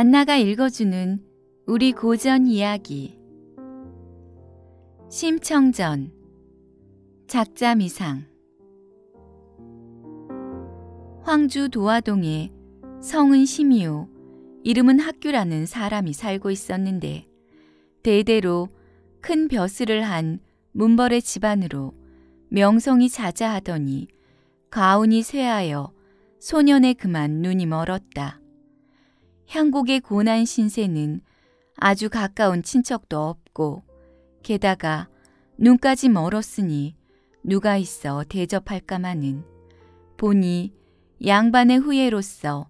안나가 읽어주는 우리 고전 이야기 심청전 작자 미상 황주 도화동에 성은 심이오 이름은 학규라는 사람이 살고 있었는데 대대로 큰 벼슬을 한 문벌의 집안으로 명성이 자자하더니 가훈이 쇠하여 소년에 그만 눈이 멀었다. 향곡의 고난 신세는 아주 가까운 친척도 없고 게다가 눈까지 멀었으니 누가 있어 대접할까마는 보니 양반의 후예로서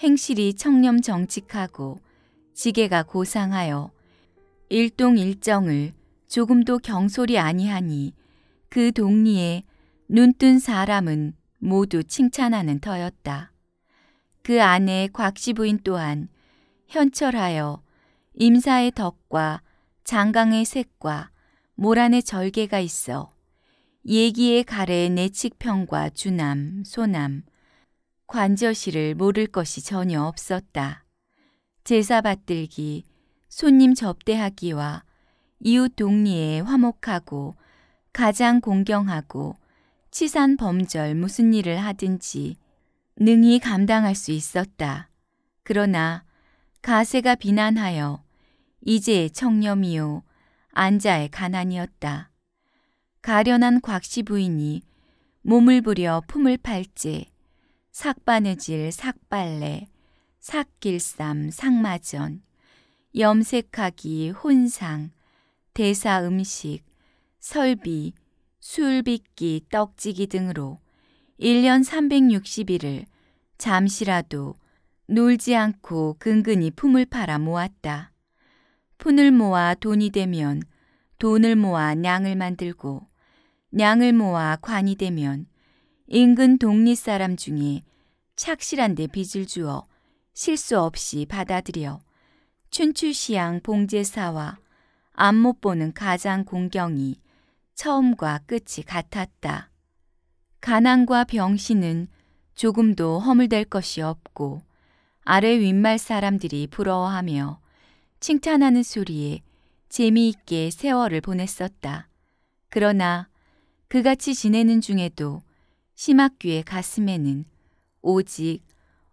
행실이 청렴 정직하고 지게가 고상하여 일동 일정을 조금도 경솔이 아니하니 그 동리에 눈뜬 사람은 모두 칭찬하는 터였다. 그 아내 곽씨 부인 또한 현철하여 임사의 덕과 장강의 색과 모란의 절개가 있어 예기의 가래의 내측평과 주남, 소남, 관저시를 모를 것이 전혀 없었다. 제사 받들기, 손님 접대하기와 이웃 동리에 화목하고 가장 공경하고 치산 범절 무슨 일을 하든지 능히 감당할 수 있었다. 그러나 가세가 비난하여 이제 청렴이요 안자의 가난이었다. 가련한 곽씨 부인이 몸을 부려 품을 팔찌, 삭바느질, 삭발레, 삭길쌈, 삭마전, 염색하기, 혼상, 대사 음식, 설비, 술빚기, 떡지기 등으로 1년 360일을 잠시라도 놀지 않고 근근히 품을 팔아 모았다. 푼을 모아 돈이 되면 돈을 모아 냥을 만들고 냥을 모아 관이 되면 인근 독립 사람 중에 착실한 데 빚을 주어 실수 없이 받아들여 춘추시향 봉제사와 안 못 보는 가장 공경이 처음과 끝이 같았다. 가난과 병신은 조금도 허물될 것이 없고 아래 윗말 사람들이 부러워하며 칭찬하는 소리에 재미있게 세월을 보냈었다. 그러나 그같이 지내는 중에도 심학규의 가슴에는 오직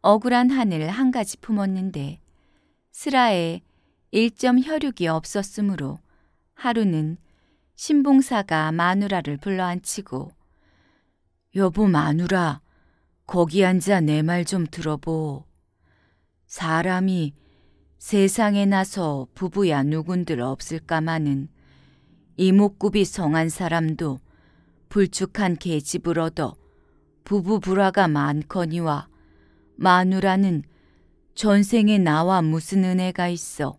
억울한 한을 한 가지 품었는데 슬아에 일점 혈육이 없었으므로 하루는 신봉사가 마누라를 불러앉히고 여보 마누라, 거기 앉아 내 말 좀 들어보. 사람이 세상에 나서 부부야 누군들 없을까마는 이목구비 성한 사람도 불축한 계집을 얻어 부부 불화가 많거니와 마누라는 전생에 나와 무슨 은혜가 있어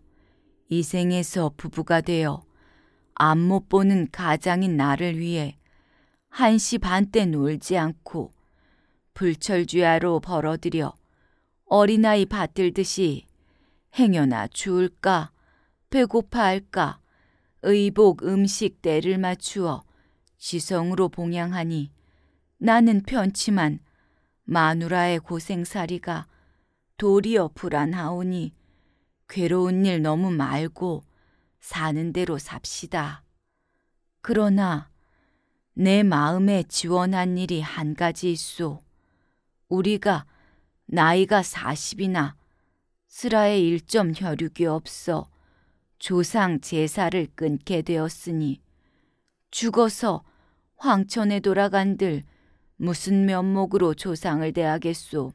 이생에서 부부가 되어 안 못 보는 가장인 나를 위해 한시 반때 놀지 않고 불철주야로 벌어들여 어린아이 받들듯이 행여나 추울까 배고파할까 의복 음식 때를 맞추어 지성으로 봉양하니 나는 편치만 마누라의 고생살이가 도리어 불안하오니 괴로운 일 너무 말고 사는 대로 삽시다. 그러나 내 마음에 지원한 일이 한 가지 있소. 우리가 나이가 40이나 스라에 일점 혈육이 없어 조상 제사를 끊게 되었으니 죽어서 황천에 돌아간들 무슨 면목으로 조상을 대하겠소.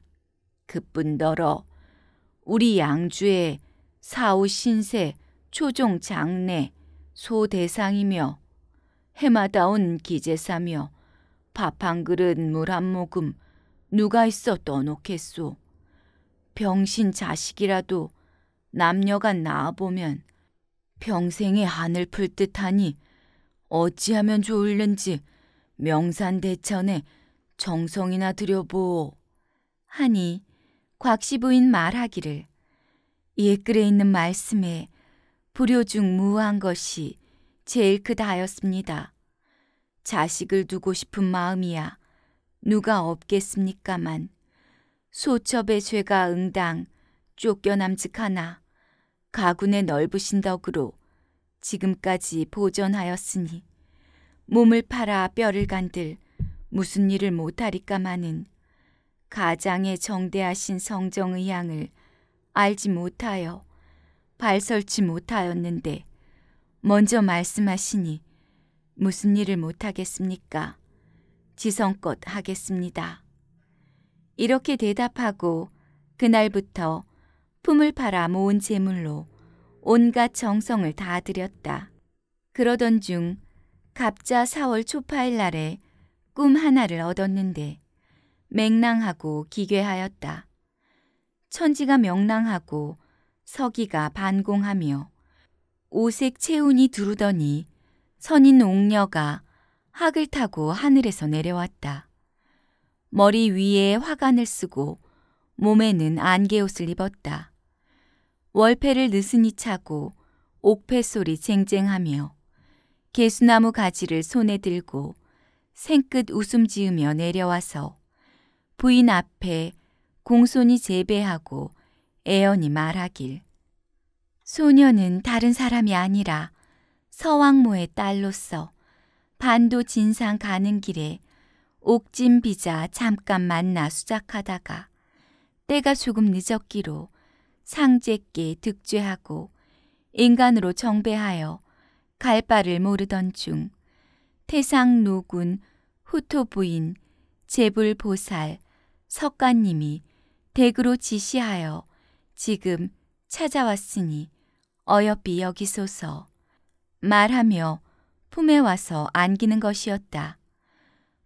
그뿐더러 우리 양주의 사후 신세 초종 장례 소대상이며 해마다온 기제사며 밥 한 그릇 물 한 모금 누가 있어 떠놓겠소. 병신 자식이라도 남녀가 나아보면 평생의 한을 풀 듯하니 어찌하면 좋을는지 명산대천에 정성이나 들여보오 하니 곽씨 부인 말하기를 예글에 있는 말씀에 불효중 무한 것이 제일 크다하였습니다. 자식을 두고 싶은 마음이야 누가 없겠습니까만 소첩의 쇠가 응당 쫓겨남직하나 가군의 넓으신 덕으로 지금까지 보존하였으니 몸을 팔아 뼈를 간들 무슨 일을 못하리까마는 가장의 정대하신 성정의 양을 알지 못하여 발설치 못하였는데 먼저 말씀하시니 무슨 일을 못하겠습니까? 지성껏 하겠습니다. 이렇게 대답하고 그날부터 품을 팔아 모은 재물로 온갖 정성을 다 드렸다. 그러던 중 갑자 4월 초파일 날에 꿈 하나를 얻었는데 맹랑하고 기괴하였다. 천지가 명랑하고 서기가 반공하며 오색 체운이 두르더니 선인 옥녀가 학을 타고 하늘에서 내려왔다. 머리 위에 화관을 쓰고 몸에는 안개옷을 입었다. 월패를 느슨히 차고 옥패 소리 쨍쨍하며 개수나무 가지를 손에 들고 생끗 웃음 지으며 내려와서 부인 앞에 공손히 재배하고 애연히 말하길 소녀는 다른 사람이 아니라 서왕모의 딸로서 반도 진상 가는 길에 옥진비자 잠깐 만나 수작하다가 때가 조금 늦었기로 상제께 득죄하고 인간으로 정배하여 갈 바를 모르던 중 태상 노군 후토 부인 제불 보살 석가님이 댁으로 지시하여 지금 찾아왔으니 어여삐 여기소서 말하며 품에 와서 안기는 것이었다.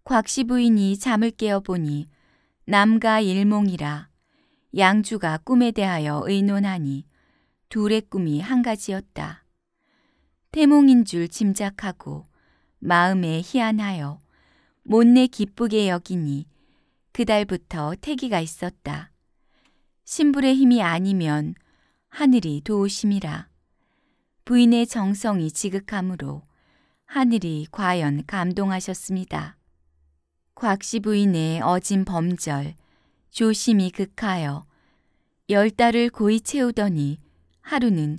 곽씨 부인이 잠을 깨어 보니 남가 일몽이라 양주가 꿈에 대하여 의논하니 둘의 꿈이 한 가지였다. 태몽인 줄 짐작하고 마음에 희안하여 못내 기쁘게 여기니 그달부터 태기가 있었다. 신불의 힘이 아니면 하늘이 도우심이라. 부인의 정성이 지극하므로 하늘이 과연 감동하셨습니다. 곽씨 부인의 어진 범절, 조심이 극하여 열 달을 고이 채우더니 하루는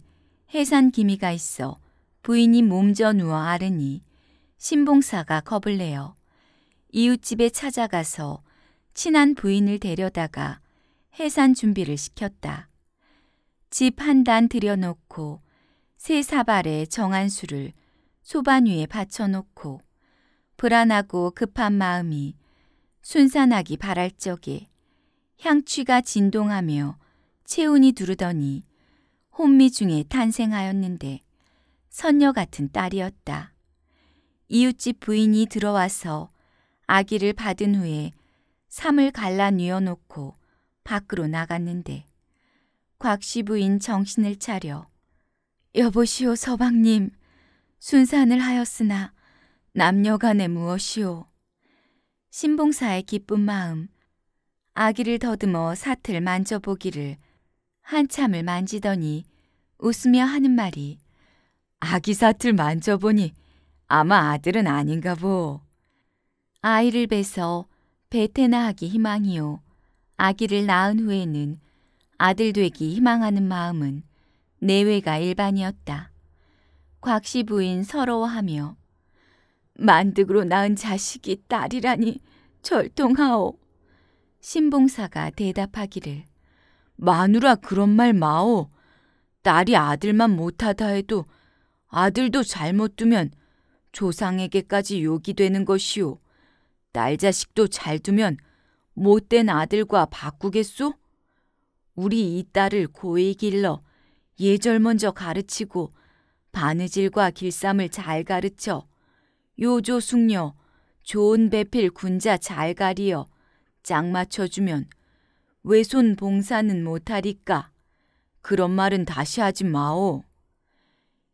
해산 기미가 있어 부인이 몸져 누워 아르니 신봉사가 겁을 내어 이웃집에 찾아가서 친한 부인을 데려다가 해산 준비를 시켰다. 집한단 들여놓고 새 사발의 정한 수를 소반 위에 받쳐놓고 불안하고 급한 마음이 순산하기 바랄 적에 향취가 진동하며 체운이 두르더니 혼미 중에 탄생하였는데 선녀 같은 딸이었다. 이웃집 부인이 들어와서 아기를 받은 후에 삶을 갈라 뉘어놓고 밖으로 나갔는데 곽씨 부인 정신을 차려 여보시오 서방님 순산을 하였으나 남녀간에 무엇이오 신봉사의 기쁜 마음 아기를 더듬어 사틀 만져보기를 한참을 만지더니 웃으며 하는 말이 아기 사틀 만져보니 아마 아들은 아닌가 보. 아이를 베서 베테나 하기 희망이오 아기를 낳은 후에는 아들 되기 희망하는 마음은 내외가 일반이었다. 곽씨 부인 서러워하며 만득으로 낳은 자식이 딸이라니 절통하오. 신봉사가 대답하기를 마누라 그런 말 마오. 딸이 아들만 못하다 해도 아들도 잘못 두면 조상에게까지 욕이 되는 것이오. 딸 자식도 잘 두면 못된 아들과 바꾸겠소? 우리 이 딸을 고이 길러 예절 먼저 가르치고 바느질과 길쌈을 잘 가르쳐 요조 숙녀 좋은 배필 군자 잘 가리어 짝 맞춰주면 외손 봉사는 못하리까 그런 말은 다시 하지 마오.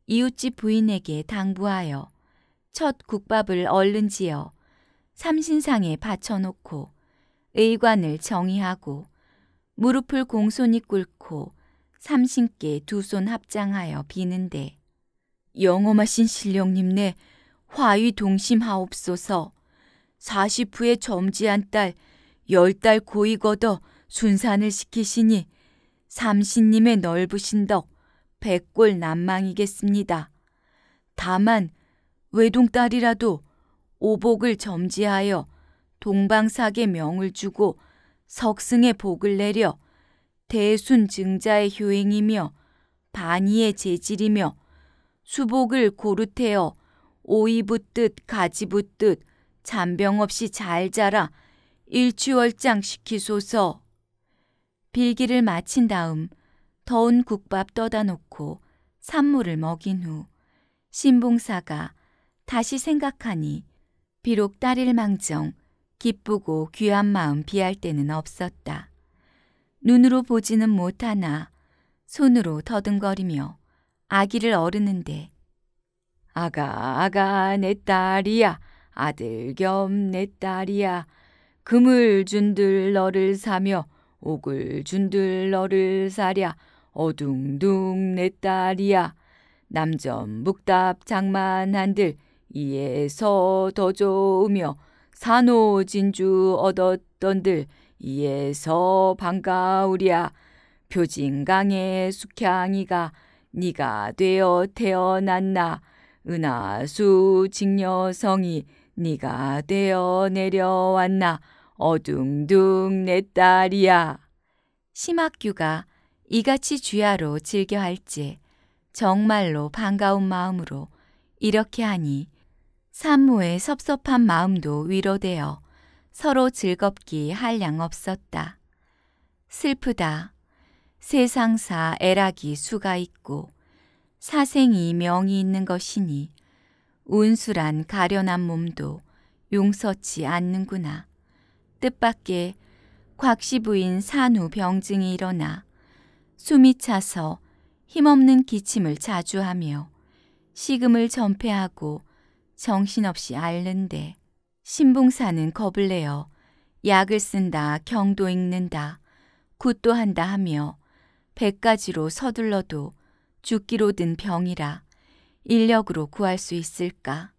이웃집 부인에게 당부하여 첫 국밥을 얼른 지어 삼신상에 받쳐놓고 의관을 정의하고 무릎을 공손히 꿇고 삼신께 두 손 합장하여 비는데 영험하신 신령님네 화위 동심하옵소서 사십후에 점지한 딸 열 달 고이 거더 순산을 시키시니 삼신님의 넓으신 덕 백골 난망이겠습니다. 다만 외동딸이라도 오복을 점지하여 동방사계 명을 주고 석승의 복을 내려 대순 증자의 효행이며 반의의 재질이며 수복을 고르태어 오이 붙듯 가지 붙듯 잔병 없이 잘 자라 일취월장 시키소서. 빌기를 마친 다음 더운 국밥 떠다 놓고 산물을 먹인 후 신봉사가 다시 생각하니 비록 딸일 망정 기쁘고 귀한 마음 비할 때는 없었다. 눈으로 보지는 못하나 손으로 더듬거리며 아기를 어르는데 아가 아가 내 딸이야 아들 겸 내 딸이야 금을 준들 너를 사며 옥을 준들 너를 사랴 어둥둥 내 딸이야 남점 묵답 장만한들 이에서 더 좋으며 산호진주 얻었던들 이에서 반가우랴 표진강의 숙향이가 네가 되어 태어났나 은하수 직녀성이 네가 되어 내려왔나 어둥둥 내 딸이야. 심학규가 이같이 주야로 즐겨할지 정말로 반가운 마음으로 이렇게 하니 산모의 섭섭한 마음도 위로되어 서로 즐겁기 할 양 없었다. 슬프다. 세상사 애락이 수가 있고 사생이 명이 있는 것이니 운수란 가련한 몸도 용서치 않는구나. 뜻밖의 곽씨 부인 산후 병증이 일어나 숨이 차서 힘없는 기침을 자주 하며 식음을 전폐하고 정신없이 앓는데 신봉사는 겁을 내어 약을 쓴다, 경도 읽는다, 굿도 한다 하며 백가지로 서둘러도 죽기로 든 병이라 인력으로 구할 수 있을까?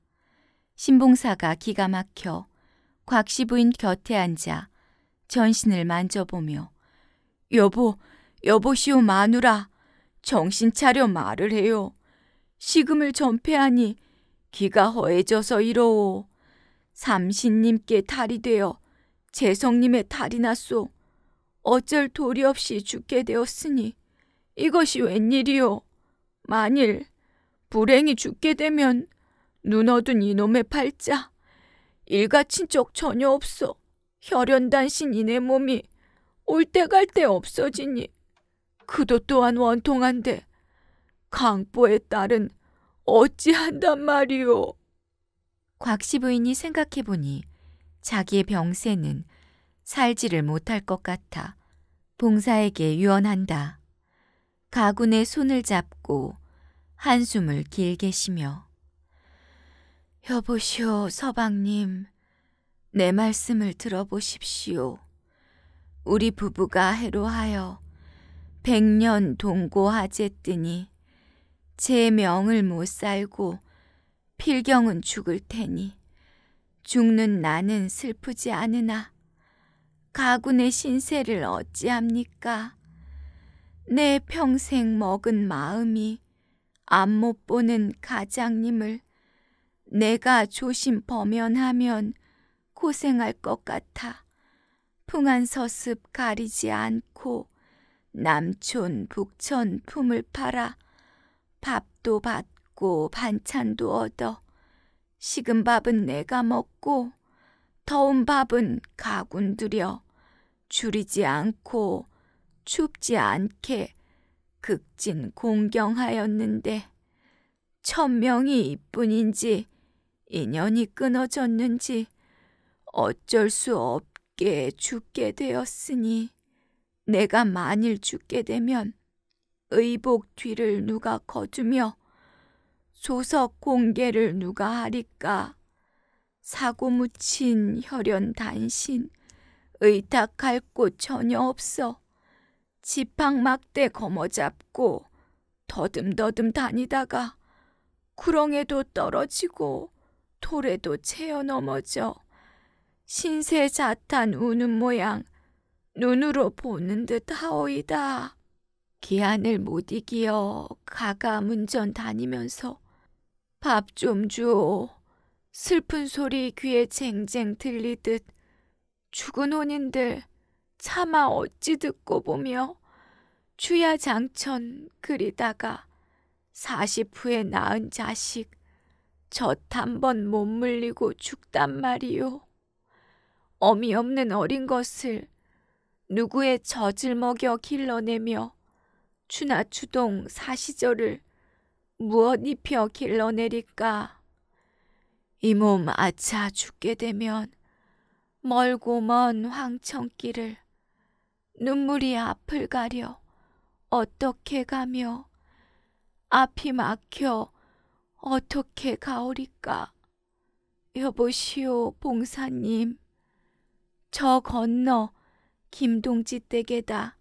신봉사가 기가 막혀 곽시부인 곁에 앉아 전신을 만져보며 여보, 여보시오 마누라, 정신 차려 말을 해요. 시금을 전폐하니 귀가 허해져서 이러오. 삼신님께 탈이 되어 재성님의 탈이 났소. 어쩔 도리 없이 죽게 되었으니 이것이 웬일이오. 만일 불행히 죽게 되면 눈 어둔 이놈의 팔자 일가 친척 전혀 없어 혈연단신 이네 몸이 올 때 갈 때 없어지니 그도 또한 원통한데 강보의 딸은 어찌한단 말이오. 곽씨 부인이 생각해보니 자기의 병세는 살지를 못할 것 같아 봉사에게 유언한다. 가군의 손을 잡고 한숨을 길게 쉬며 여보시오 서방님 내 말씀을 들어보십시오. 우리 부부가 해로하여 백년 동고하제 뜨니 제 명을 못 살고 필경은 죽을 테니 죽는 나는 슬프지 않으나 가군의 신세를 어찌합니까? 내 평생 먹은 마음이 안 못 보는 가장님을 내가 조심 범연하면 고생할 것 같아 풍한 서습 가리지 않고 남촌 북촌 품을 팔아 밥도 받고 반찬도 얻어 식은 밥은 내가 먹고 더운 밥은 가군들여 줄이지 않고 춥지 않게 극진 공경하였는데 천명이 이뿐인지 인연이 끊어졌는지 어쩔 수 없게 죽게 되었으니 내가 만일 죽게 되면 의복 뒤를 누가 거주며 소석 공개를 누가 하리까 사고 묻힌 혈연 단신 의탁할 곳 전혀 없어 지팡 막대 거머잡고 더듬더듬 다니다가 구렁에도 떨어지고 돌에도 채어 넘어져 신세 자탄 우는 모양 눈으로 보는 듯 하오이다. 기한을 못 이기어 가가문전 다니면서 밥 좀 주오. 슬픈 소리 귀에 쟁쟁 들리듯 죽은 혼인들 차마 어찌 듣고 보며 추야 장천 그리다가 사십 후에 낳은 자식 젖한번못 물리고 죽단 말이요. 어미 없는 어린 것을 누구의 젖을 먹여 길러내며 추나 추동 사시절을 무엇 입혀 길러내릴까? 이 몸 아차 죽게 되면 멀고 먼 황천길을 눈물이 앞을 가려 어떻게 가며 앞이 막혀 어떻게 가오리까? 여보시오 봉사님 저 건너 김동지 댁에다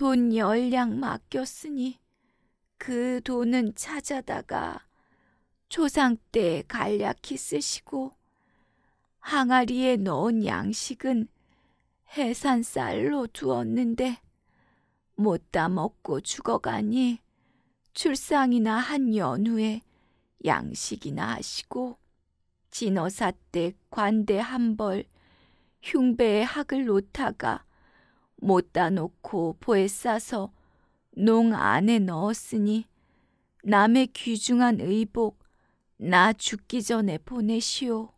돈 열량 맡겼으니 그 돈은 찾아다가 초상 때 간략히 쓰시고 항아리에 넣은 양식은 해산 쌀로 두었는데 못 다 먹고 죽어가니 출상이나 한 연후에 양식이나 하시고 진어사 때 관대 한 벌 흉배에 학을 놓다가 못 따놓고 보에 싸서 농 안에 넣었으니 남의 귀중한 의복 나 죽기 전에 보내시오.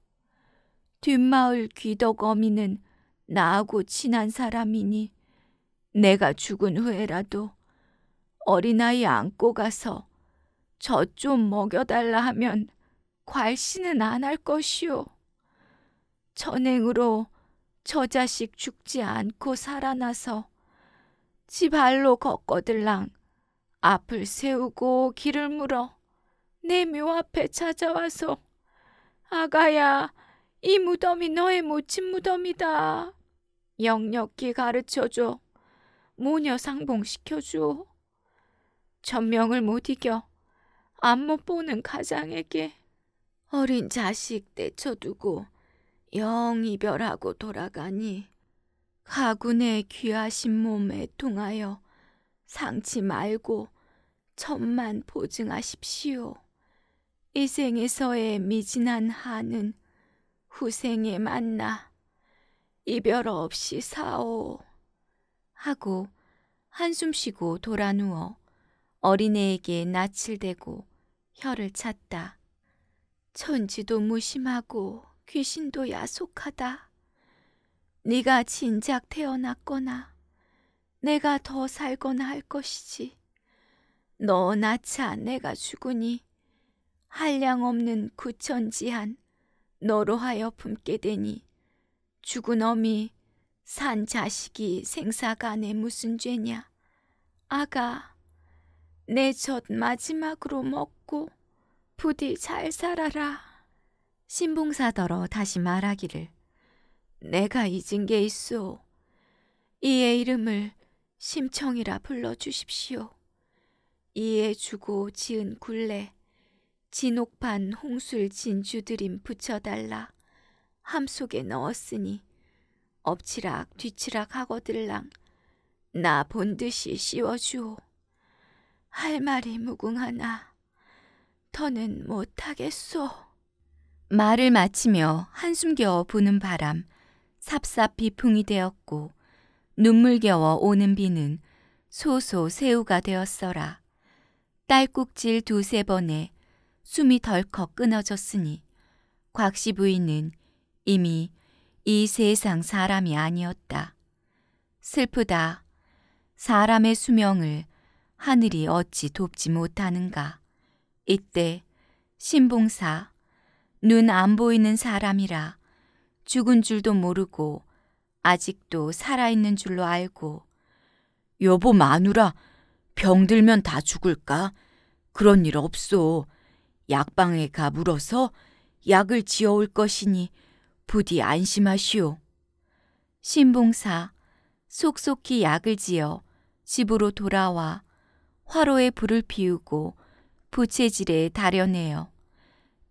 뒷마을 귀덕 어미는 나하고 친한 사람이니 내가 죽은 후에라도 어린아이 안고 가서 저 좀 먹여달라 하면 괄시는 안 할 것이오. 전행으로 저 자식 죽지 않고 살아나서 지 발로 걷거들랑 앞을 세우고 길을 물어 내 묘 앞에 찾아와서 아가야 이 무덤이 너의 모친 무덤이다. 영역기 가르쳐줘. 모녀 상봉시켜줘. 천명을못 이겨 안 못 보는 가장에게 어린 자식 떼쳐두고 영 이별하고 돌아가니 가군의 귀하신 몸에 통하여 상치 말고 천만 보증하십시오. 이생에서의 미진한 한은 후생에 만나 이별 없이 사오 하고 한숨 쉬고 돌아 누워 어린애에게 낯을 대고 혀를 찼다. 천지도 무심하고 귀신도 야속하다. 네가 진작 태어났거나 내가 더 살거나 할 것이지. 너 낳지 않내가 죽으니 한량없는 구천지한 너로 하여 품게 되니 죽은 어미 산 자식이 생사가 내 무슨 죄냐. 아가 내 젖 마지막으로 먹고 부디 잘 살아라. 신봉사더러 다시 말하기를 내가 잊은 게 있소. 이의 이름을 심청이라 불러주십시오. 이에 주고 지은 굴레, 진옥판 홍술 진주드림 붙여달라 함 속에 넣었으니 엎치락 뒤치락 하거들랑 나 본 듯이 씌워주오. 할 말이 무궁하나 더는 못하겠소. 말을 마치며 한숨 겨 부는 바람, 삽삽 비풍이 되었고 눈물 겨워 오는 비는 소소 새우가 되었어라. 딸꾹질 두세 번에 숨이 덜컥 끊어졌으니 곽씨 부인은 이미 이 세상 사람이 아니었다. 슬프다. 사람의 수명을 하늘이 어찌 돕지 못하는가. 이때 신봉사 눈안 보이는 사람이라 죽은 줄도 모르고 아직도 살아있는 줄로 알고 여보 마누라 병들면 다 죽을까? 그런 일 없소. 약방에 가 물어서 약을 지어올 것이니 부디 안심하시오. 신봉사 속속히 약을 지어 집으로 돌아와 화로에 불을 피우고 부채질에 달여내어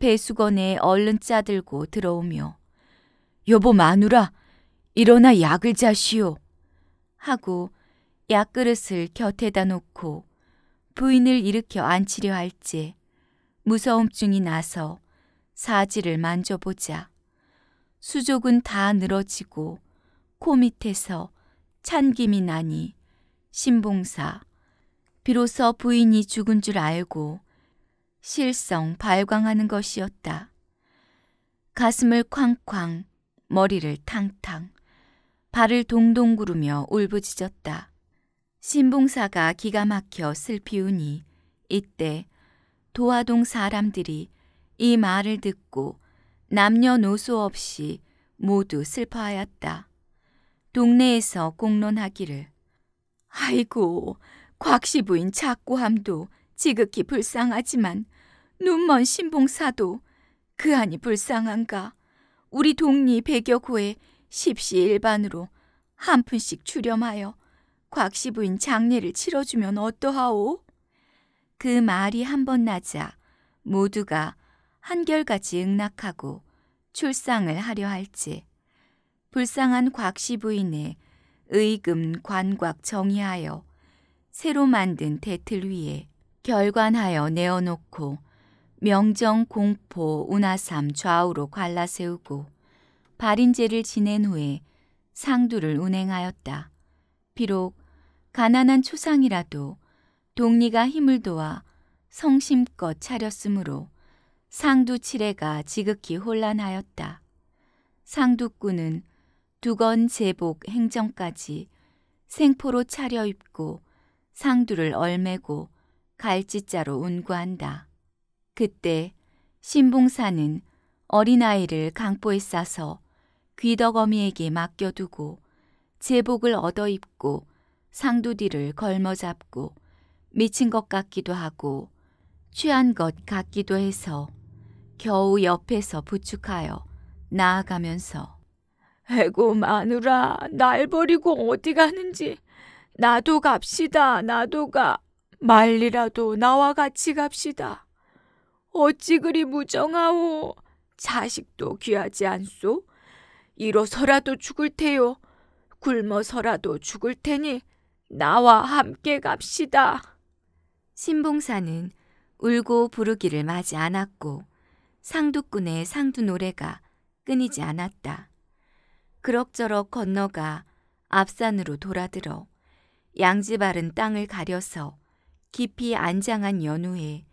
배수건에 얼른 짜들고 들어오며 여보 마누라 일어나 약을 자시오 하고 약그릇을 곁에다 놓고 부인을 일으켜 앉히려 할지 무서움증이 나서 사지를 만져보자 수족은 다 늘어지고 코 밑에서 찬김이 나니 신봉사 비로소 부인이 죽은 줄 알고 실성, 발광하는 것이었다. 가슴을 쾅쾅, 머리를 탕탕, 발을 동동 구르며 울부짖었다. 신봉사가 기가 막혀 슬피 우니 이때 도화동 사람들이 이 말을 듣고 남녀노소 없이 모두 슬퍼하였다. 동네에서 공론하기를 아이고 곽씨 부인 작고함도 지극히 불쌍하지만 눈먼 신봉사도 그 안이 불쌍한가 우리 동리 백여호에 십시일반으로 한 푼씩 출렴하여 곽씨부인 장례를 치러주면 어떠하오? 그 말이 한 번 나자 모두가 한결같이 응낙하고 출상을 하려 할지 불쌍한 곽씨 부인의 의금 관곽 정의하여 새로 만든 대틀 위에 결관하여 내어놓고 명정, 공포, 운하삼 좌우로 갈라세우고 발인제를 지낸 후에 상두를 운행하였다. 비록 가난한 초상이라도 동리가 힘을 도와 성심껏 차렸으므로 상두 칠해가 지극히 혼란하였다. 상두꾼은 두건 제복 행정까지 생포로 차려입고 상두를 얼매고 갈짓자로 운구한다. 그때 신봉사는 어린아이를 강포에 싸서 귀덕어미에게 맡겨두고 제복을 얻어 입고 상두디를 걸머잡고 미친 것 같기도 하고 취한 것 같기도 해서 겨우 옆에서 부축하여 나아가면서 에고 마누라 날 버리고 어디 가는지 나도 갑시다 나도 가 말리라도 나와 같이 갑시다 어찌 그리 무정하오. 자식도 귀하지 않소. 이로서라도 죽을 테요. 굶어서라도 죽을 테니 나와 함께 갑시다. 신봉사는 울고 부르기를 마지 않았고 상두꾼의 상두 노래가 끊이지 않았다. 그럭저럭 건너가 앞산으로 돌아들어 양지바른 땅을 가려서 깊이 안장한 연우에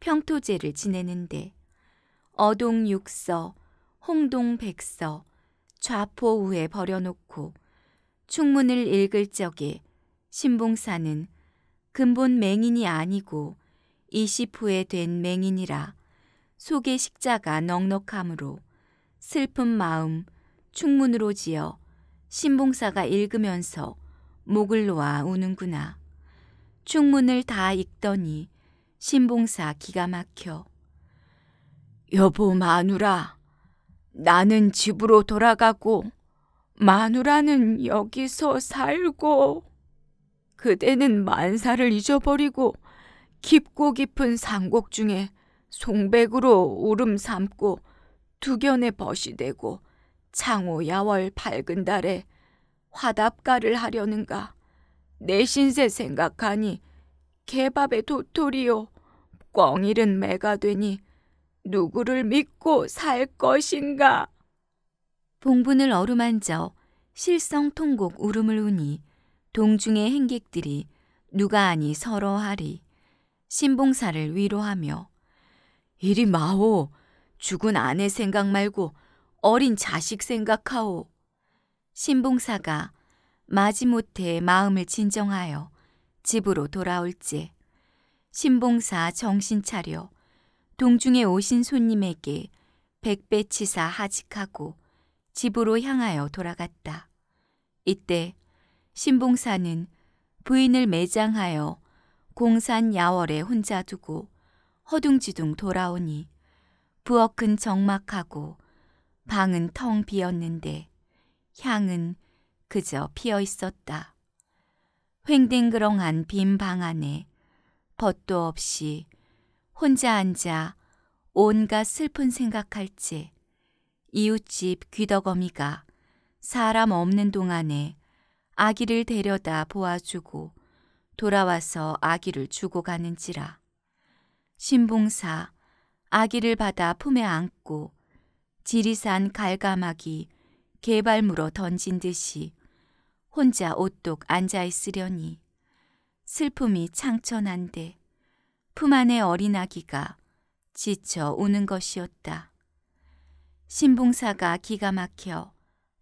평토제를 지내는데 어동육서, 홍동백서, 좌포우에 버려놓고 충문을 읽을 적에 신봉사는 근본 맹인이 아니고 이시프에된 맹인이라 속의 식자가 넉넉함으로 슬픈 마음 충문으로 지어 신봉사가 읽으면서 목을 놓아 우는구나. 충문을 다 읽더니 신봉사 기가 막혀. 여보 마누라, 나는 집으로 돌아가고 마누라는 여기서 살고 그대는 만사를 잊어버리고 깊고 깊은 산곡 중에 송백으로 울음 삼고 두견에 벗이 되고 창호 야월 밝은 달에 화답가를 하려는가 내 신세 생각하니 개밥의 도토리요 꿩일은 매가 되니 누구를 믿고 살 것인가? 봉분을 어루만져 실성 통곡 울음을 우니 동중의 행객들이 누가 아니 서러하리 신봉사를 위로하며 이리 마오 죽은 아내 생각 말고 어린 자식 생각하오 신봉사가 마지못해 마음을 진정하여 집으로 돌아올지 신봉사 정신 차려 동중에 오신 손님에게 백배치사 하직하고 집으로 향하여 돌아갔다. 이때 신봉사는 부인을 매장하여 공산 야월에 혼자 두고 허둥지둥 돌아오니 부엌은 적막하고 방은 텅 비었는데 향은 그저 피어 있었다. 횡댕그렁한 빈 방 안에 벗도 없이 혼자 앉아 온갖 슬픈 생각할지 이웃집 귀덕어미가 사람 없는 동안에 아기를 데려다 보아주고 돌아와서 아기를 주고 가는지라. 신봉사 아기를 받아 품에 안고 지리산 갈가마기 개발물어 던진 듯이 혼자 오똑 앉아 있으려니 슬픔이 창천한데 품안에 어린아기가 지쳐 우는 것이었다. 신봉사가 기가 막혀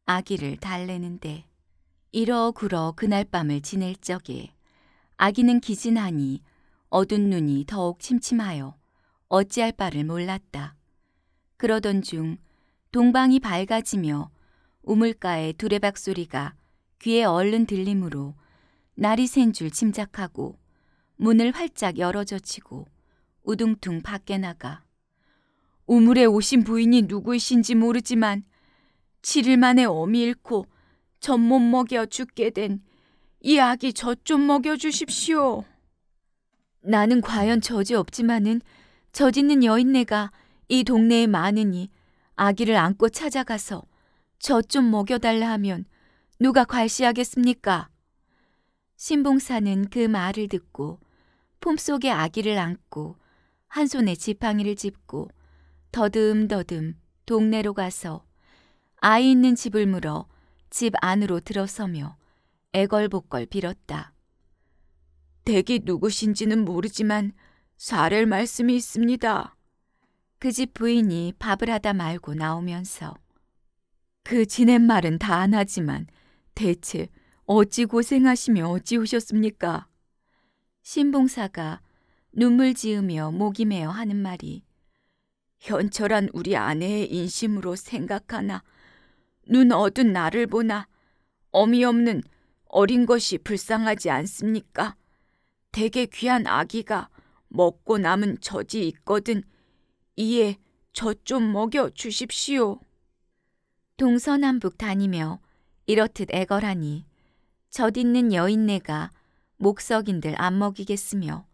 아기를 달래는데 이러구러 그날 밤을 지낼 적에 아기는 기진하니 어두운 눈이 더욱 침침하여 어찌할 바를 몰랐다. 그러던 중 동방이 밝아지며 우물가에 두레박 소리가 귀에 얼른 들림으로 날이 센 줄 짐작하고 문을 활짝 열어젖히고 우둥퉁 밖에 나가 우물에 오신 부인이 누구이신지 모르지만 7일 만에 어미 잃고 젖 못 먹여 죽게 된 이 아기 젖좀 먹여 주십시오. 나는 과연 젖이 없지만은 젖있는 여인네가 이 동네에 많으니 아기를 안고 찾아가서 젖 좀 먹여달라 하면 누가 괄시하겠습니까? 신봉사는 그 말을 듣고 품속에 아기를 안고 한 손에 지팡이를 짚고 더듬더듬 동네로 가서 아이 있는 집을 물어 집 안으로 들어서며 애걸복걸 빌었다. 댁이 누구신지는 모르지만 사례를 말씀이 있습니다. 그 집 부인이 밥을 하다 말고 나오면서 그 지낸 말은 다 안 하지만 대체 어찌 고생하시며 어찌 오셨습니까? 신봉사가 눈물 지으며 목이 메어 하는 말이 현철한 우리 아내의 인심으로 생각하나 눈 어둔 나를 보나 어미 없는 어린 것이 불쌍하지 않습니까? 대개 귀한 아기가 먹고 남은 젖이 있거든 이에 젖 좀 먹여 주십시오. 동서남북 다니며 이렇듯 애걸하니 젖있는 여인네가 목석인들 안 먹이겠으며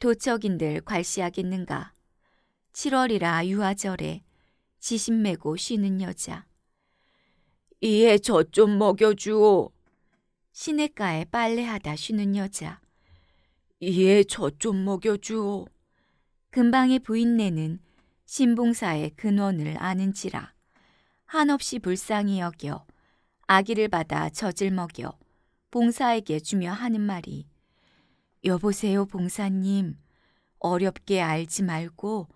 도척인들 괄시하겠는가. 7월이라 유아절에 지심 메고 쉬는 여자. 이에 젖 좀 먹여주오. 시냇가에 빨래하다 쉬는 여자. 이에 젖 좀 먹여주오. 금방의 부인네는 신봉사의 근원을 아는지라 한없이 불쌍히 여겨 아기를 받아 젖을 먹여 봉사에게 주며 하는 말이 여보세요 봉사님 어렵게 알지 말고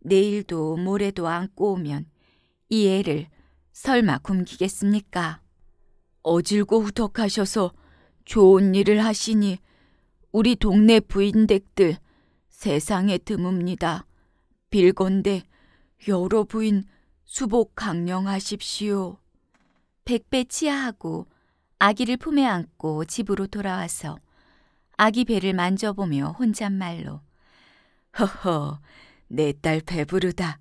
내일도 모레도 안고 오면 이 애를 설마 굶기겠습니까? 어질고 후덕하셔서 좋은 일을 하시니 우리 동네 부인댁들 세상에 드뭅니다. 빌건대 여러 부인 수복 강령하십시오. 백배 치아하고 아기를 품에 안고 집으로 돌아와서 아기 배를 만져보며 혼잣말로 허허 내 딸 배부르다.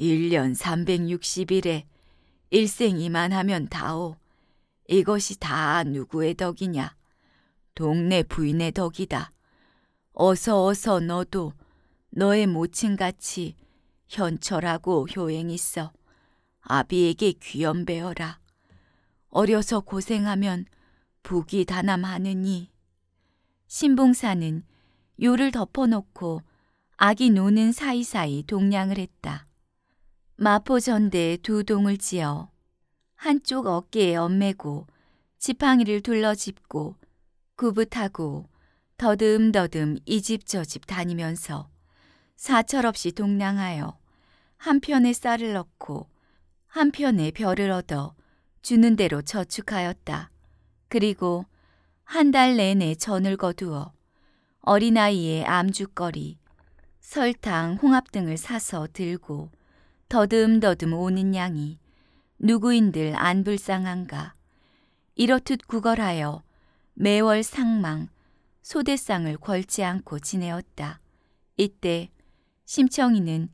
1년 360일에 일생 이만하면 다오. 이것이 다 누구의 덕이냐? 동네 부인의 덕이다. 어서 어서 너도 너의 모친같이 현철하고 효행 있어 아비에게 귀염 배어라. 어려서 고생하면 복이 다남하느니 신봉사는 요를 덮어놓고 아기 노는 사이사이 동냥을 했다. 마포 전대에 두 동을 지어 한쪽 어깨에 엄매고 지팡이를 둘러짚고 구붓하고 더듬더듬 이 집 저 집 다니면서 사철없이 동냥하여 한편에 쌀을 넣고 한편에 별을 얻어 주는 대로 저축하였다. 그리고 한 달 내내 전을 거두어 어린아이의 암주거리, 설탕, 홍합 등을 사서 들고 더듬더듬 오는 양이 누구인들 안 불쌍한가. 이렇듯 구걸하여 매월 상망, 소대상을 걸지 않고 지내었다. 이때 심청이는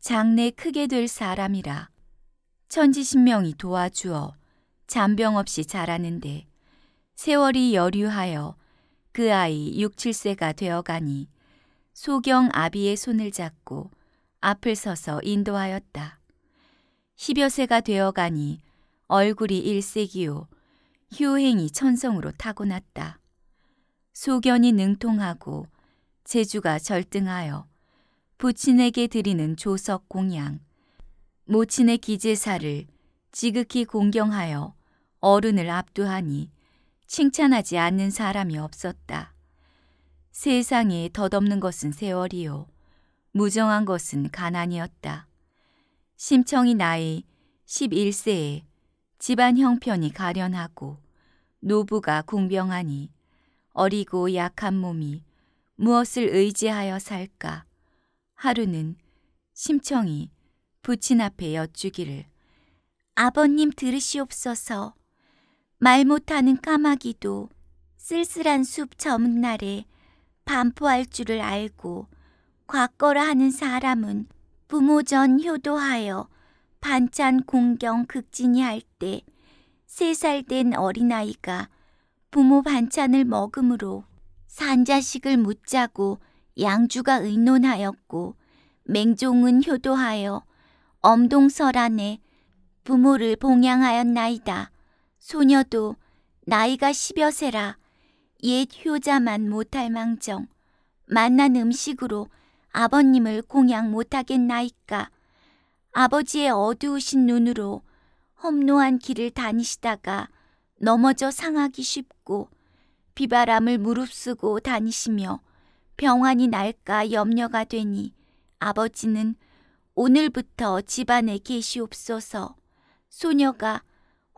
장래 크게 될 사람이라 천지신명이 도와주어 잔병 없이 자라는데 세월이 여류하여 그 아이 6, 7세가 되어가니 소경 아비의 손을 잡고 앞을 서서 인도하였다. 10여 세가 되어가니 얼굴이 일색이요 효행이 천성으로 타고났다. 소견이 능통하고 재주가 절등하여 부친에게 드리는 조석 공양, 모친의 기제사를 지극히 공경하여 어른을 압도하니 칭찬하지 않는 사람이 없었다. 세상에 덧없는 것은 세월이요. 무정한 것은 가난이었다. 심청이 나이 11세에 집안 형편이 가련하고 노부가 궁병하니 어리고 약한 몸이 무엇을 의지하여 살까. 하루는 심청이 부친 앞에 여쭈기를 아버님 들으시옵소서 말 못하는 까마귀도 쓸쓸한 숲 저문 날에 반포할 줄을 알고 과거라 하는 사람은 부모 전 효도하여 반찬 공경 극진히 할 때 세 살 된 어린아이가 부모 반찬을 먹음으로 산자식을 묻자고 양주가 의논하였고 맹종은 효도하여 엄동설 안에 부모를 봉양하였나이다. 소녀도 나이가 십여세라 옛 효자만 못할 망정 만난 음식으로 아버님을 공양 못하겠나이까 아버지의 어두우신 눈으로 험로한 길을 다니시다가 넘어져 상하기 쉽고 비바람을 무릅쓰고 다니시며 병환이 날까 염려가 되니 아버지는 오늘부터 집안에 계시옵소서 소녀가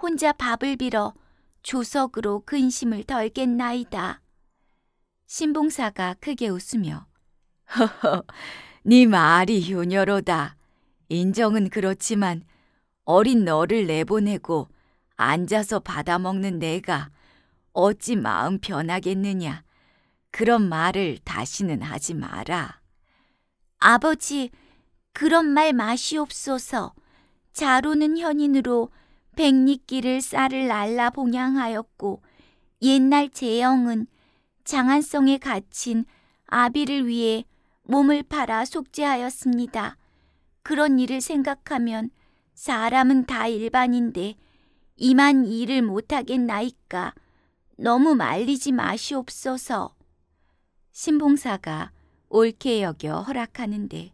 혼자 밥을 빌어 조석으로 근심을 덜겠나이다. 신봉사가 크게 웃으며 허허, 네 말이 효녀로다. 인정은 그렇지만 어린 너를 내보내고 앉아서 받아먹는 내가 어찌 마음 변하겠느냐. 그런 말을 다시는 하지 마라. 아버지, 그런 말 마시옵소서. 자로는 현인으로 백리끼를 쌀을 날라 봉양하였고 옛날 제영은 장한성에 갇힌 아비를 위해 몸을 팔아 속죄하였습니다. 그런 일을 생각하면 사람은 다 일반인데 이만 일을 못하겠나이까 너무 말리지 마시옵소서. 신봉사가 옳게 여겨 허락하는데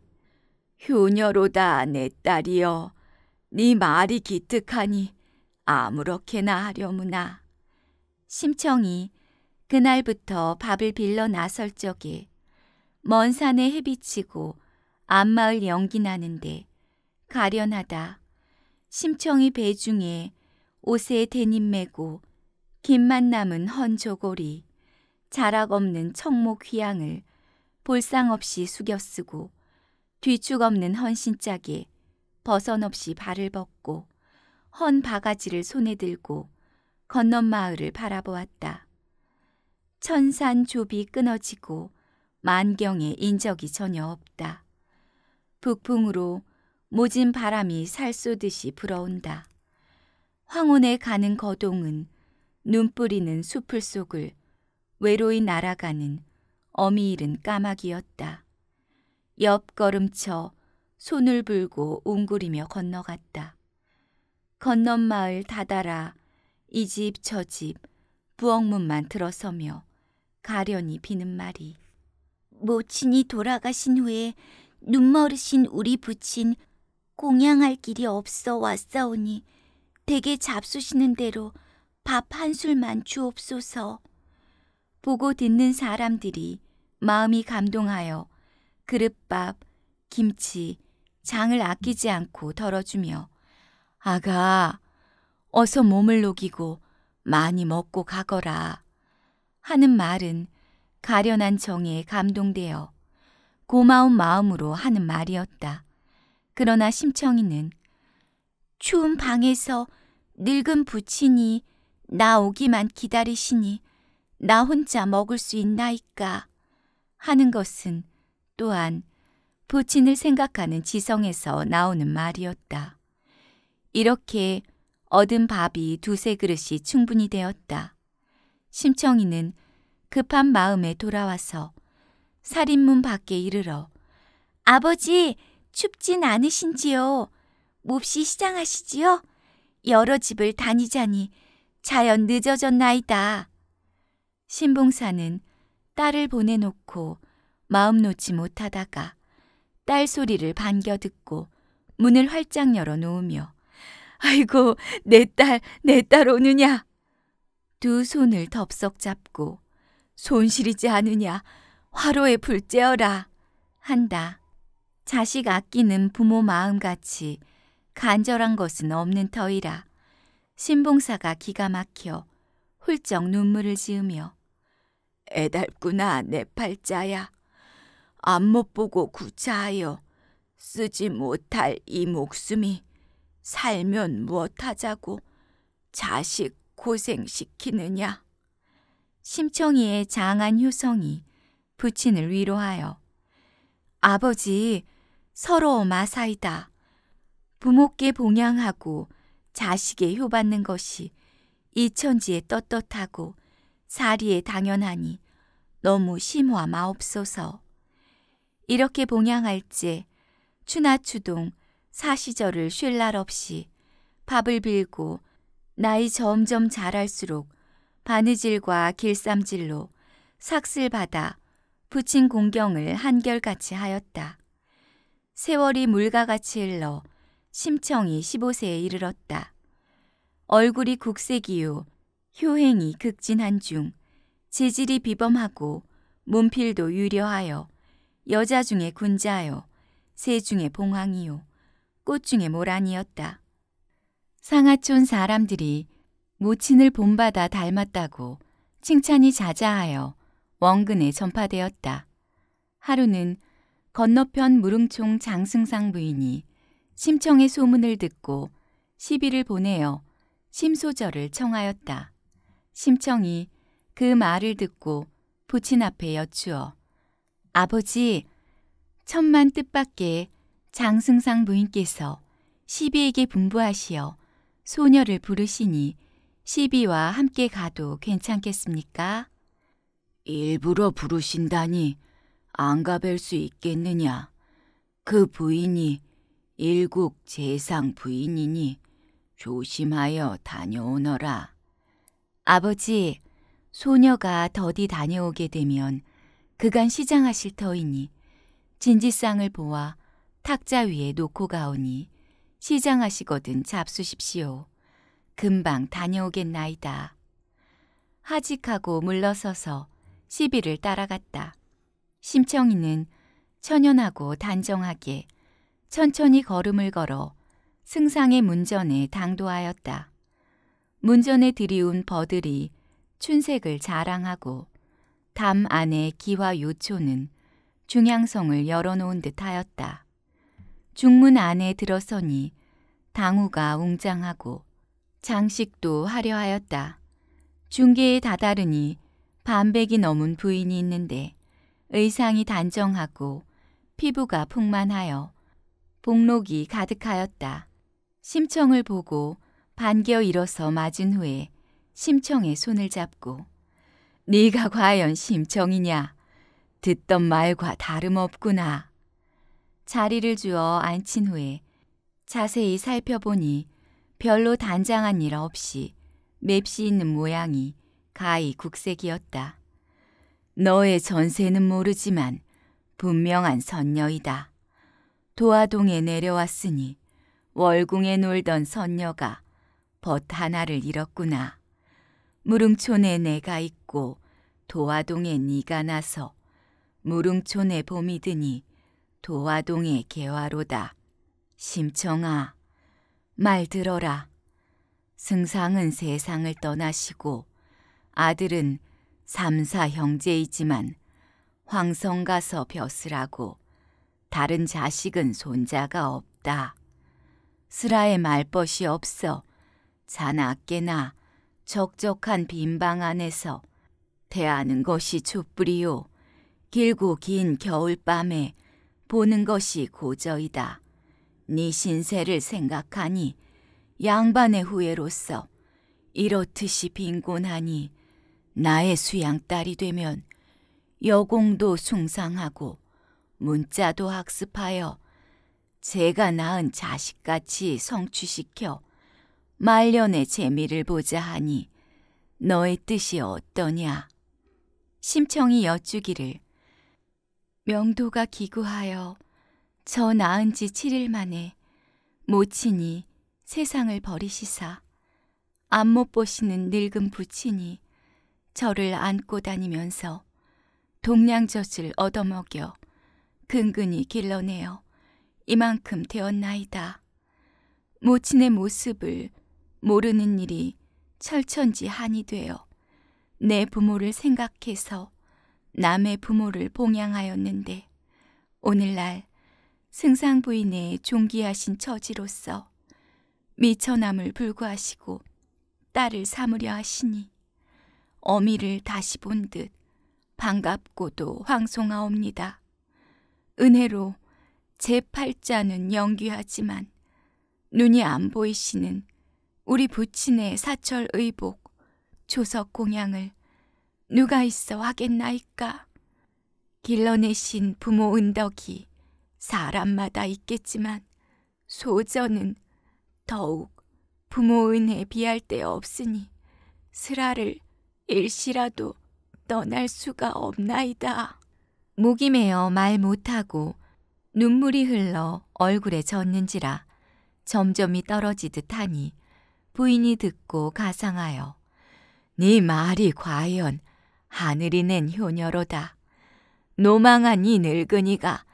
효녀로다 내 딸이여 네 말이 기특하니 아무렇게나 하려무나. 심청이 그날부터 밥을 빌러 나설 적에 먼 산에 해비치고 앞마을 연기 나는데 가련하다. 심청이 배 중에 옷에 데님 메고 긴만 남은 헌 조골이 자락 없는 청목 휘양을 볼상 없이 숙여 쓰고 뒤축 없는 헌신짝에 버선 없이 발을 벗고 헌 바가지를 손에 들고 건넌 마을을 바라보았다. 천산 조비 끊어지고 만경에 인적이 전혀 없다. 북풍으로 모진 바람이 살 쏘듯이 불어온다. 황혼에 가는 거동은 눈 뿌리는 숲을 속을 외로이 날아가는 어미 잃은 까마귀였다. 옆 걸음쳐 손을 불고 웅구리며 건너갔다. 건넌 마을 다다라 이 집 저 집 부엌문만 들어서며 가련히 비는 말이 모친이 돌아가신 후에 눈머르신 우리 부친 공양할 길이 없어 왔사오니 대게 잡수시는 대로 밥 한 술만 주옵소서. 보고 듣는 사람들이 마음이 감동하여 그릇밥, 김치, 장을 아끼지 않고 덜어주며 아가 어서 몸을 녹이고 많이 먹고 가거라 하는 말은 가련한 정에 감동되어 고마운 마음으로 하는 말이었다. 그러나 심청이는 추운 방에서 늙은 부친이 나 오기만 기다리시니 나 혼자 먹을 수 있나이까 하는 것은 또한 부친을 생각하는 지성에서 나오는 말이었다. 이렇게 얻은 밥이 두세 그릇이 충분히 되었다. 심청이는 급한 마음에 돌아와서 살인문 밖에 이르러 아버지 춥진 않으신지요? 몹시 시장하시지요? 여러 집을 다니자니 자연 늦어졌나이다. 신봉사는 딸을 보내놓고 마음 놓지 못하다가 딸 소리를 반겨 듣고 문을 활짝 열어 놓으며 아이고 내 딸 내 딸 오느냐 두 손을 덥석 잡고 손실이지 않느냐 화로에 불쬐어라 한다. 자식 아끼는 부모 마음같이 간절한 것은 없는 터이라 신봉사가 기가 막혀 훌쩍 눈물을 지으며 애달구나 내 팔자야 안못 보고 구차하여 쓰지 못할 이 목숨이 살면 무엇하자고 자식 고생시키느냐. 심청이의 장한 효성이 부친을 위로하여 아버지 서로 마사이다. 부모께 봉양하고 자식에 효받는 것이 이천지에 떳떳하고 사리에 당연하니 너무 심화 마옵소서. 이렇게 봉양할지 추나 추동 사시절을 쉴 날 없이 밥을 빌고 나이 점점 자랄수록 바느질과 길쌈질로 삭슬 받아 부친 공경을 한결같이 하였다. 세월이 물과 같이 흘러 심청이 15세에 이르렀다. 얼굴이 국색이요 효행이 극진한 중 재질이 비범하고 몸필도 유려하여 여자 중에 군자요, 새 중에 봉황이요, 꽃 중에 모란이었다. 상하촌 사람들이 모친을 본받아 닮았다고 칭찬이 자자하여 원근에 전파되었다. 하루는 건너편 무릉총 장승상 부인이 심청의 소문을 듣고 시비를 보내어 심소절을 청하였다. 심청이 그 말을 듣고 부친 앞에 여쭈어 아버지, 천만 뜻밖에 장승상 부인께서 시비에게 분부하시어 소녀를 부르시니 시비와 함께 가도 괜찮겠습니까? 일부러 부르신다니 안 가뵐 수 있겠느냐. 그 부인이 일국 재상 부인이니 조심하여 다녀오너라. 아버지, 소녀가 더디 다녀오게 되면 그간 시장하실 터이니 진지쌍을 보아 탁자 위에 놓고 가오니 시장하시거든 잡수십시오. 금방 다녀오겠나이다. 하직하고 물러서서 시비를 따라갔다. 심청이는 천연하고 단정하게 천천히 걸음을 걸어 승상의 문전에 당도하였다. 문전에 들이운 버들이 춘색을 자랑하고 담 안의 기와 요초는 중향성을 열어놓은 듯하였다. 중문 안에 들어서니 당우가 웅장하고 장식도 화려하였다. 중계에 다다르니 반백이 넘은 부인이 있는데 의상이 단정하고 피부가 풍만하여 복록이 가득하였다. 심청을 보고 반겨 일어서 맞은 후에 심청의 손을 잡고 네가 과연 심청이냐? 듣던 말과 다름없구나. 자리를 주어 앉힌 후에 자세히 살펴보니 별로 단장한 일 없이 맵시 있는 모양이 가히 국색이었다. 너의 전세는 모르지만 분명한 선녀이다. 도화동에 내려왔으니 월궁에 놀던 선녀가 벗 하나를 잃었구나. 무릉촌에 내가 있고 늙고 도화동에 니가 나서 무릉촌에 봄이 드니 도화동에 개화로다. 심청아, 말 들어라. 승상은 세상을 떠나시고 아들은 삼사 형제이지만 황성 가서 벼슬하고 다른 자식은 손자가 없다. 스라의 말벗이 없어 자나 깨나 적적한 빈방 안에서 대하는 것이 촛불이요 길고 긴 겨울밤에 보는 것이 고저이다. 네 신세를 생각하니 양반의 후예로서 이렇듯이 빈곤하니 나의 수양딸이 되면 여공도 숭상하고 문자도 학습하여 제가 낳은 자식같이 성취시켜 말년의 재미를 보자 하니 너의 뜻이 어떠냐? 심청이 여쭈기를 명도가 기구하여 저 낳은 지 7일 만에 모친이 세상을 버리시사 안 못 보시는 늙은 부친이 저를 안고 다니면서 동량젖을 얻어먹여 근근히 길러내어 이만큼 되었나이다. 모친의 모습을 모르는 일이 철천지한이 되어 내 부모를 생각해서 남의 부모를 봉양하였는데 오늘날 승상 부인의 존귀하신 처지로서 미천함을 불구하시고 딸을 삼으려 하시니 어미를 다시 본 듯 반갑고도 황송하옵니다. 은혜로 제 팔자는 영귀하지만 눈이 안 보이시는 우리 부친의 사철 의복 조석 공양을 누가 있어 하겠나이까? 길러내신 부모 은덕이 사람마다 있겠지만 소저는 더욱 부모 은혜 비할 데 없으니 슬하를 일시라도 떠날 수가 없나이다. 목이 메어 말 못하고 눈물이 흘러 얼굴에 젖는지라 점점이 떨어지듯 하니 부인이 듣고 가상하여 네 말이 과연 하늘이 낸 효녀로다. 노망한 이 늙은이가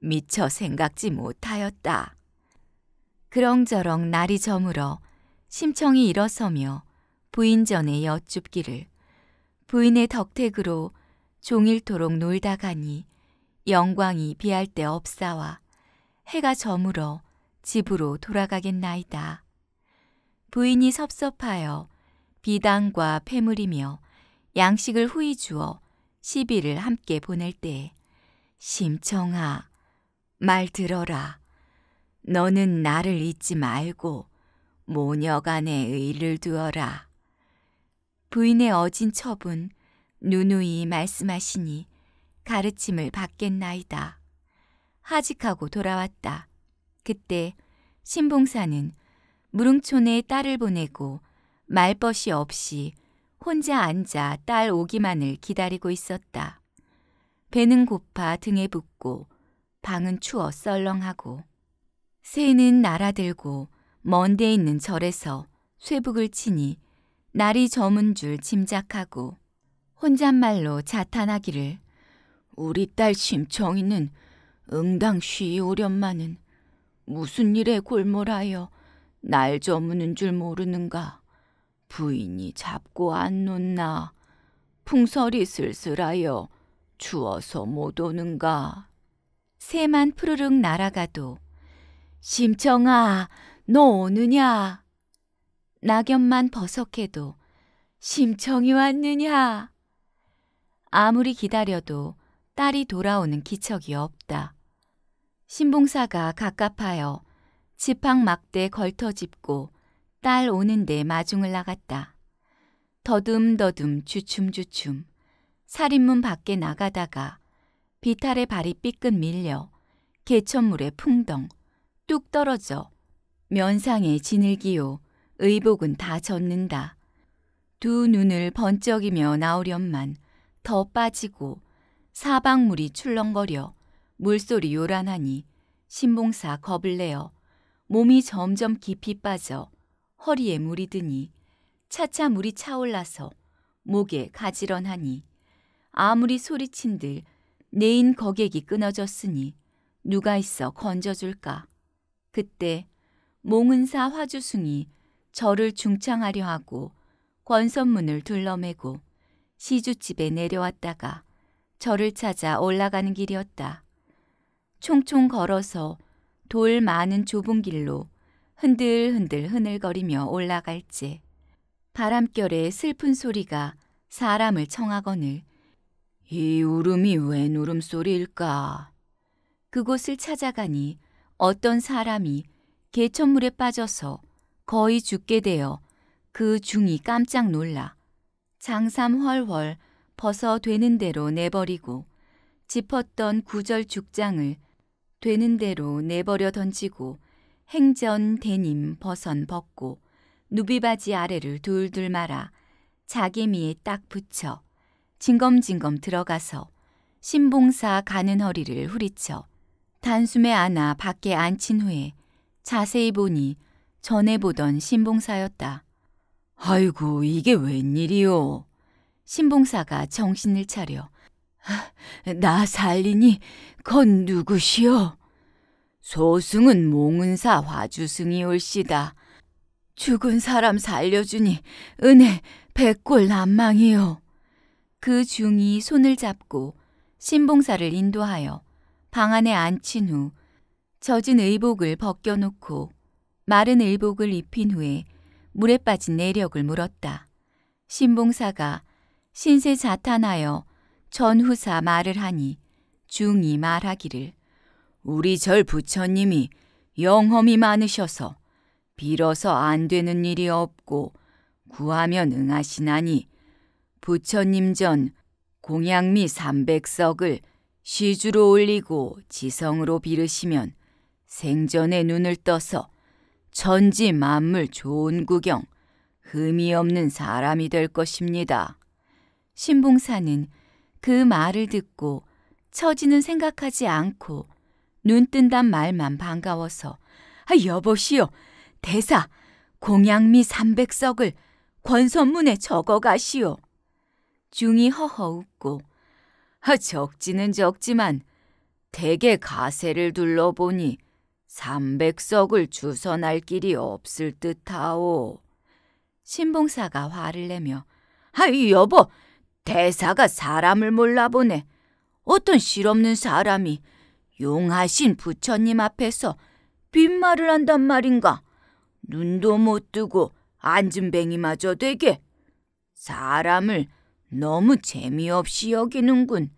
미처 생각지 못하였다. 그렁저렁 날이 저물어 심청이 일어서며 부인전의 여쭙기를 부인의 덕택으로 종일토록 놀다 가니 영광이 비할 데 없사와 해가 저물어 집으로 돌아가겠나이다. 부인이 섭섭하여 비단과 패물이며 양식을 후이 주어 시비를 함께 보낼 때 심청아 말 들어라 너는 나를 잊지 말고 모녀간의 의를 두어라 부인의 어진 처분 누누이 말씀하시니 가르침을 받겠나이다 하직하고 돌아왔다 그때 신봉사는 무릉촌에 딸을 보내고 말벗이 없이 혼자 앉아 딸 오기만을 기다리고 있었다. 배는 고파 등에 붙고 방은 추워 썰렁하고 새는 날아들고 먼데 있는 절에서 쇠북을 치니 날이 저문 줄 짐작하고 혼잣말로 자탄하기를 우리 딸 심청이는 응당 쉬오련마는 무슨 일에 골몰하여 날 저무는 줄 모르는가. 부인이 잡고 안 놓나 풍설이 쓸쓸하여 추워서 못 오는가 새만 푸르륵 날아가도 심청아 너 오느냐 낙엽만 버석해도 심청이 왔느냐 아무리 기다려도 딸이 돌아오는 기척이 없다. 신봉사가 갑갑하여 지팡 막대 걸터짚고 딸 오는데 마중을 나갔다. 더듬더듬 주춤주춤 살인문 밖에 나가다가 비탈의 발이 삐끗 밀려 개천물에 풍덩 뚝 떨어져 면상에 지늘기요 의복은 다 젖는다. 두 눈을 번쩍이며 나오련만 더 빠지고 사방물이 출렁거려 물소리 요란하니 신봉사 겁을 내어 몸이 점점 깊이 빠져 허리에 물이 드니 차차 물이 차올라서 목에 가지런하니 아무리 소리친들 내인 거객이 끊어졌으니 누가 있어 건져줄까. 그때 몽은사 화주승이 저를 중창하려 하고 권선문을 둘러매고 시주집에 내려왔다가 저를 찾아 올라가는 길이었다. 총총 걸어서 돌 많은 좁은 길로 흔들흔들 흔들거리며 올라갈지 바람결에 슬픈 소리가 사람을 청하거늘 이 울음이 웬 울음소리일까? 그곳을 찾아가니 어떤 사람이 개천물에 빠져서 거의 죽게 되어 그 중이 깜짝 놀라 장삼 헐헐 벗어 되는 대로 내버리고 짚었던 구절 죽장을 되는 대로 내버려 던지고 행전 대님벗선 벗고 누비바지 아래를 둘둘 말아 자개미에 딱 붙여 징검징검 들어가서 신봉사 가는 허리를 후리쳐 단숨에 안아 밖에 앉힌 후에 자세히 보니 전에 보던 신봉사였다. 아이고 이게 웬일이오 신봉사가 정신을 차려. 아, 나 살리니 건 누구시오? 소승은 몽은사 화주승이 올시다. 죽은 사람 살려주니 은혜 백골 난망이요. 그 중이 손을 잡고 신봉사를 인도하여 방 안에 앉힌 후 젖은 의복을 벗겨놓고 마른 의복을 입힌 후에 물에 빠진 내력을 물었다. 신봉사가 신세 자탄하여 전후사 말을 하니 중이 말하기를 우리 절 부처님이 영험이 많으셔서 빌어서 안 되는 일이 없고 구하면 응하시나니 부처님 전 공양미 삼백석을 시주로 올리고 지성으로 비르시면 생전에 눈을 떠서 천지 만물 좋은 구경, 흠이 없는 사람이 될 것입니다. 신봉사는 그 말을 듣고 처지는 생각하지 않고 눈 뜬단 말만 반가워서 아, 여보시오 대사 공양미 삼백석을 권선문에 적어 가시오. 중이 허허 웃고 아, 적지는 적지만 대개 가세를 둘러보니 삼백석을 주선할 길이 없을 듯하오. 신봉사가 화를 내며 아이 여보 대사가 사람을 몰라보네. 어떤 실없는 사람이 용하신 부처님 앞에서 빈말을 한단 말인가? 눈도 못 뜨고 앉은뱅이마저 되게 사람을 너무 재미없이 여기는군.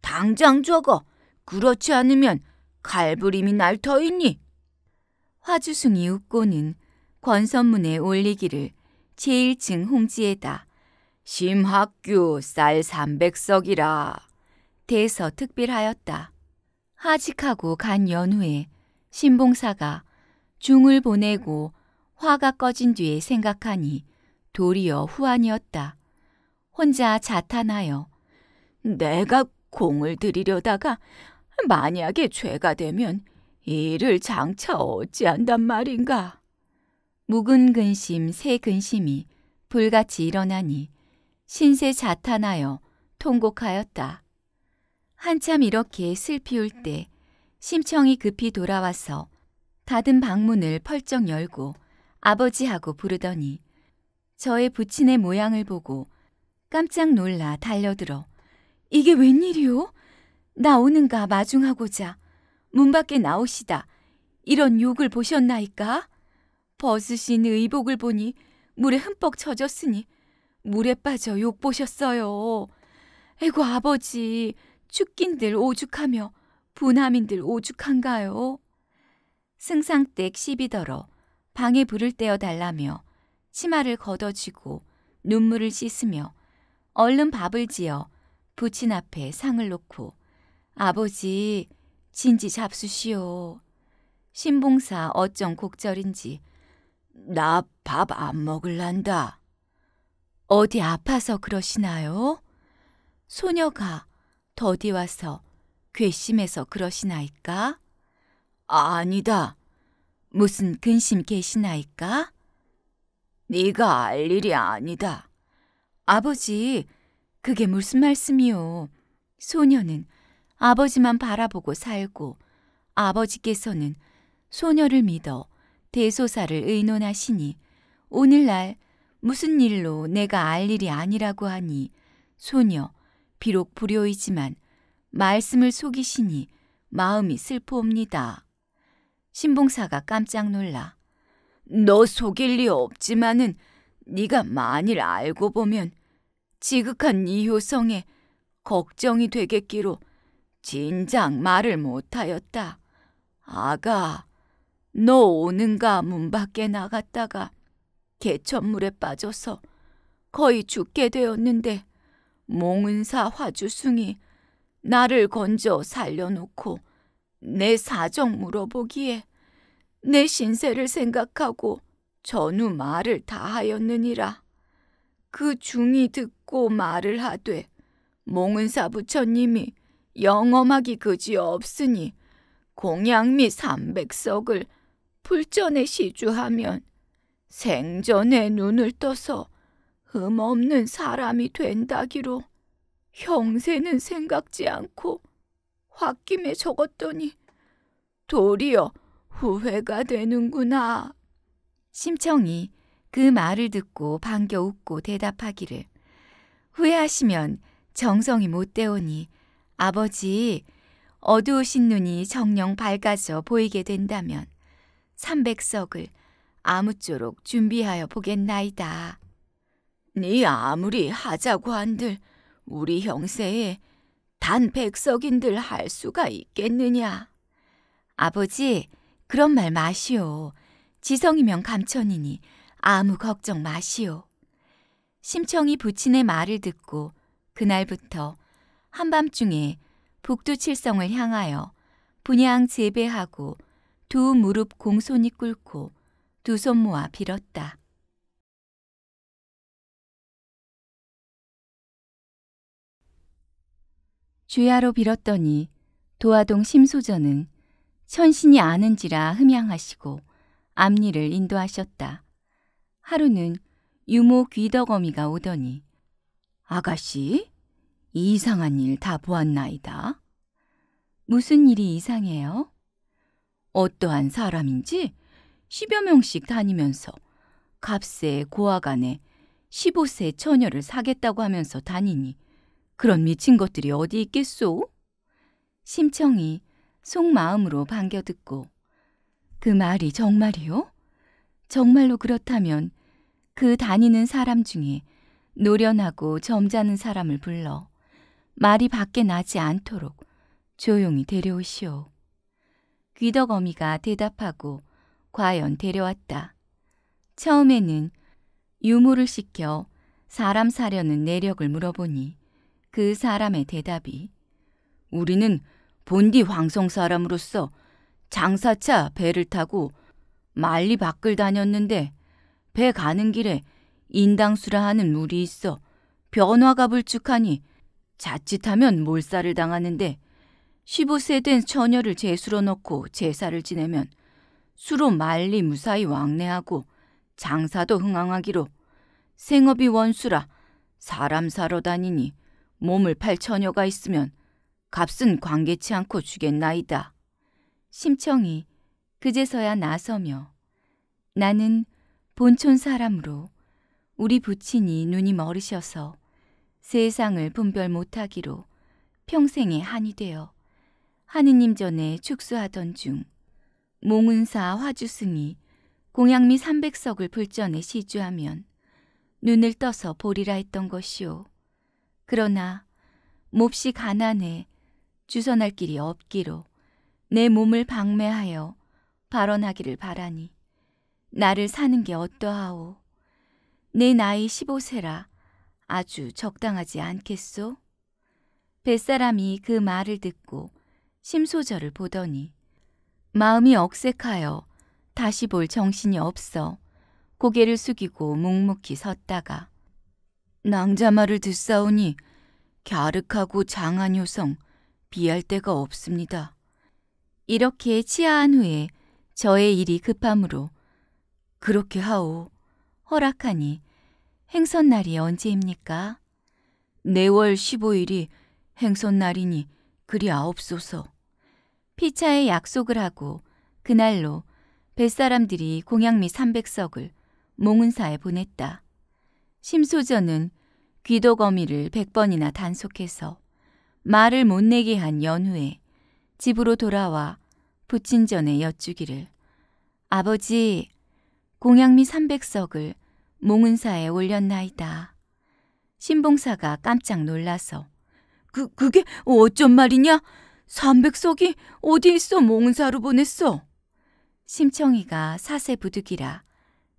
당장 적어. 그렇지 않으면 갈부림이 날 터이니. 화주승이 웃고는 권선문에 올리기를 제1층 홍지에다 심학교 쌀 300석이라 대서 특별하였다 하직하고 간 연후에 신봉사가 중을 보내고 화가 꺼진 뒤에 생각하니 도리어 후안이었다. 혼자 자탄하여 내가 공을 들이려다가 만약에 죄가 되면 이를 장차 어찌한단 말인가. 묵은 근심 새 근심이 불같이 일어나니 신세 자탄하여 통곡하였다. 한참 이렇게 슬피 울 때 심청이 급히 돌아와서 닫은 방문을 펄쩍 열고 아버지하고 부르더니 저의 부친의 모양을 보고 깜짝 놀라 달려들어 이게 웬일이오? 나오는가 마중하고자 문 밖에 나오시다 이런 욕을 보셨나이까? 벗으신 의복을 보니 물에 흠뻑 젖었으니 물에 빠져 욕 보셨어요. 에고 아버지 죽긴들 오죽하며 분남인들 오죽한가요? 승상댁 시비더러 방에 불을 떼어 달라며 치마를 걷어쥐고 눈물을 씻으며 얼른 밥을 지어 부친 앞에 상을 놓고 아버지 진지 잡수시오. 신봉사 어쩜 곡절인지 나 밥 안 먹을란다. 어디 아파서 그러시나요? 소녀가 더디 와서 괘씸해서 그러시나이까? 아니다. 무슨 근심 계시나이까? 네가 알 일이 아니다. 아버지, 그게 무슨 말씀이오? 소녀는 아버지만 바라보고 살고 아버지께서는 소녀를 믿어 대소사를 의논하시니 오늘날 무슨 일로 내가 알 일이 아니라고 하니 소녀 비록 불효이지만 말씀을 속이시니 마음이 슬퍼옵니다. 신봉사가 깜짝 놀라 너 속일 리 없지만은 네가 만일 알고 보면 지극한 이 효성에 걱정이 되겠기로 진작 말을 못하였다. 아가, 너 오는가 문 밖에 나갔다가 개천물에 빠져서 거의 죽게 되었는데 몽은사 화주승이 나를 건져 살려놓고 내 사정 물어보기에 내 신세를 생각하고 전후 말을 다 하였느니라. 그 중이 듣고 말을 하되 몽은사 부처님이 영험하기 그지 없으니 공양미 삼백석을 불전에 시주하면 생전에 눈을 떠서 흠 없는 사람이 된다기로 형세는 생각지 않고 홧김에 적었더니 도리어 후회가 되는구나. 심청이 그 말을 듣고 반겨 웃고 대답하기를 후회하시면 정성이 못 되오니 아버지 어두우신 눈이 정령 밝아져 보이게 된다면 삼백석을 아무쪼록 준비하여 보겠나이다. 네 아무리 하자고 한들 우리 형세에 단 백석인들 할 수가 있겠느냐. 아버지, 그런 말 마시오. 지성이면 감천이니 아무 걱정 마시오. 심청이 부친의 말을 듣고 그날부터 한밤중에 북두칠성을 향하여 분양 재배하고 두 무릎 공손히 꿇고 두 손 모아 빌었다. 주야로 빌었더니 도화동 심소전은 천신이 아는지라 흠양하시고 암리를 인도하셨다. 하루는 유모 귀덕어미가 오더니 아가씨 이상한 일 다 보았나이다. 무슨 일이 이상해요? 어떠한 사람인지 십여 명씩 다니면서 값세 고아간에 15세 처녀를 사겠다고 하면서 다니니 그런 미친 것들이 어디 있겠소? 심청이 속마음으로 반겨듣고 그 말이 정말이요? 정말로 그렇다면 그 다니는 사람 중에 노련하고 점잖은 사람을 불러 말이 밖에 나지 않도록 조용히 데려오시오. 귀덕어미가 대답하고 과연 데려왔다. 처음에는 유물을 시켜 사람 사려는 내력을 물어보니 그 사람의 대답이 우리는 본디 황성 사람으로서 장사차 배를 타고 말리 밖을 다녔는데 배 가는 길에 인당수라 하는 물이 있어 변화가 불쭉하니 자칫하면 몰살을 당하는데 15세 된 처녀를 제수로 넣고 제사를 지내면 수로 말리 무사히 왕래하고 장사도 흥왕하기로 생업이 원수라 사람 사러 다니니 몸을 팔 처녀가 있으면 값은 관계치 않고 주겠나이다. 심청이 그제서야 나서며 나는 본촌 사람으로 우리 부친이 눈이 멀으셔서 세상을 분별 못하기로 평생에 한이 되어 하느님 전에 축수하던 중 몽은사 화주승이 공양미 300석을 불전에 시주하면 눈을 떠서 보리라 했던 것이오. 그러나 몹시 가난해 주선할 길이 없기로 내 몸을 방매하여 발언하기를 바라니 나를 사는 게 어떠하오? 내 나이 15세라 아주 적당하지 않겠소? 뱃사람이 그 말을 듣고 심소절을 보더니 마음이 억색하여 다시 볼 정신이 없어 고개를 숙이고 묵묵히 섰다가 낭자마를 듣사오니 갸륵하고 장한 효성 비할 데가 없습니다. 이렇게 치아한 후에 저의 일이 급함으로 그렇게 하오 허락하니 행선날이 언제입니까? 네월십오일이 행선날이니 그리 아옵소서. 피차에 약속을 하고 그날로 뱃사람들이 공양미 삼백석을 몽은사에 보냈다. 심소전은 귀도 거미를 백번이나 단속해서 말을 못 내게 한 연후에 집으로 돌아와 부친전에 여쭈기를 아버지 공양미 300석을 몽은사에 올렸나이다. 신봉사가 깜짝 놀라서 그 그게 어쩐 말이냐? 300석이 어디 있어 몽은사로 보냈어? 심청이가 사세 부득이라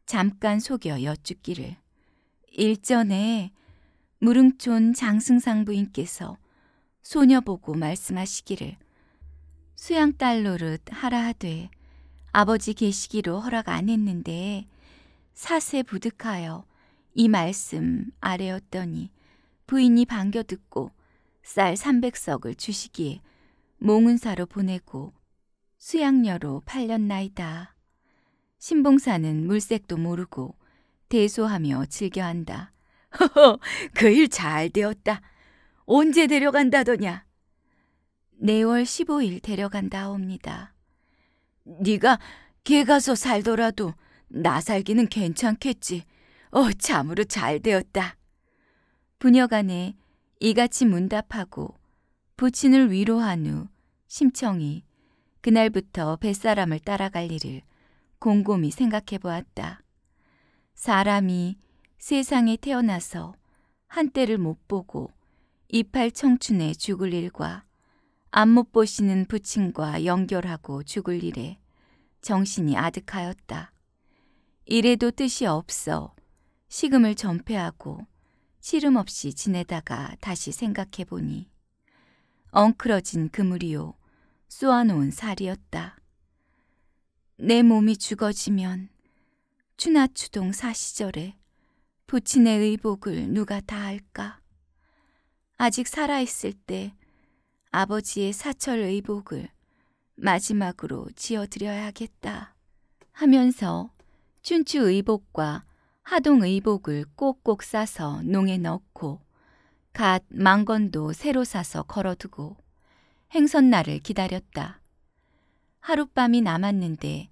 잠깐 속여 여쭙기를 일전에 무릉촌 장승상 부인께서 소녀 보고 말씀하시기를 수양딸 노릇 하라 하되 아버지 계시기로 허락 안 했는데 사세 부득하여 이 말씀 아래였더니 부인이 반겨 듣고 쌀 300석을 주시기에 몽은사로 보내고 수양녀로 팔렸나이다. 신봉사는 물색도 모르고 대소하며 즐겨한다. 그일잘 되었다. 언제 데려간다더냐? 4월 15일 데려간다옵니다. 네가 걔 가서 살더라도 나 살기는 괜찮겠지. 어, 참으로 잘 되었다. 부녀간에 이같이 문답하고 부친을 위로한 후 심청이 그날부터 뱃사람을 따라갈 일을 곰곰이 생각해 보았다. 사람이 세상에 태어나서 한때를 못 보고 이팔 청춘에 죽을 일과 안 못 보시는 부친과 연결하고 죽을 일에 정신이 아득하였다. 이래도 뜻이 없어 식음을 전폐하고 시름없이 지내다가 다시 생각해보니 엉클어진 그물이요 쏘아놓은 살이었다. 내 몸이 죽어지면 추나추동 사시절에 부친의 의복을 누가 다 알까? 아직 살아있을 때 아버지의 사철 의복을 마지막으로 지어드려야겠다 하면서 춘추 의복과 하동 의복을 꼭꼭 싸서 농에 넣고 갓 망건도 새로 사서 걸어두고 행선날을 기다렸다. 하룻밤이 남았는데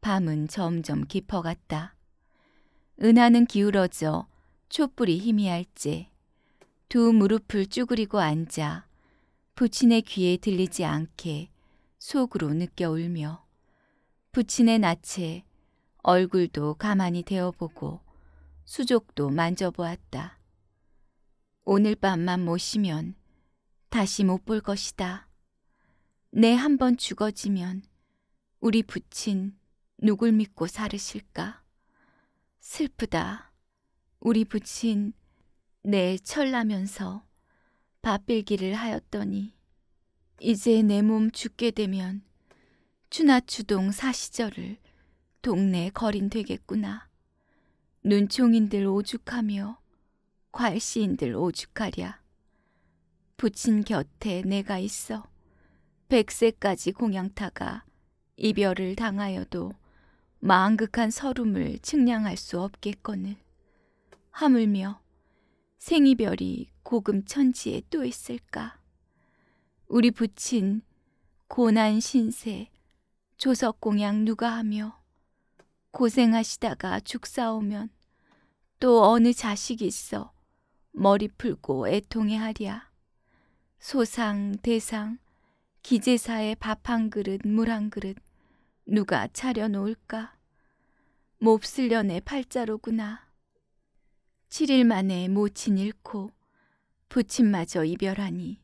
밤은 점점 깊어갔다. 은하는 기울어져 촛불이 희미할지 두 무릎을 쭈그리고 앉아 부친의 귀에 들리지 않게 속으로 느껴 울며 부친의 낯에 얼굴도 가만히 대어보고 수족도 만져보았다. 오늘 밤만 모시면 다시 못 볼 것이다. 내 한 번 죽어지면 우리 부친 누굴 믿고 살으실까? 슬프다. 우리 부친 내 철나면서 밥빌기를 하였더니 이제 내 몸 죽게 되면 추나추동 사시절을 동네 거린 되겠구나. 눈총인들 오죽하며 괄시인들 오죽하랴. 부친 곁에 내가 있어 백세까지 공양타가 이별을 당하여도 망극한 서름을 측량할 수 없겠거늘. 하물며 생이별이 고금 천지에 또 있을까? 우리 부친 고난 신세 조석공양 누가 하며 고생하시다가 죽사오면 또 어느 자식이 있어 머리 풀고 애통해 하랴. 소상, 대상, 기재사의밥 한 그릇, 물 한 그릇 누가 차려놓을까? 몹쓸려 내 팔자로구나. 7일 만에 모친 잃고 부친마저 이별하니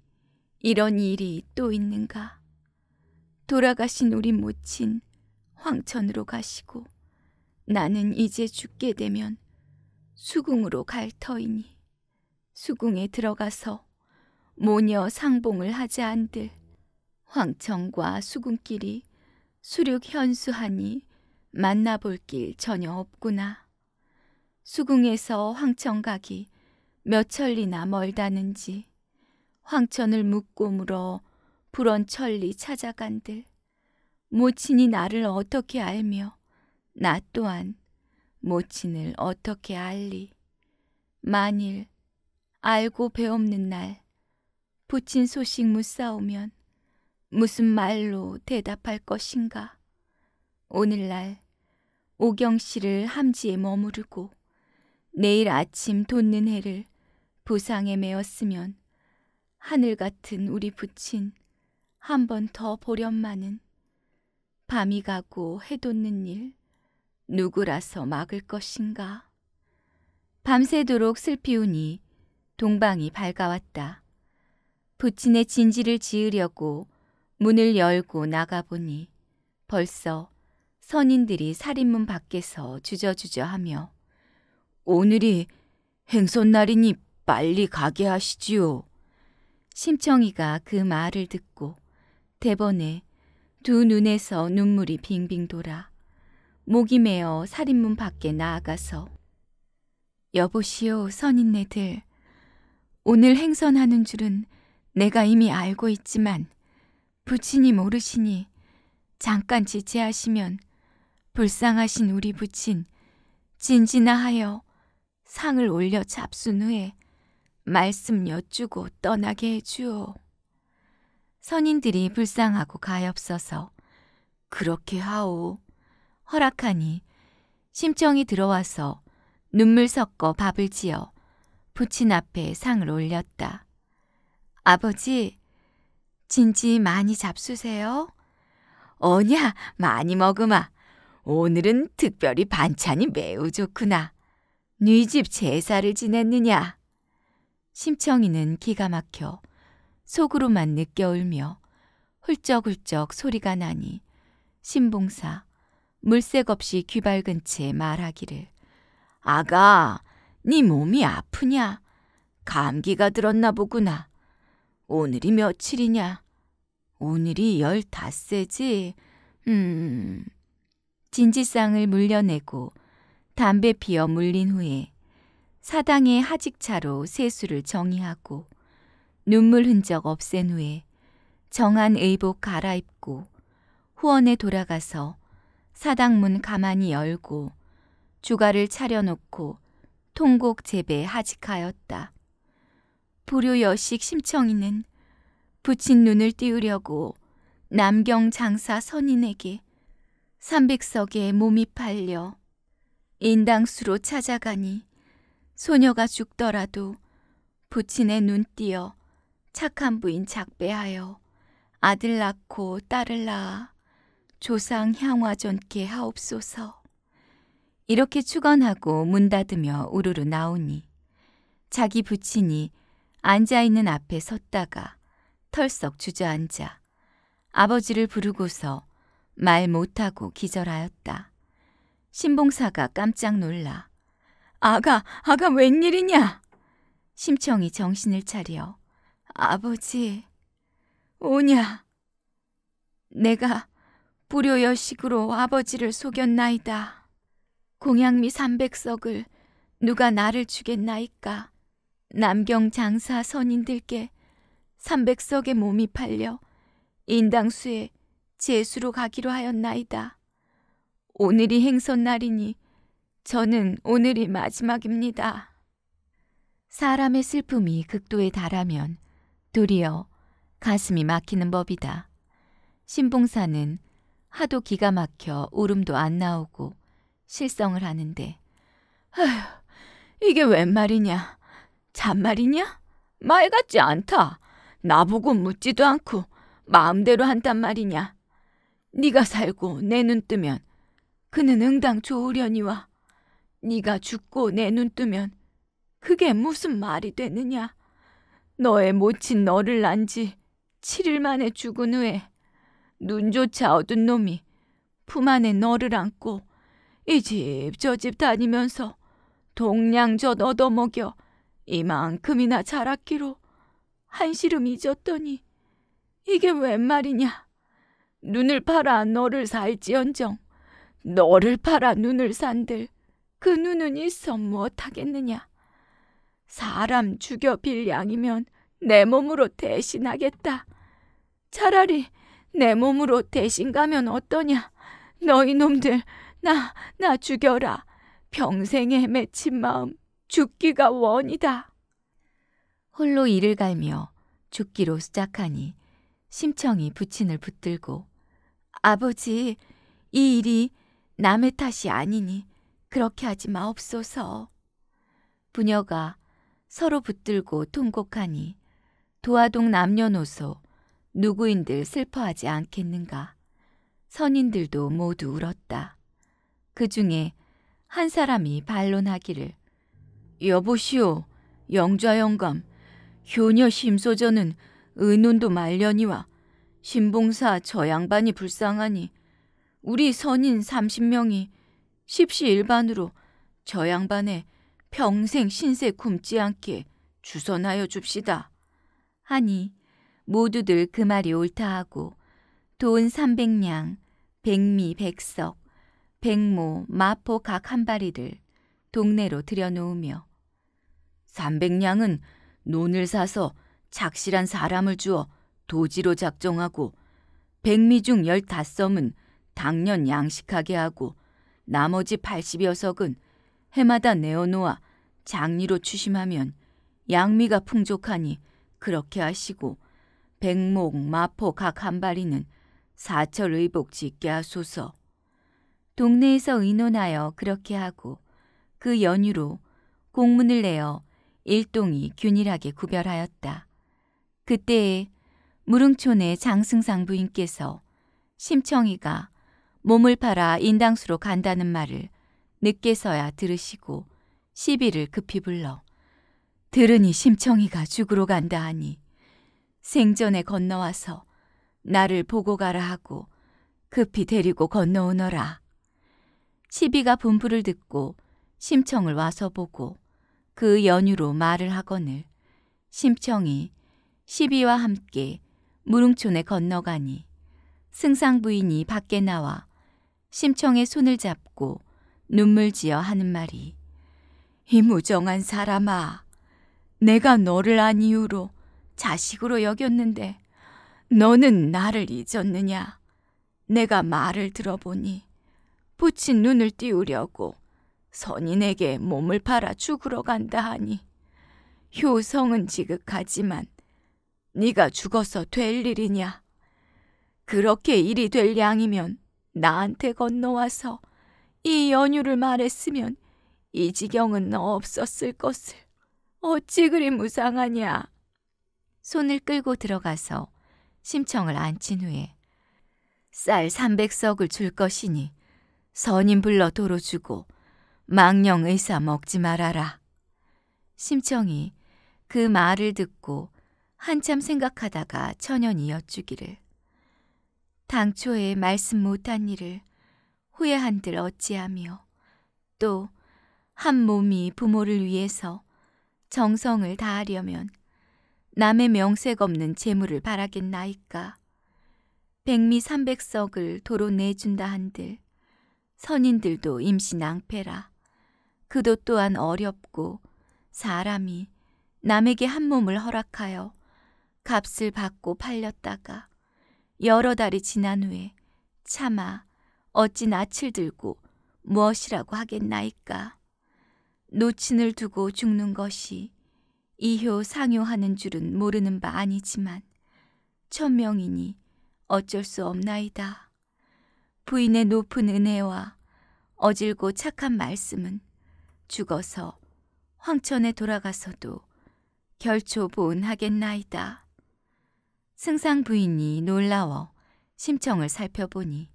이런 일이 또 있는가. 돌아가신 우리 모친 황천으로 가시고 나는 이제 죽게 되면 수궁으로 갈 터이니 수궁에 들어가서 모녀 상봉을 하지 않들 황천과 수궁끼리 수륙 현수하니 만나볼 길 전혀 없구나. 수궁에서 황천 가기 몇 천리나 멀다는지 황천을 묻고 물어 불언 천리 찾아간들 모친이 나를 어떻게 알며 나 또한 모친을 어떻게 알리 만일 알고 배없는 날 부친 소식 못싸우면 무슨 말로 대답할 것인가 오늘날 오경 씨를 함지에 머무르고 내일 아침 돋는 해를 부상에 메었으면 하늘 같은 우리 부친 한 번 더보렴만은 밤이 가고 해 돋는 일 누구라서 막을 것인가. 밤새도록 슬피우니 동방이 밝아왔다. 부친의 진지를 지으려고 문을 열고 나가보니 벌써 선인들이 살인문 밖에서 주저주저하며 오늘이 행선날이니 빨리 가게 하시지요. 심청이가 그 말을 듣고 대번에 두 눈에서 눈물이 빙빙 돌아 목이 메어 살인문 밖에 나아가서 여보시오 선인네들 오늘 행선하는 줄은 내가 이미 알고 있지만 부친이 모르시니 잠깐 지체하시면 불쌍하신 우리 부친 진진하하여 상을 올려 잡순 후에 말씀 여쭈고 떠나게 해주오. 선인들이 불쌍하고 가엾어서 그렇게 하오. 허락하니 심청이 들어와서 눈물 섞어 밥을 지어 부친 앞에 상을 올렸다. 아버지, 진지 많이 잡수세요. 어냐, 많이 먹으마. 오늘은 특별히 반찬이 매우 좋구나. 네 집 제사를 지냈느냐? 심청이는 기가 막혀 속으로만 느껴울며 훌쩍훌쩍 소리가 나니 신봉사 물색 없이 귀 밝은 채 말하기를 아가 네 몸이 아프냐 감기가 들었나 보구나 오늘이 며칠이냐 오늘이 열다세지 음 진지쌍을 물려내고 담배 피어 물린 후에 사당의 하직차로 세수를 정의하고 눈물 흔적 없앤 후에 정한 의복 갈아입고 후원에 돌아가서 사당문 가만히 열고 주가를 차려놓고 통곡 재배 하직하였다. 불효 여식 심청이는 붙인 눈을 띄우려고 남경 장사 선인에게 삼백석에 몸이 팔려 인당수로 찾아가니 소녀가 죽더라도 부친의 눈띄어 착한 부인 작배하여 아들 낳고 딸을 낳아 조상 향화전께 하옵소서. 이렇게 축원하고 문 닫으며 우르르 나오니 자기 부친이 앉아있는 앞에 섰다가 털썩 주저앉아 아버지를 부르고서 말 못하고 기절하였다. 신봉사가 깜짝 놀라 아가, 아가 웬일이냐? 심청이 정신을 차려 아버지, 오냐? 내가 불효여식으로 아버지를 속였나이다. 공양미 삼백석을 누가 나를 주겠나이까? 남경 장사 선인들께 삼백석의 몸이 팔려 인당수에 제수로 가기로 하였나이다. 오늘이 행선날이니 저는 오늘이 마지막입니다. 사람의 슬픔이 극도에 달하면 도리어 가슴이 막히는 법이다. 신봉사는 하도 기가 막혀 울음도 안 나오고 실성을 하는데 아휴, 이게 웬 말이냐? 잔말이냐? 말 같지 않다. 나보고 묻지도 않고 마음대로 한단 말이냐? 네가 살고 내 눈 뜨면 그는 응당 좋으려니와 네가 죽고 내 눈 뜨면 그게 무슨 말이 되느냐. 너의 모친 너를 난지 7일 만에 죽은 후에 눈조차 얻은 놈이 품 안에 너를 안고 이 집 저 집 다니면서 동냥젓 얻어먹여 이만큼이나 자랐기로 한시름 잊었더니 이게 웬 말이냐. 눈을 팔아 너를 살지언정 너를 팔아 눈을 산들 그 눈은 있어 못하겠느냐 사람 죽여 빌 양이면 내 몸으로 대신하겠다 차라리 내 몸으로 대신 가면 어떠냐 너희 놈들 나 나 죽여라 평생에 맺힌 마음 죽기가 원이다 홀로 이를 갈며 죽기로 시작하니 심청이 부친을 붙들고 아버지, 이 일이 남의 탓이 아니니 그렇게 하지 마옵소서. 부녀가 서로 붙들고 통곡하니 도화동 남녀노소 누구인들 슬퍼하지 않겠는가. 선인들도 모두 울었다. 그 중에 한 사람이 반론하기를 여보시오 영좌영감 효녀 심소전은 의논도 말려니와 신봉사 저 양반이 불쌍하니 우리 선인 30명이 십시일반으로 저 양반의 평생 신세 굶지 않게 주선하여 줍시다. 하니 모두들 그 말이 옳다 하고 돈 300냥, 백미 백석, 백모 마포 각한 바리를 동네로 들여놓으며 300냥은 논을 사서 작실한 사람을 주어 도지로 작정하고 백미 중 열다섬은 당년 양식하게 하고 나머지 8 0여 석은 해마다 내어놓아 장리로 추심하면 양미가 풍족하니 그렇게 하시고 백목, 마포 각 한발이는 사철 의복 짓게 하소서. 동네에서 의논하여 그렇게 하고 그 연유로 공문을 내어 일동이 균일하게 구별하였다. 그때에 무릉촌의 장승상 부인께서 심청이가 몸을 팔아 인당수로 간다는 말을 늦게서야 들으시고 시비를 급히 불러 들으니 심청이가 죽으러 간다 하니 생전에 건너와서 나를 보고 가라 하고 급히 데리고 건너오너라. 시비가 분부를 듣고 심청을 와서 보고 그 연유로 말을 하거늘 심청이 시비와 함께 무릉촌에 건너가니 승상 부인이 밖에 나와 심청의 손을 잡고 눈물지어 하는 말이 이 무정한 사람아 내가 너를 안 이유로 자식으로 여겼는데 너는 나를 잊었느냐 내가 말을 들어보니 부친 눈을 띄우려고 선인에게 몸을 팔아 죽으러 간다 하니 효성은 지극하지만 네가 죽어서 될 일이냐? 그렇게 일이 될 양이면 나한테 건너와서 이 연유를 말했으면 이 지경은 없었을 것을 어찌 그리 무상하냐? 손을 끌고 들어가서 심청을 앉힌 후에 쌀 300석을 줄 것이니 선인 불러 도로 주고 망령 의사 먹지 말아라. 심청이 그 말을 듣고 한참 생각하다가 천연이 여쭈기를 당초에 말씀 못한 일을 후회한들 어찌하며 또 한 몸이 부모를 위해서 정성을 다하려면 남의 명색 없는 재물을 바라겠나이까 백미삼백석을 도로 내준다 한들 선인들도 임시 낭패라 그도 또한 어렵고 사람이 남에게 한 몸을 허락하여 값을 받고 팔렸다가 여러 달이 지난 후에 차마 어찌 낯을 들고 무엇이라고 하겠나이까. 노친을 두고 죽는 것이 이효 상효하는 줄은 모르는 바 아니지만 천명이니 어쩔 수 없나이다. 부인의 높은 은혜와 어질고 착한 말씀은 죽어서 황천에 돌아가서도 결초 보은하겠나이다. 승상 부인이 놀라워 심청을 살펴보니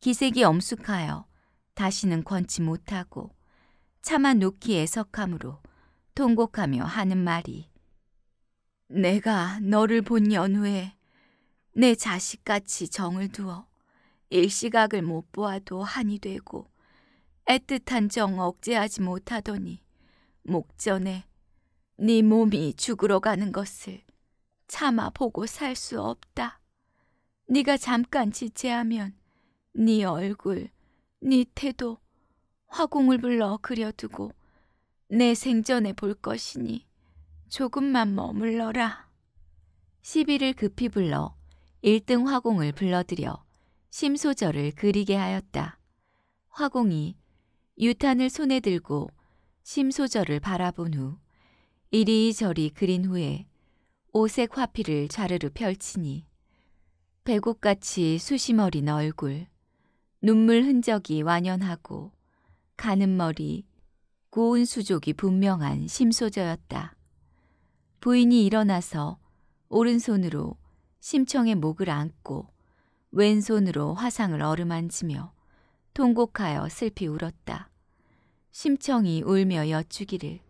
기색이 엄숙하여 다시는 권치 못하고 차마 놓기 애석함으로 통곡하며 하는 말이 내가 너를 본 연후에 내 자식같이 정을 두어 일시각을 못 보아도 한이 되고 애틋한 정 억제하지 못하더니 목전에 네 몸이 죽으러 가는 것을 참아 보고 살 수 없다. 네가 잠깐 지체하면 네 얼굴, 네 태도, 화공을 불러 그려두고 내 생전에 볼 것이니 조금만 머물러라. 시비를 급히 불러 1등 화공을 불러들여 심소절을 그리게 하였다. 화공이 유탄을 손에 들고 심소절을 바라본 후 이리저리 그린 후에 오색 화피를 자르르 펼치니 배고같이 수심 어린 얼굴, 눈물 흔적이 완연하고 가는 머리, 고운 수족이 분명한 심소저였다. 부인이 일어나서 오른손으로 심청의 목을 안고 왼손으로 화상을 어루만지며 통곡하여 슬피 울었다. 심청이 울며 여쭈기를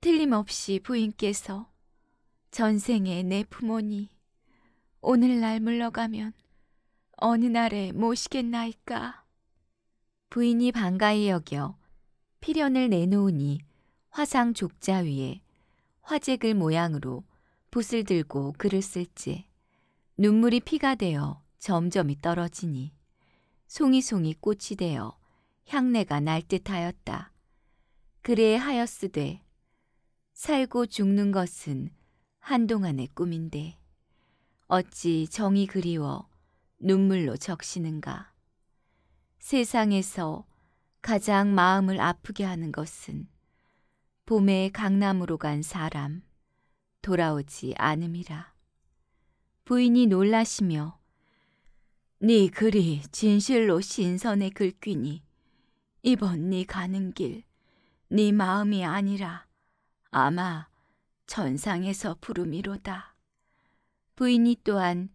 틀림없이 부인께서 전생에내 부모니 오늘날 물러가면 어느 날에 모시겠나이까. 부인이 반가이 여겨 필연을 내놓으니 화상 족자 위에 화재글 모양으로 붓을 들고 글을 쓸지 눈물이 피가 되어 점점이 떨어지니 송이송이 꽃이 되어 향내가 날 듯하였다. 그래 하였으되 살고 죽는 것은 한동안의 꿈인데 어찌 정이 그리워 눈물로 적시는가. 세상에서 가장 마음을 아프게 하는 것은 봄에 강남으로 간 사람, 돌아오지 않음이라. 부인이 놀라시며 네 글이 진실로 신선의 글귀니 이번 네 가는 길 네 마음이 아니라 아마 전상에서 부름이로다. 부인이 또한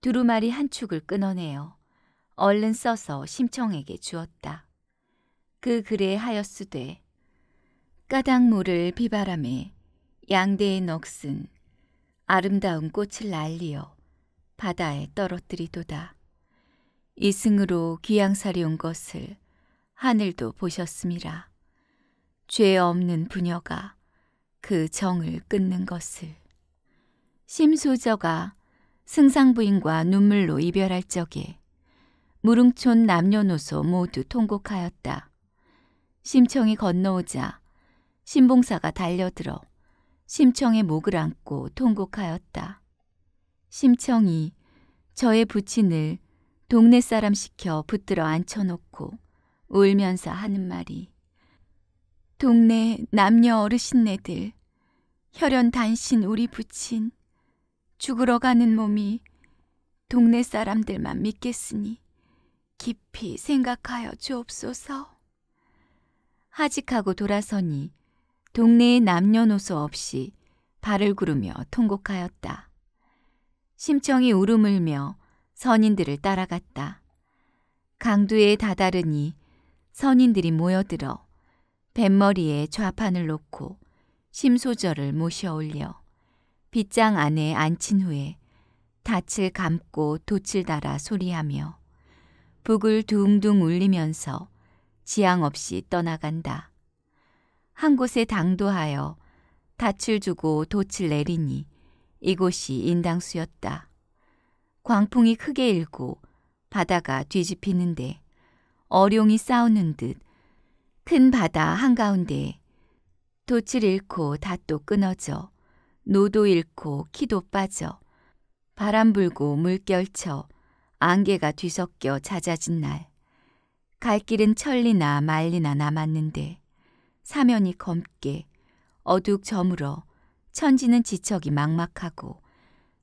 두루마리 한 축을 끊어내어 얼른 써서 심청에게 주었다. 그 글에 하였으되 까닭물을 비바람에 양대에 넋은 아름다운 꽃을 날리어 바다에 떨어뜨리도다. 이승으로 귀양살이 온 것을 하늘도 보셨습니다. 죄 없는 부녀가 그 정을 끊는 것을. 심소저가 승상부인과 눈물로 이별할 적에 무릉촌 남녀노소 모두 통곡하였다. 심청이 건너오자 심봉사가 달려들어 심청의 목을 안고 통곡하였다. 심청이 저의 부친을 동네 사람 시켜 붙들어 앉혀놓고 울면서 하는 말이 동네 남녀 어르신네들, 혈연 단신 우리 부친, 죽으러 가는 몸이 동네 사람들만 믿겠으니 깊이 생각하여 주옵소서. 하직하고 돌아서니 동네의 남녀노소 없이 발을 구르며 통곡하였다. 심청이 울음을며 선인들을 따라갔다. 강두에 다다르니 선인들이 모여들어 뱃머리에 좌판을 놓고 심소절을 모셔 올려 빗장 안에 앉힌 후에 닻을 감고 돛을 달아 소리하며 북을 둥둥 울리면서 지향 없이 떠나간다. 한 곳에 당도하여 닻을 주고 돛을 내리니 이곳이 인당수였다. 광풍이 크게 일고 바다가 뒤집히는데 어룡이 싸우는 듯큰 바다 한가운데 도치를 잃고 닷도 끊어져 노도 잃고 키도 빠져 바람 불고 물결쳐 안개가 뒤섞여 잦아진 날 갈 길은 천리나 말리나 남았는데 사면이 검게 어둑 저물어 천지는 지척이 막막하고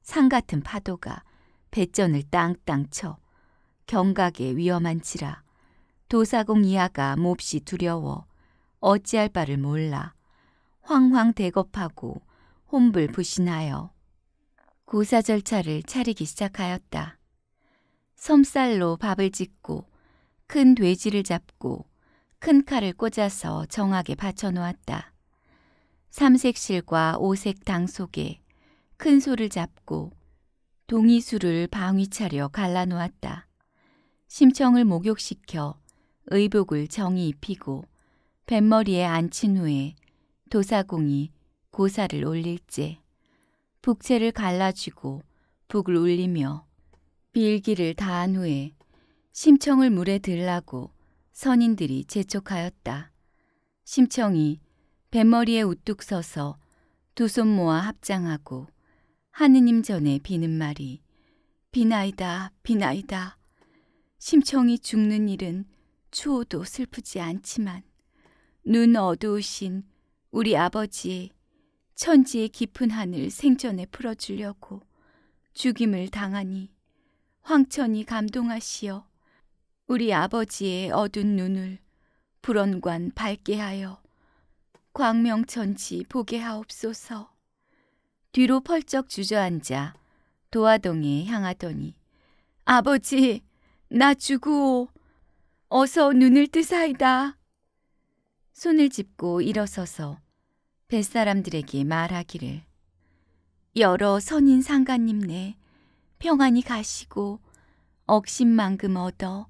산 같은 파도가 배전을 땅땅 쳐 경각에 위험한지라 도사공 이하가 몹시 두려워 어찌할 바를 몰라 황황대겁하고 혼불부신하여 고사 절차를 차리기 시작하였다. 섬쌀로 밥을 짓고 큰 돼지를 잡고 큰 칼을 꽂아서 정하게 받쳐 놓았다. 삼색실과 오색당 속에 큰 소를 잡고 동이수를 방위 차려 갈라 놓았다. 심청을 목욕시켜 의복을 정이 입히고 뱃머리에 앉힌 후에 도사공이 고사를 올릴지 북채를 갈라주고 북을 울리며 빌기를 다한 후에 심청을 물에 들라고 선인들이 재촉하였다. 심청이 뱃머리에 우뚝 서서 두 손 모아 합장하고 하느님 전에 비는 말이 비나이다 비나이다 심청이 죽는 일은 추호도 슬프지 않지만 눈 어두우신 우리 아버지의 천지의 깊은 한을 생전에 풀어주려고 죽임을 당하니 황천이 감동하시어 우리 아버지의 어두운 눈을 불언관 밝게 하여 광명천지 보게 하옵소서. 뒤로 펄쩍 주저앉아 도화동에 향하더니 아버지 나죽으 어서 눈을 뜨사이다. 손을 짚고 일어서서 뱃사람들에게 말하기를 여러 선인 상가님네 평안히 가시고 억심만큼 얻어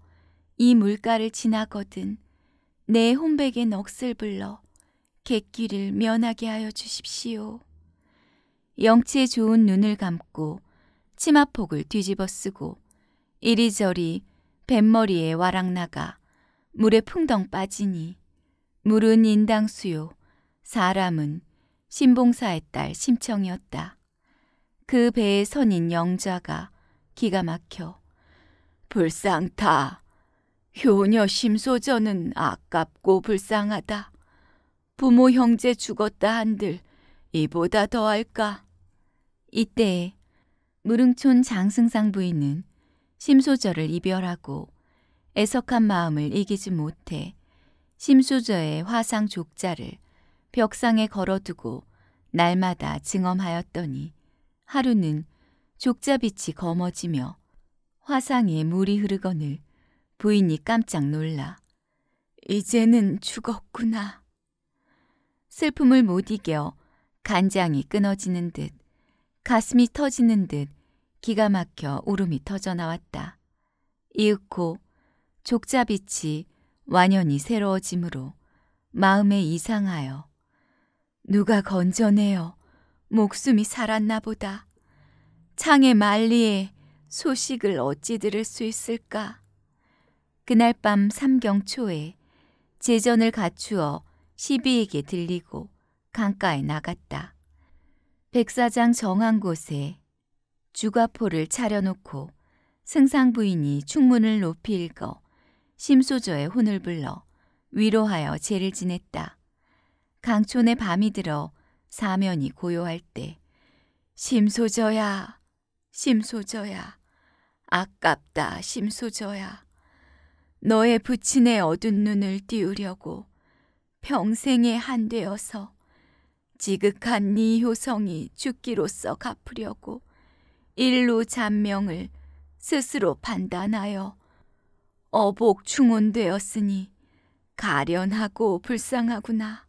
이 물가를 지나거든 내 혼백의 넋을 불러 객길을 면하게 하여 주십시오. 영치에 좋은 눈을 감고 치마폭을 뒤집어 쓰고 이리저리 뱃머리에 와락 나가 물에 풍덩 빠지니 물은 인당수요 사람은 신봉사의 딸 심청이었다. 그 배에 선인 영자가 기가 막혀 불쌍타 효녀 심소전은 아깝고 불쌍하다. 부모 형제 죽었다 한들 이보다 더할까? 이때 무릉촌 장승상 부인은 심소저를 이별하고 애석한 마음을 이기지 못해 심소저의 화상 족자를 벽상에 걸어두고 날마다 증엄하였더니 하루는 족자빛이 검어지며 화상에 물이 흐르거늘 부인이 깜짝 놀라 이제는 죽었구나. 슬픔을 못 이겨 간장이 끊어지는 듯 가슴이 터지는 듯 기가 막혀 울음이 터져 나왔다. 이윽고 족자빛이 완연히 새로워지므로 마음에 이상하여 누가 건져내어 목숨이 살았나 보다. 창의 말리에 소식을 어찌 들을 수 있을까? 그날 밤 삼경 초에 제전을 갖추어 시비에게 들리고 강가에 나갔다. 백사장 정한 곳에 주가포를 차려놓고 승상 부인이 충문을 높이 읽어 심소저의 혼을 불러 위로하여 제를 지냈다. 강촌의 밤이 들어 사면이 고요할 때 심소저야 심소저야 아깝다 심소저야 너의 부친의 어두운 눈을 띄우려고 평생에 한되어서 지극한 네 효성이 죽기로써 갚으려고 일루 잔명을 스스로 판단하여 어복 충원되었으니 가련하고 불쌍하구나.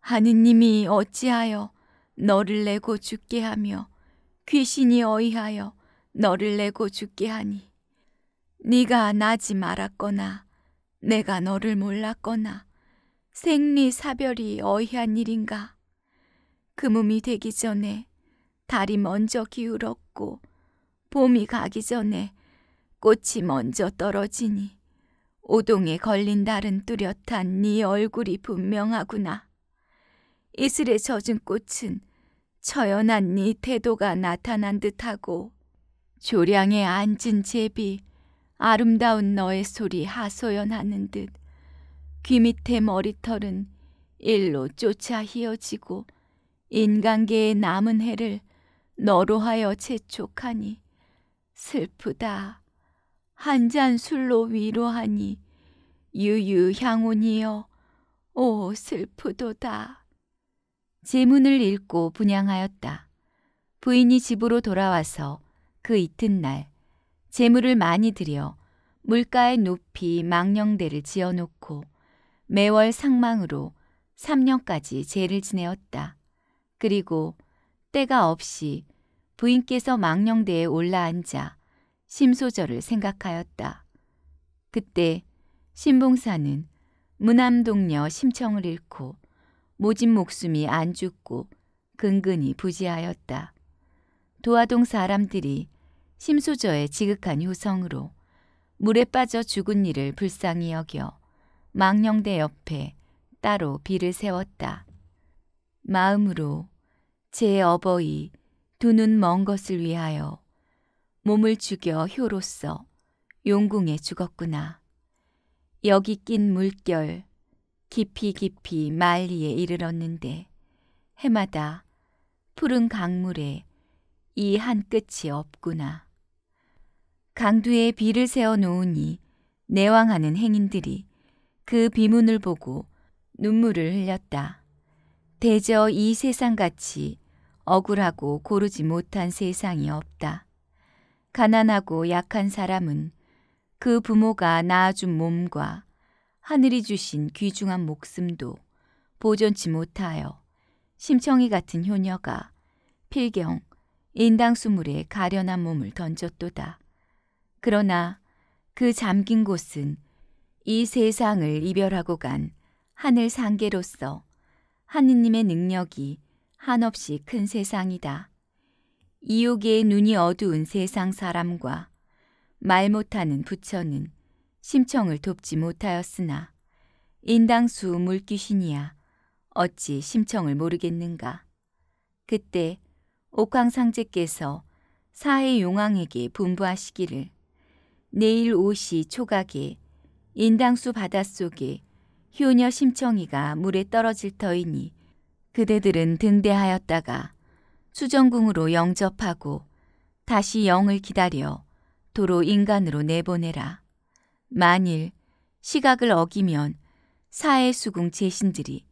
하느님이 어찌하여 너를 내고 죽게 하며 귀신이 어이하여 너를 내고 죽게 하니 네가 나지 말았거나 내가 너를 몰랐거나 생리 사별이 어이한 일인가. 그음이 되기 전에 달이 먼저 기울어 있고 봄이 가기 전에 꽃이 먼저 떨어지니 오동에 걸린 달은 뚜렷한 네 얼굴이 분명하구나. 이슬에 젖은 꽃은 처연한 네 태도가 나타난 듯하고 조량에 앉은 제비 아름다운 너의 소리 하소연하는 듯귀 밑에 머리털은 일로 쫓아 휘어지고 인간계의 남은 해를 너로 하여 재촉하니 슬프다. 한 잔 술로 위로하니 유유향운이여 오 슬프도다. 제문을 읽고 분양하였다. 부인이 집으로 돌아와서 그 이튿날 재물을 많이 들여 물가에 높이 망령대를 지어놓고 매월 상망으로 3년까지 제를 지내었다. 그리고 때가 없이 부인께서 망령대에 올라앉아 심소절을 생각하였다. 그때 신봉사는 무남동녀 심청을 잃고 모진 목숨이 안 죽고 근근히 부지하였다. 도화동 사람들이 심소저의 지극한 효성으로 물에 빠져 죽은 일을 불쌍히 여겨 망령대 옆에 따로 비를 세웠다. 마음으로 제 어버이 두눈먼 것을 위하여 몸을 죽여 효로써 용궁에 죽었구나. 여기 낀 물결 깊이 깊이 말리에 이르렀는데 해마다 푸른 강물에 이 한 끝이 없구나. 강두에 비를 세워 놓으니 내왕하는 행인들이 그 비문을 보고 눈물을 흘렸다. 대저 이 세상같이 억울하고 고르지 못한 세상이 없다. 가난하고 약한 사람은 그 부모가 낳아준 몸과 하늘이 주신 귀중한 목숨도 보존치 못하여 심청이 같은 효녀가 필경 인당수물에 가련한 몸을 던졌도다. 그러나 그 잠긴 곳은 이 세상을 이별하고 간 하늘 상계로서 하느님의 능력이 한없이 큰 세상이다. 이욕의 눈이 어두운 세상 사람과 말 못하는 부처는 심청을 돕지 못하였으나 인당수 물귀신이야 어찌 심청을 모르겠는가. 그때 옥황상제께서 사해 용왕에게 분부하시기를 내일 오시 초각에 인당수 바닷속에 효녀 심청이가 물에 떨어질 터이니 그대들은 등대하였다가 수정궁으로 영접하고 다시 영을 기다려 도로 인간으로 내보내라. 만일 시각을 어기면 사해 수궁 제신들이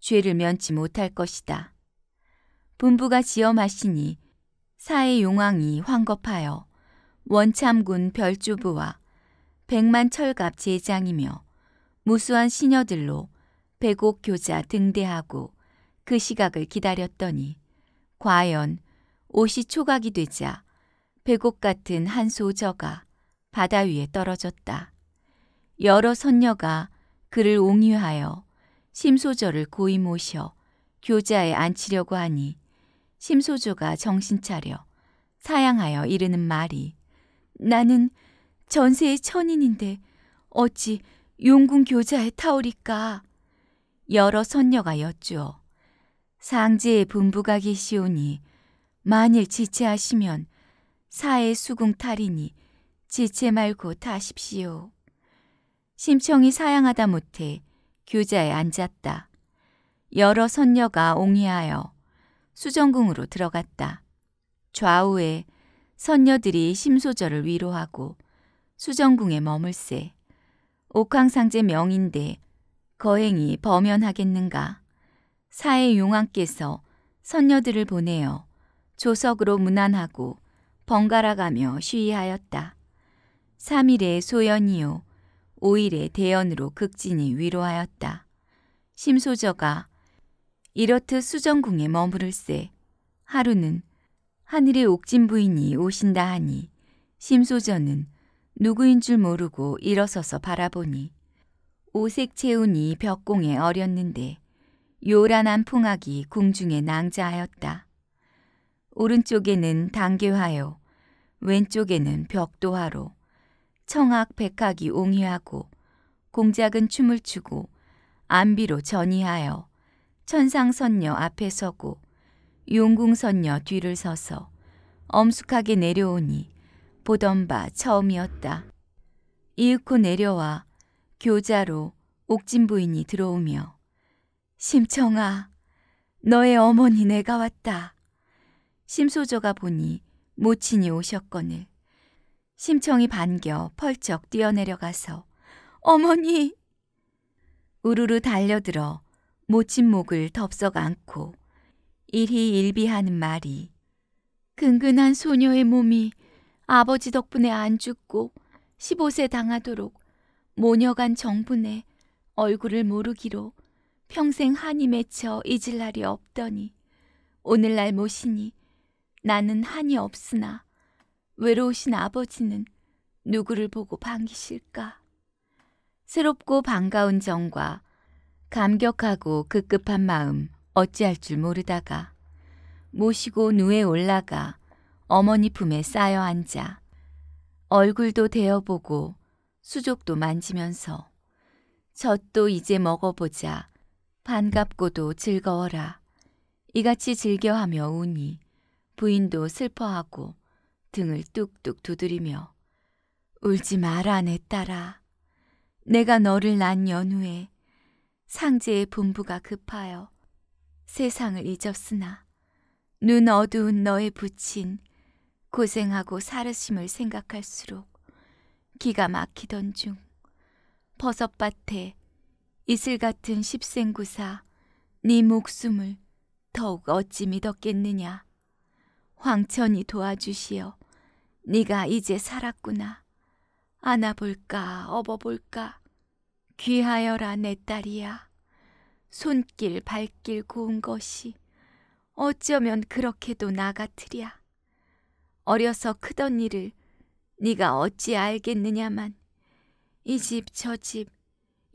죄를 면치 못할 것이다. 분부가 지엄하시니 사해 용왕이 환겁하여 원참군 별주부와 백만 철갑 제장이며 무수한 시녀들로 백옥 교자 등대하고 그 시각을 기다렸더니 과연 옷이 초각이 되자 백옥 같은 한 소저가 바다 위에 떨어졌다. 여러 선녀가 그를 옹유하여 심소저를 고이 모셔 교자에 앉히려고 하니 심소조가 정신 차려 사양하여 이르는 말이 나는 전세의 천인인데 어찌 용궁 교자에 타오리까 여러 선녀가 여쭈어 상지에분부가이 시오니 만일 지체하시면 사의 수궁탈이니 지체 말고 타십시오. 심청이 사양하다 못해 교자에 앉았다. 여러 선녀가 옹이하여 수정궁으로 들어갔다. 좌우에 선녀들이 심소절을 위로하고 수정궁에 머물세. 옥황상제 명인데 거행이 범연하겠는가. 사해 용왕께서 선녀들을 보내어 조석으로 문안하고 번갈아가며 쉬이하였다. 3일에 소연이요 5일에 대연으로 극진히 위로하였다. 심소저가 이렇듯 수정궁에 머무를세 하루는 하늘의 옥진 부인이 오신다 하니 심소저는 누구인 줄 모르고 일어서서 바라보니 오색 채운이 벽공에 어렸는데 요란한 풍악이 궁중에 낭자하였다. 오른쪽에는 단계화요, 왼쪽에는 벽도화로 청악 백학이 옹이하고 공작은 춤을 추고 안비로 전이하여 천상선녀 앞에 서고 용궁선녀 뒤를 서서 엄숙하게 내려오니 보던 바 처음이었다. 이윽고 내려와 교자로 옥진 부인이 들어오며 심청아, 너의 어머니 내가 왔다. 심소조가 보니 모친이 오셨거늘. 심청이 반겨 펄쩍 뛰어내려가서 어머니! 우르르 달려들어 모친 목을 덥석 안고 일희일비하는 말이 근근한 소녀의 몸이 아버지 덕분에 안 죽고 15세 당하도록 모녀간 정분에 얼굴을 모르기로 평생 한이 맺혀 잊을 날이 없더니 오늘날 모시니 나는 한이 없으나 외로우신 아버지는 누구를 보고 반기실까? 새롭고 반가운 정과 감격하고 급급한 마음 어찌할 줄 모르다가 모시고 누에 올라가 어머니 품에 쌓여 앉아 얼굴도 대어보고 수족도 만지면서 젖도 이제 먹어보자 반갑고도 즐거워라. 이같이 즐겨하며 우니 부인도 슬퍼하고 등을 뚝뚝 두드리며 울지 마라 내 딸아. 내가 너를 낳은 연후에 상제의 분부가 급하여 세상을 잊었으나 눈 어두운 너의 부친 고생하고 사르심을 생각할수록 기가 막히던 중 버섯밭에 이슬 같은 십생구사 네 목숨을 더욱 어찌 믿었겠느냐. 황천이 도와주시어 네가 이제 살았구나. 안아볼까 업어볼까. 귀하여라 내 딸이야. 손길 발길 고운 것이 어쩌면 그렇게도 나 같으랴. 어려서 크던 일을 네가 어찌 알겠느냐만 이집저집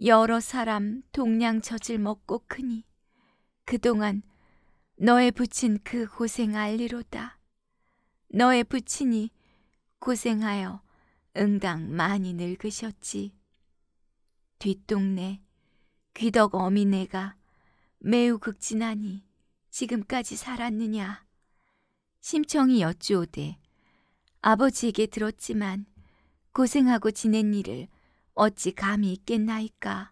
여러 사람 동냥젖을 먹고 크니 그동안 너의 부친 그 고생알리로다. 너의 부친이 고생하여 응당 많이 늙으셨지. 뒷동네 귀덕 어미네가 매우 극진하니 지금까지 살았느냐. 심청이 여쭈오되 아버지에게 들었지만 고생하고 지낸 일을 어찌 감이 있겠나이까.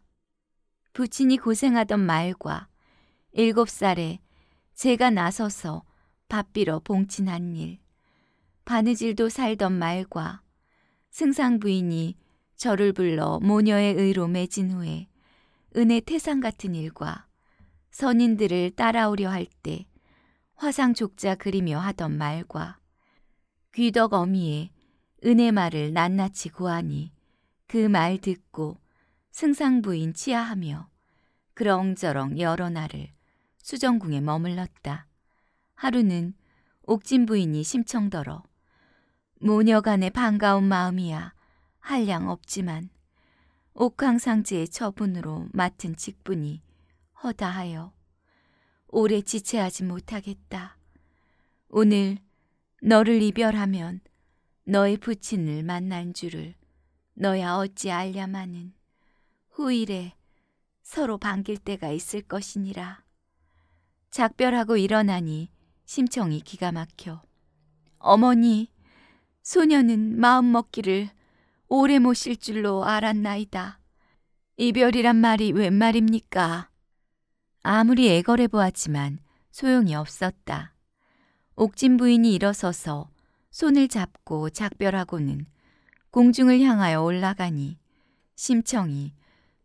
부친이 고생하던 말과 일곱 살에 제가 나서서 밥 빌어 봉친한 일, 바느질도 살던 말과 승상 부인이 저를 불러 모녀의 의로 맺은 후에 은혜 태상 같은 일과 선인들을 따라오려 할 때 화상 족자 그리며 하던 말과 귀덕 어미의 은혜 말을 낱낱이 구하니 그말 듣고 승상부인 치하하며 그렁저렁 여러 날을 수정궁에 머물렀다. 하루는 옥진 부인이 심청더러 모녀간의 반가운 마음이야 할량 없지만 옥황상제의 처분으로 맡은 직분이 허다하여 오래 지체하지 못하겠다. 오늘 너를 이별하면 너의 부친을 만난 줄을 너야 어찌 알랴마는 후일에 서로 반길 때가 있을 것이니라. 작별하고 일어나니 심청이 기가 막혀. 어머니, 소녀는 마음 먹기를 오래 모실 줄로 알았나이다. 이별이란 말이 웬 말입니까? 아무리 애걸해 보았지만 소용이 없었다. 옥진 부인이 일어서서 손을 잡고 작별하고는 공중을 향하여 올라가니 심청이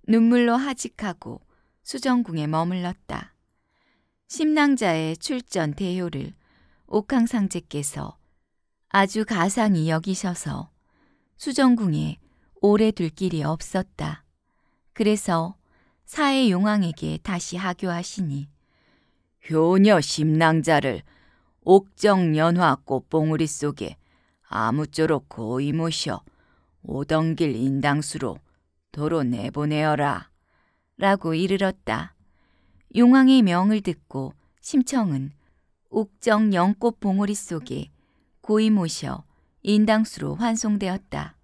눈물로 하직하고 수정궁에 머물렀다. 심낭자의 출전 대효를 옥황상제께서 아주 가상히 여기셔서 수정궁에 오래 둘 길이 없었다. 그래서 사의 용왕에게 다시 하교하시니 효녀 심낭자를 옥정연화 꽃봉우리 속에 아무쪼록 고이 모셔 오던길 인당수로 도로 내보내어라. 라고 이르렀다. 용왕의 명을 듣고 심청은 옥정 연꽃 봉오리 속에 고이 모셔 인당수로 환송되었다.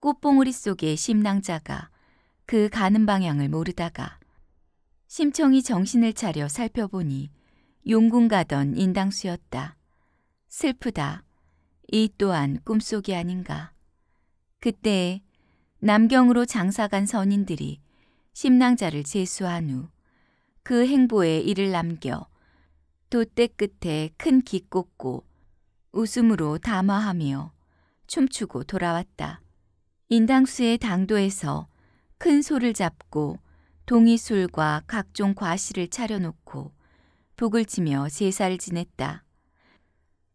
꽃봉오리 속에 심낭자가 그 가는 방향을 모르다가 심청이 정신을 차려 살펴보니 용궁 가던 인당수였다. 슬프다. 이 또한 꿈속이 아닌가. 그때 남경으로 장사간 선인들이 심낭자를 제수한 후 그 행보에 이를 남겨 돛대 끝에 큰기 꽂고 웃음으로 담화하며 춤추고 돌아왔다. 인당수의 당도에서 큰 소를 잡고 동이술과 각종 과실을 차려놓고 북을 치며 제사를 지냈다.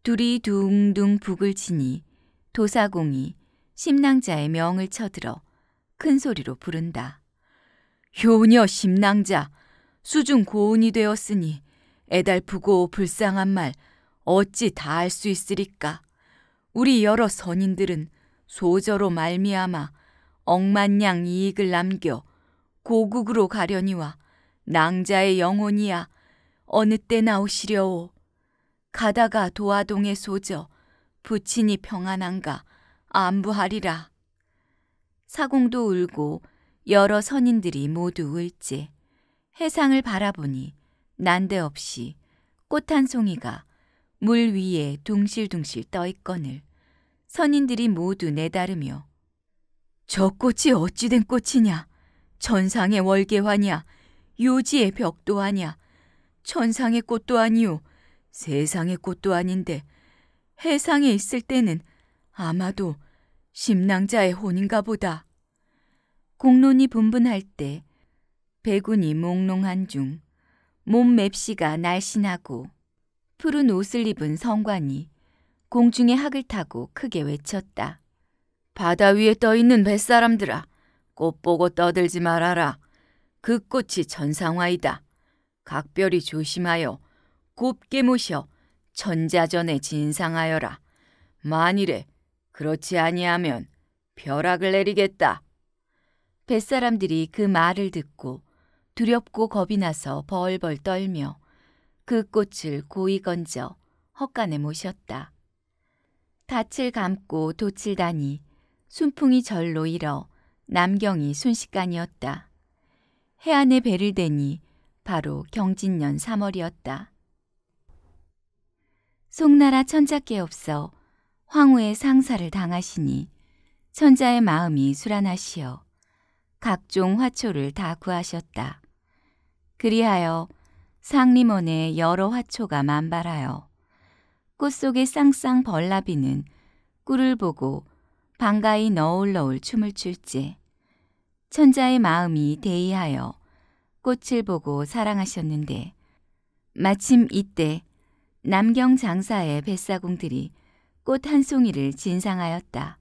둘이 둥둥 북을 치니 도사공이 심낭자의 명을 쳐들어 큰 소리로 부른다. 효녀 심낭자, 수중 고운이 되었으니 애달프고 불쌍한 말 어찌 다 할 수 있으리까. 우리 여러 선인들은 소저로 말미암아 억만냥 이익을 남겨 고국으로 가려니와 낭자의 영혼이야 어느 때 나오시려오. 가다가 도화동에 소저 부친이 평안한가 안부하리라. 사공도 울고 여러 선인들이 모두 울지 해상을 바라보니 난데없이 꽃 한 송이가 물 위에 둥실둥실 떠 있거늘 선인들이 모두 내다르며 저 꽃이 어찌된 꽃이냐 천상의 월계화냐 요지의 벽도아냐 천상의 꽃도 아니요 세상의 꽃도 아닌데 해상에 있을 때는 아마도 심낭자의 혼인가 보다. 공론이 분분할 때 배군이 몽롱한 중몸 맵시가 날씬하고 푸른 옷을 입은 성관이 공중에 학을 타고 크게 외쳤다. 바다 위에 떠 있는 뱃사람들아, 꽃 보고 떠들지 말아라. 그 꽃이 전상화이다. 각별히 조심하여 곱게 모셔 천자전에 진상하여라. 만일에 그렇지 아니하면 벼락을 내리겠다. 뱃사람들이 그 말을 듣고 두렵고 겁이 나서 벌벌 떨며 그 꽃을 고이 건져 헛간에 모셨다. 닻을 감고 도칠다니 순풍이 절로 일어 남경이 순식간이었다. 해안에 배를 대니 바로 경진년 3월이었다. 송나라 천작계 없어 황후의 상사를 당하시니 천자의 마음이 수란하시어 각종 화초를 다 구하셨다. 그리하여 상림원에 여러 화초가 만발하여 꽃 속의 쌍쌍 벌나비는 꿀을 보고 반가이 너울너울 춤을 출지. 천자의 마음이 대의하여 꽃을 보고 사랑하셨는데 마침 이때 남경 장사의 뱃사공들이 꽃한 송이를 진상하였다.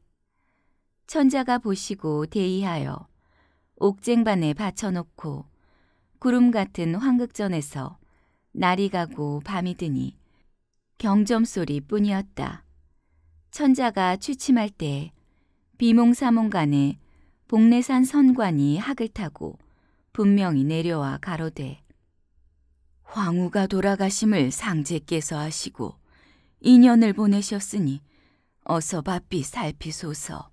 천자가 보시고 대의하여 옥쟁반에 받쳐놓고 구름 같은 황극전에서 날이 가고 밤이 드니 경점 소리뿐이었다. 천자가 취침할 때 비몽사몽간에 복내산 선관이 학을 타고 분명히 내려와 가로되 황후가 돌아가심을 상제께서 하시고 인연을 보내셨으니 어서 바삐 살피소서.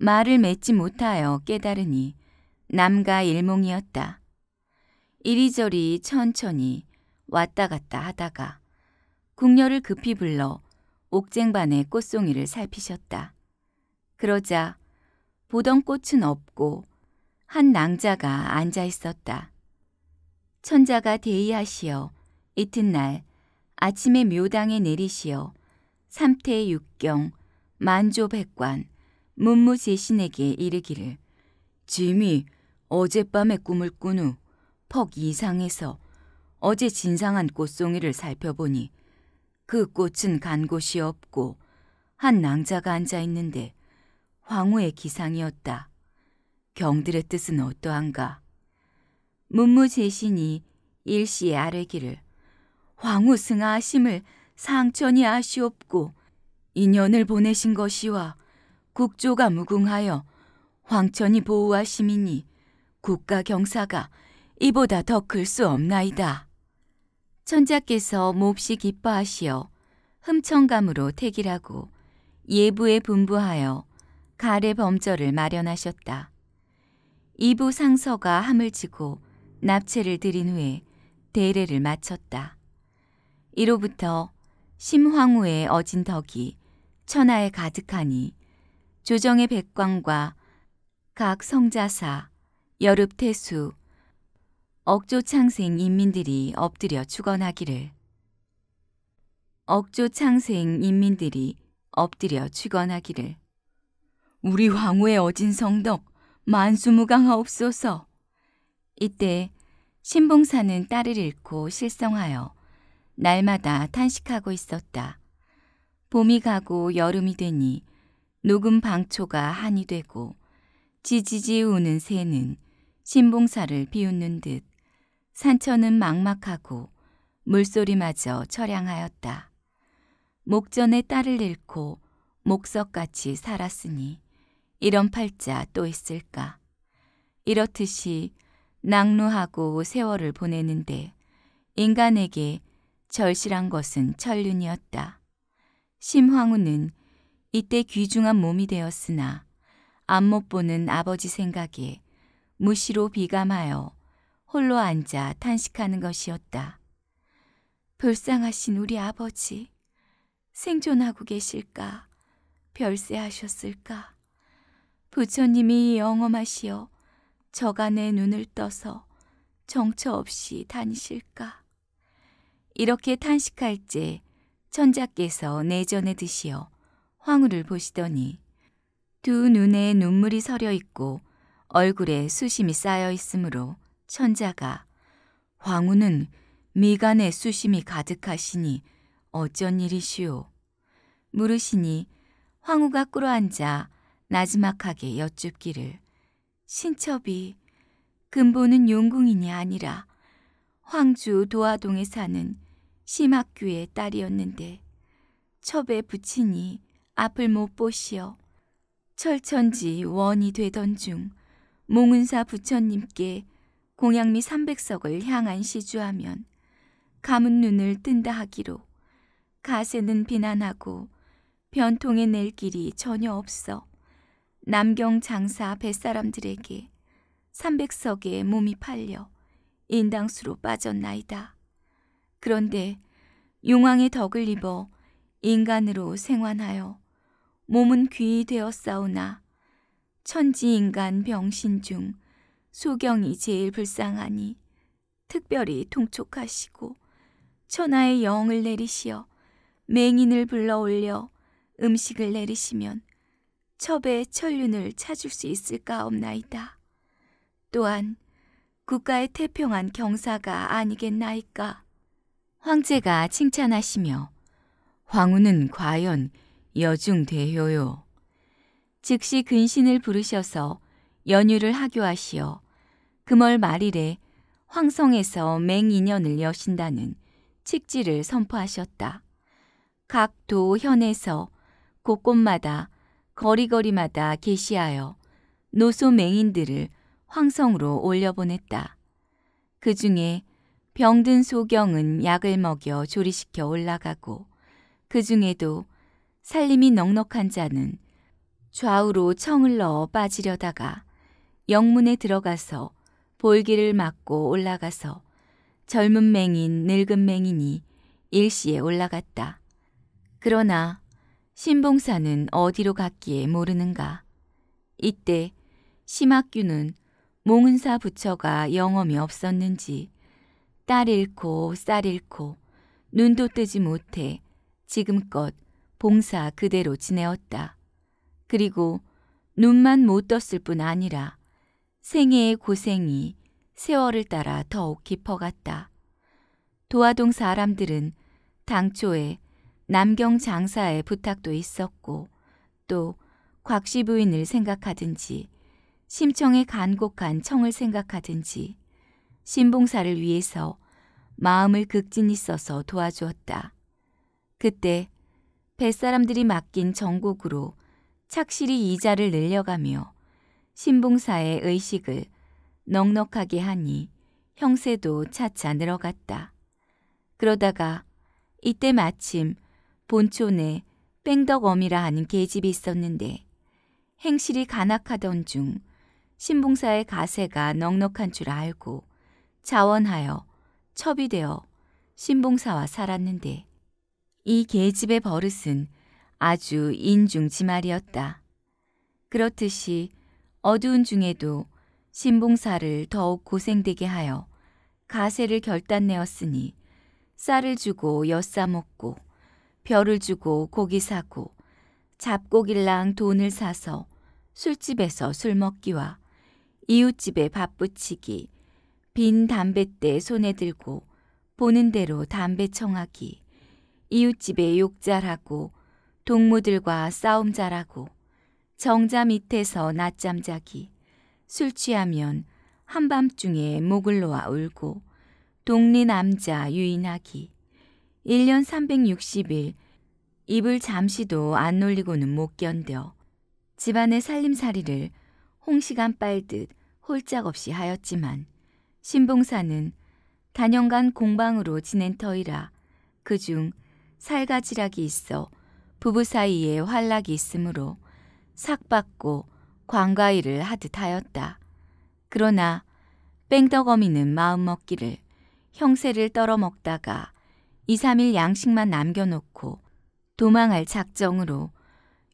말을 맺지 못하여 깨달으니 남가 일몽이었다. 이리저리 천천히 왔다 갔다 하다가 궁녀를 급히 불러 옥쟁반의 꽃송이를 살피셨다. 그러자 보던 꽃은 없고 한 낭자가 앉아 있었다. 천자가 대의하시어 이튿날 아침에 묘당에 내리시어 삼태 의 육경 만조 백관 문무제신에게 이르기를 짐이 어젯밤에 꿈을 꾼 후 퍽 이상해서 어제 진상한 꽃송이를 살펴보니 그 꽃은 간 곳이 없고 한 낭자가 앉아 있는데 황후의 기상이었다. 경들의 뜻은 어떠한가? 문무제신이 일시에 아뢰기를 황우승아 하심을 상천이 아쉬옵고 인연을 보내신 것이와 국조가 무궁하여 황천이 보호하심이니 국가 경사가 이보다 더 클 수 없나이다. 천자께서 몹시 기뻐하시어 흠청감으로 택이라고 예부에 분부하여 가래 범절을 마련하셨다. 이부 상서가 함을 지고 납채를 드린 후에 대례를 마쳤다. 이로부터 심황후의 어진 덕이 천하에 가득하니 조정의 백광과 각 성자사, 여름태수, 억조창생 인민들이 엎드려 축원하기를 억조창생 인민들이 엎드려 축원하기를 우리 황후의 어진 성덕 만수무강하옵소서 이때 신봉사는 딸을 잃고 실성하여 날마다 탄식하고 있었다. 봄이 가고 여름이 되니 녹은 방초가 한이 되고 지지지 우는 새는 신봉사를 비웃는 듯 산천은 막막하고 물소리마저 처량하였다. 목전에 딸을 잃고 목석같이 살았으니 이런 팔자 또 있을까. 이렇듯이 낙루하고 세월을 보내는데 인간에게 절실한 것은 천륜이었다. 심황후는 이때 귀중한 몸이 되었으나 안못 보는 아버지 생각에 무시로 비감하여 홀로 앉아 탄식하는 것이었다. 불쌍하신 우리 아버지, 생존하고 계실까? 별세하셨을까? 부처님이 영험하시어 저간의 눈을 떠서 정처 없이 다니실까? 이렇게 탄식할지 천자께서 내전에 드시어 황후를 보시더니 두 눈에 눈물이 서려 있고 얼굴에 수심이 쌓여 있으므로 천자가 황후는 미간에 수심이 가득하시니 어쩐 일이시오. 물으시니 황후가 꿇어앉아 나지막하게 여쭙기를 신첩이 근본은 용궁인이 아니라 황주 도화동에 사는 심학규의 딸이었는데 첩의 부친이 앞을 못 보시어 철천지 원이 되던 중 몽은사 부처님께 공양미 300석을 향한 시주하면 감은 눈을 뜬다 하기로 가세는 비난하고 변통에 낼 길이 전혀 없어 남경 장사 뱃사람들에게 300석의 몸이 팔려 인당수로 빠졌나이다. 그런데 용왕의 덕을 입어 인간으로 생환하여 몸은 귀이 되었사오나 천지인간 병신 중 소경이 제일 불쌍하니 특별히 통촉하시고 천하의 영을 내리시어 맹인을 불러올려 음식을 내리시면 첩의 천륜을 찾을 수있을까없나이다 또한 국가의 태평한 경사가 아니겠나이까. 황제가 칭찬하시며 황후는 과연 여중대효요. 즉시 근신을 부르셔서 연유를 하교하시어 금월 말일에 황성에서 맹인연을 여신다는 칙지를 선포하셨다. 각 도 현에서 곳곳마다 거리거리마다 게시하여 노소 맹인들을 황성으로 올려보냈다. 그 중에 병든 소경은 약을 먹여 조리시켜 올라가고 그 중에도 살림이 넉넉한 자는 좌우로 청을 넣어 빠지려다가 영문에 들어가서 볼기를 막고 올라가서 젊은 맹인 늙은 맹인이 일시에 올라갔다. 그러나 신봉사는 어디로 갔기에 모르는가. 이때 심학규는 몽은사 부처가 영험이 없었는지 딸 잃고 쌀 잃고 눈도 뜨지 못해 지금껏 봉사 그대로 지내었다. 그리고 눈만 못 떴을 뿐 아니라 생애의 고생이 세월을 따라 더욱 깊어갔다. 도화동 사람들은 당초에 남경 장사의 부탁도 있었고 또 곽씨 부인을 생각하든지 심청의 간곡한 청을 생각하든지 신봉사를 위해서 마음을 극진히 써서 도와주었다. 그때 뱃사람들이 맡긴 정곡으로 착실히 이자를 늘려가며 신봉사의 의식을 넉넉하게 하니 형세도 차차 늘어갔다. 그러다가 이때 마침 본촌에 뺑덕엄이라 하는 계집이 있었는데 행실이 간악하던 중 신봉사의 가세가 넉넉한 줄 알고 자원하여 첩이 되어 신봉사와 살았는데 이 계집의 버릇은 아주 인중지말이었다. 그렇듯이 어두운 중에도 신봉사를 더욱 고생되게 하여 가세를 결단내었으니 쌀을 주고 엿싸 먹고 별을 주고 고기 사고 잡고일랑 돈을 사서 술집에서 술 먹기와 이웃집에 밥 부치기 빈 담뱃대 손에 들고 보는 대로 담배 청하기, 이웃집에 욕자라고 동무들과 싸움 자라고 정자 밑에서 낮잠 자기, 술 취하면 한밤중에 목을 놓아 울고 동네 남자 유인하기, 1년 360일 입을 잠시도 안 놀리고는 못 견뎌 집안의 살림살이를 홍시간 빨듯 홀짝없이 하였지만 신봉사는 단연간 공방으로 지낸 터이라 그 중 살가지락이 있어 부부 사이에 활락이 있으므로 삭받고 광가일을 하듯 하였다. 그러나 뺑덕어미는 마음먹기를 형세를 떨어먹다가 2, 3일 양식만 남겨놓고 도망할 작정으로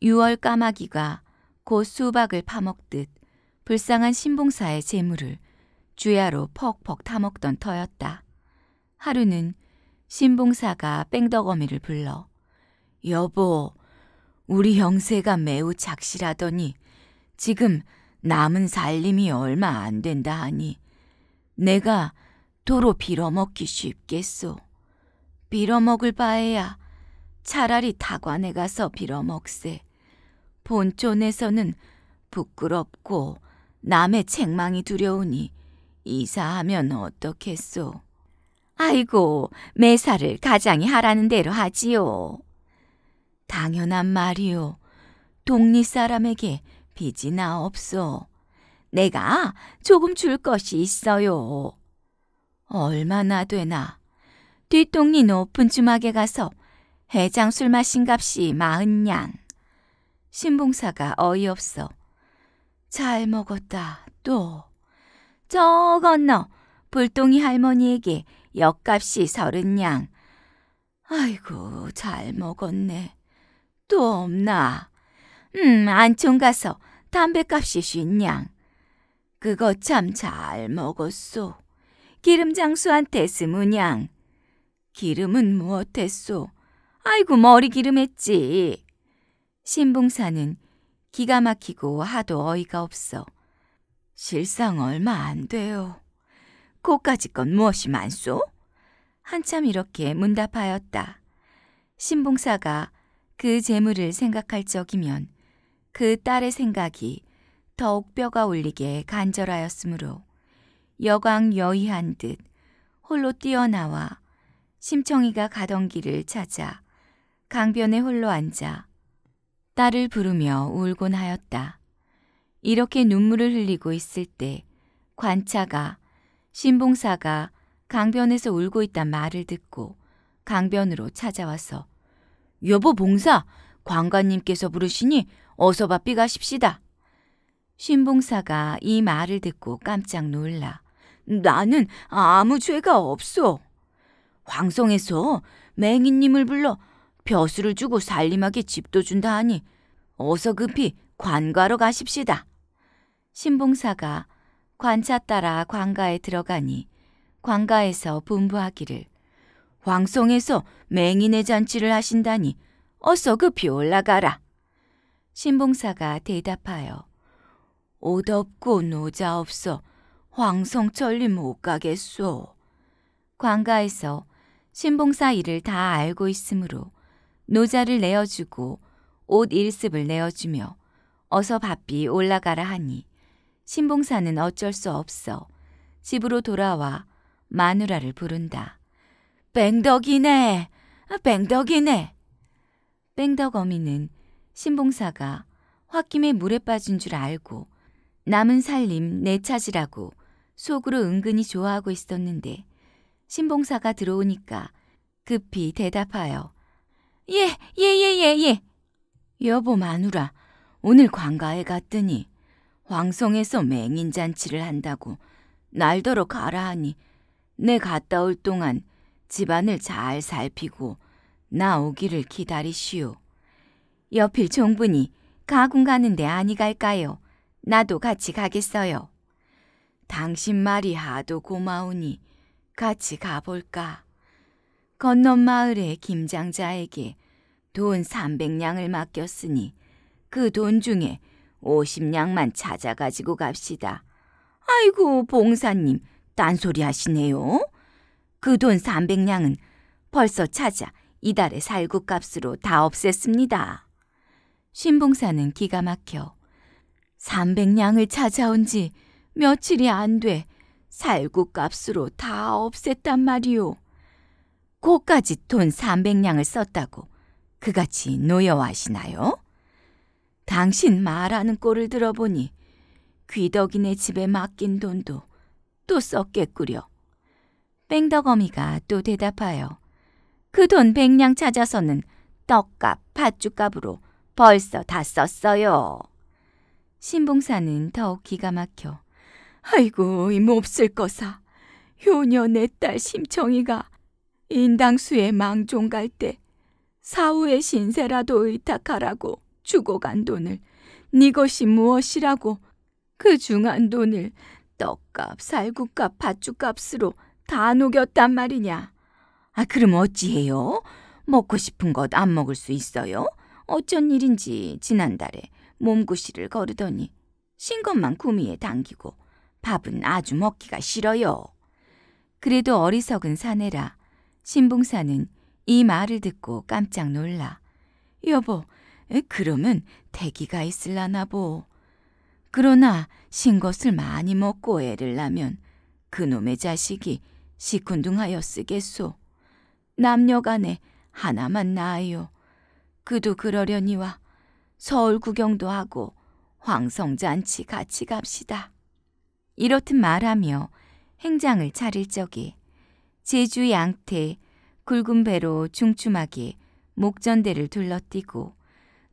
6월 까마귀가 곧 수박을 파먹듯 불쌍한 신봉사의 재물을 주야로 퍽퍽 타먹던 터였다. 하루는 신봉사가 뺑덕어미를 불러 여보, 우리 형세가 매우 작실하더니 지금 남은 살림이 얼마 안 된다 하니 내가 도로 빌어먹기 쉽겠소. 빌어먹을 바에야 차라리 타관에 가서 빌어먹세. 본촌에서는 부끄럽고 남의 책망이 두려우니 이사하면 어떻겠소? 아이고, 매사를 가장이 하라는 대로 하지요. 당연한 말이요. 독립 사람에게 빚이 나 없소. 내가 조금 줄 것이 있어요. 얼마나 되나? 뒷동리 높은 주막에 가서 해장술 마신 값이 마흔 냥. 신봉사가 어이없어. 잘 먹었다, 또. 저 건너 불똥이 할머니에게 역값이 서른 냥. 아이고, 잘 먹었네. 또 없나? 음, 안촌 가서 담배값이 쉰 냥. 그거 참 잘 먹었소. 기름 장수한테 스무냥. 기름은 무엇했소? 아이고, 머리 기름했지. 신봉사는 기가 막히고 하도 어이가 없어 실상 얼마 안 돼요. 코까지 건 무엇이 많소? 한참 이렇게 문답하였다. 신봉사가 그 재물을 생각할 적이면 그 딸의 생각이 더욱 뼈가 울리게 간절하였으므로 여광 여의한 듯 홀로 뛰어나와 심청이가 가던 길을 찾아 강변에 홀로 앉아 딸을 부르며 울곤 하였다. 이렇게 눈물을 흘리고 있을 때 관차가 신봉사가 강변에서 울고 있단 말을 듣고 강변으로 찾아와서 여보 봉사 관관님께서 부르시니 어서 바삐 가십시다. 신봉사가 이 말을 듣고 깜짝 놀라 나는 아무 죄가 없소. 황성에서 맹인님을 불러 벼슬을 주고 살림하게 집도 준다 하니 어서 급히 관과로 가십시다. 신봉사가 관차 따라 광가에 들어가니 광가에서 분부하기를 왕송에서 맹인의 잔치를 하신다니 어서 급히 올라가라. 신봉사가 대답하여 옷없고 노자 없어 황송철님못 가겠소. 광가에서 신봉사 일을 다 알고 있으므로 노자를 내어주고 옷 일습을 내어주며 어서 바삐 올라가라 하니 신봉사는 어쩔 수 없어 집으로 돌아와 마누라를 부른다. 뺑덕이네! 뺑덕이네! 뺑덕 어미는 신봉사가 홧김에 물에 빠진 줄 알고 남은 살림 내 탓이라고 속으로 은근히 좋아하고 있었는데 신봉사가 들어오니까 급히 대답하여 예, 예, 예, 예, 예. 여보 마누라, 오늘 광가에 갔더니 왕성에서 맹인잔치를 한다고 날더러 가라 하니 내 갔다 올 동안 집안을 잘 살피고 나오기를 기다리시오. 옆일 종분이 가군 가는데 아니 갈까요? 나도 같이 가겠어요. 당신 말이 하도 고마우니 같이 가볼까. 건넌 마을의 김장자에게 돈 300냥을 맡겼으니 그 돈 중에 오십냥만 찾아가지고 갑시다. 아이고, 봉사님, 딴소리 하시네요. 그 돈 삼백냥은 벌써 찾아 이달의 살구 값으로 다 없앴습니다. 신봉사는 기가 막혀. 삼백냥을 찾아온 지 며칠이 안 돼 살구 값으로 다 없앴단 말이오. 고까지 돈 삼백냥을 썼다고 그같이 노여워하시나요? 당신 말하는 꼴을 들어보니 귀덕이네 집에 맡긴 돈도 또 썼겠구려. 뺑덕어미가 또 대답하여 그 돈 백냥 찾아서는 떡값, 팥죽값으로 벌써 다 썼어요. 신봉사는 더욱 기가 막혀. 아이고, 이 몹쓸 거사. 효녀 내 딸 심청이가 인당수에 망종 갈 때사후에 신세라도 의탁하라고 죽어간 돈을 네 것이 무엇이라고 그 중한 돈을 떡값, 살구값, 밭주값으로 다 녹였단 말이냐. 아, 그럼 어찌해요? 먹고 싶은 것 안 먹을 수 있어요? 어쩐 일인지 지난달에 몸구실을 거르더니 신 것만 구미에 당기고 밥은 아주 먹기가 싫어요. 그래도 어리석은 사내라 신봉사는 이 말을 듣고 깜짝 놀라 여보 그러면 대기가 있을라나 보. 그러나 신 것을 많이 먹고 애를 나면 그놈의 자식이 시큰둥하여 쓰겠소. 남녀간에 하나만 낳아요. 그도 그러려니와 서울 구경도 하고 황성잔치 같이 갑시다. 이렇듯 말하며 행장을 차릴 적에 제주 양태 굵은 배로 중추막이 목전대를 둘러뛰고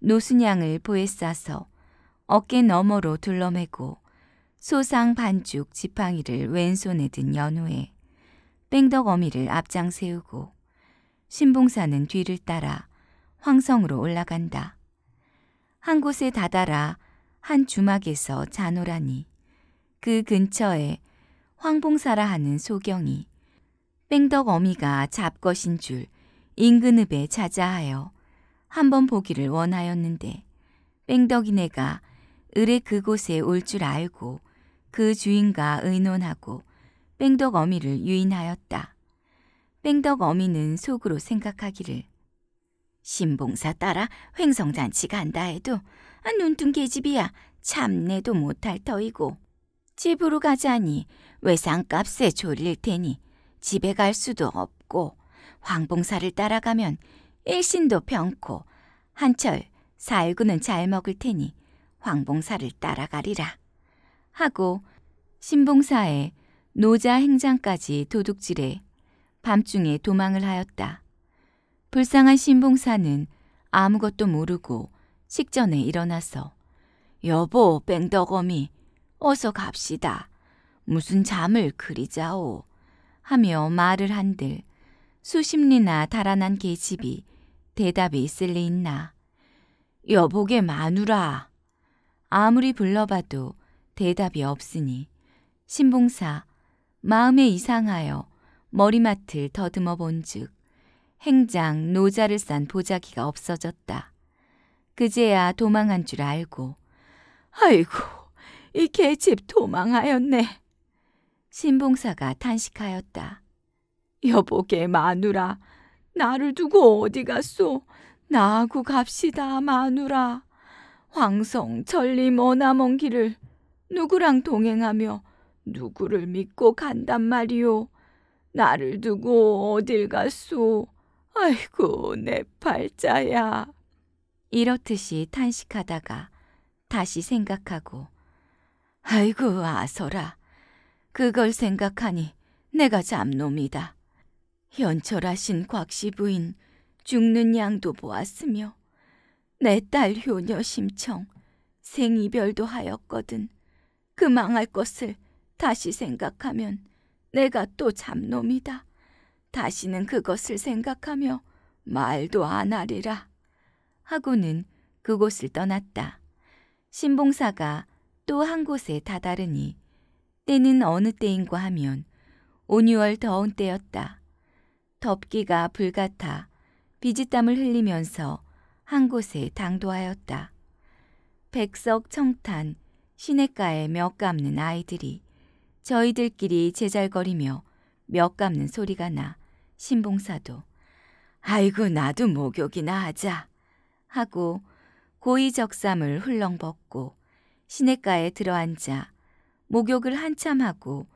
노순양을 보에싸서 어깨 너머로 둘러매고 소상 반죽 지팡이를 왼손에 든 연우에 뺑덕 어미를 앞장 세우고 신봉사는 뒤를 따라 황성으로 올라간다. 한 곳에 다다라 한 주막에서 자노라니 그 근처에 황봉사라 하는 소경이 뺑덕 어미가 잡것인 줄 인근읍에 자자하여 한번 보기를 원하였는데 뺑덕이네가 을의 그곳에 올 줄 알고 그 주인과 의논하고 뺑덕 어미를 유인하였다. 뺑덕 어미는 속으로 생각하기를 신봉사 따라 횡성잔치 간다 해도 아, 눈뚱개집이야 참내도 못할 터이고 집으로 가자니 외상값에 졸릴 테니 집에 갈 수도 없고 황봉사를 따라가면 일신도 병코 한철 사일구는 잘 먹을 테니 황봉사를 따라가리라 하고 신봉사에 노자 행장까지 도둑질해 밤중에 도망을 하였다. 불쌍한 신봉사는 아무것도 모르고 식전에 일어나서 여보 뺑덕어미 어서 갑시다. 무슨 잠을 그리자오 하며 말을 한들 수십리나 달아난 계집이 대답이 있을 리 있나. 여보게 마누라. 아무리 불러봐도 대답이 없으니 신봉사 마음에 이상하여 머리맡을 더듬어 본즉 행장 노자를 싼 보자기가 없어졌다. 그제야 도망한 줄 알고 아이고 이 개집 도망하였네. 신봉사가 탄식하였다. 여보게 마누라 나를 두고 어디 갔소? 나하고 갑시다, 마누라. 황성, 천리, 머나먼 길을 누구랑 동행하며 누구를 믿고 간단 말이오. 나를 두고 어딜 갔소? 아이고, 내 팔자야. 이렇듯이 탄식하다가 다시 생각하고, 아이고, 아서라. 그걸 생각하니 내가 잡놈이다. 연철하신 곽씨 부인 죽는 양도 보았으며 내 딸 효녀 심청 생이별도 하였거든 그 망할 것을 다시 생각하면 내가 또 잡놈이다. 다시는 그것을 생각하며 말도 안 하리라. 하고는 그곳을 떠났다. 신봉사가 또 한 곳에 다다르니 때는 어느 때인고 하면 온유월 더운 때였다. 덥기가 불같아 비지땀을 흘리면서 한 곳에 당도하였다. 백석 청탄 시냇가에 몇 감는 아이들이 저희들끼리 제잘거리며 몇 감는 소리가 나 신봉사도 아이고 나도 목욕이나 하자 하고 고이적삼을 훌렁 벗고 시냇가에 들어앉아 목욕을 한참 하고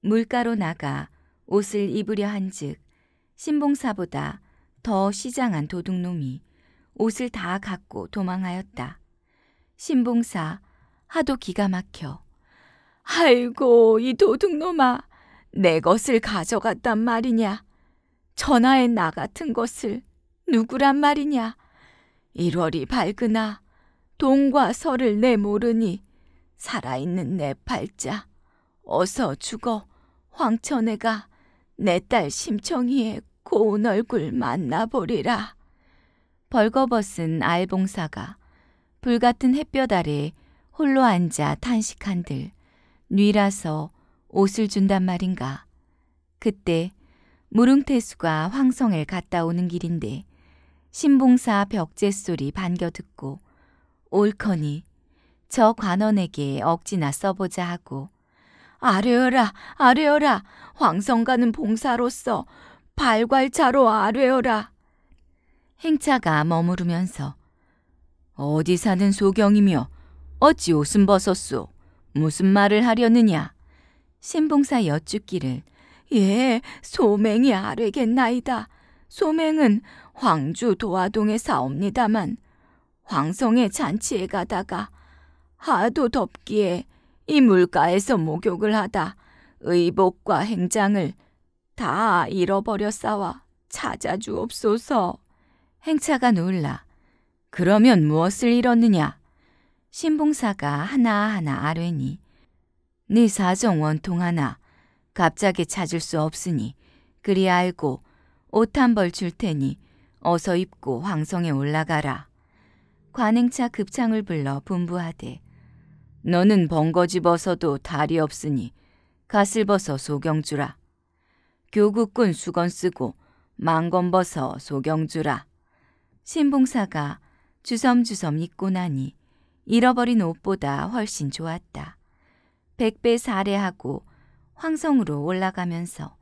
물가로 나가 옷을 입으려 한즉 신봉사보다 더 시장한 도둑놈이 옷을 다 갖고 도망하였다. 신봉사 하도 기가 막혀. 아이고 이 도둑놈아 내 것을 가져갔단 말이냐. 전하에 나 같은 것을 누구란 말이냐. 1월이 밝으나 동과 서를 내 모르니 살아있는 내 팔자 어서 죽어 황천애가 내 딸 심청이의 고운 얼굴 만나보리라. 벌거벗은 알봉사가 불같은 햇볕 아래 홀로 앉아 탄식한들 뉘라서 옷을 준단 말인가. 그때 무릉태수가 황성을 갔다 오는 길인데 신봉사 벽제 소리 반겨 듣고 옳거니 저 관원에게 억지나 써보자 하고 아뢰어라 아뢰어라 황성가는 봉사로서 발괄차로 아뢰어라. 행차가 머무르면서 어디 사는 소경이며 어찌 옷은 벗었소? 무슨 말을 하려느냐? 신봉사 여쭙기를 예, 소맹이 아뢰겠나이다. 소맹은 황주 도화동에 사옵니다만 황성의 잔치에 가다가 하도 덥기에 이 물가에서 목욕을 하다 의복과 행장을 다 잃어버렸사와 찾아주옵소서. 행차가 놀라. 그러면 무엇을 잃었느냐? 신봉사가 하나하나 아뢰니 네 사정 원통하나 갑자기 찾을 수 없으니 그리 알고 옷 한 벌 줄 테니 어서 입고 황성에 올라가라. 관행차 급창을 불러 분부하되 너는 번거집어서도 다리 없으니 갓을 벗어 소경 주라. 교구꾼 수건 쓰고 망건 벗어 소경주라. 신봉사가 주섬주섬 입고 나니 잃어버린 옷보다 훨씬 좋았다. 백배 사례하고 황성으로 올라가면서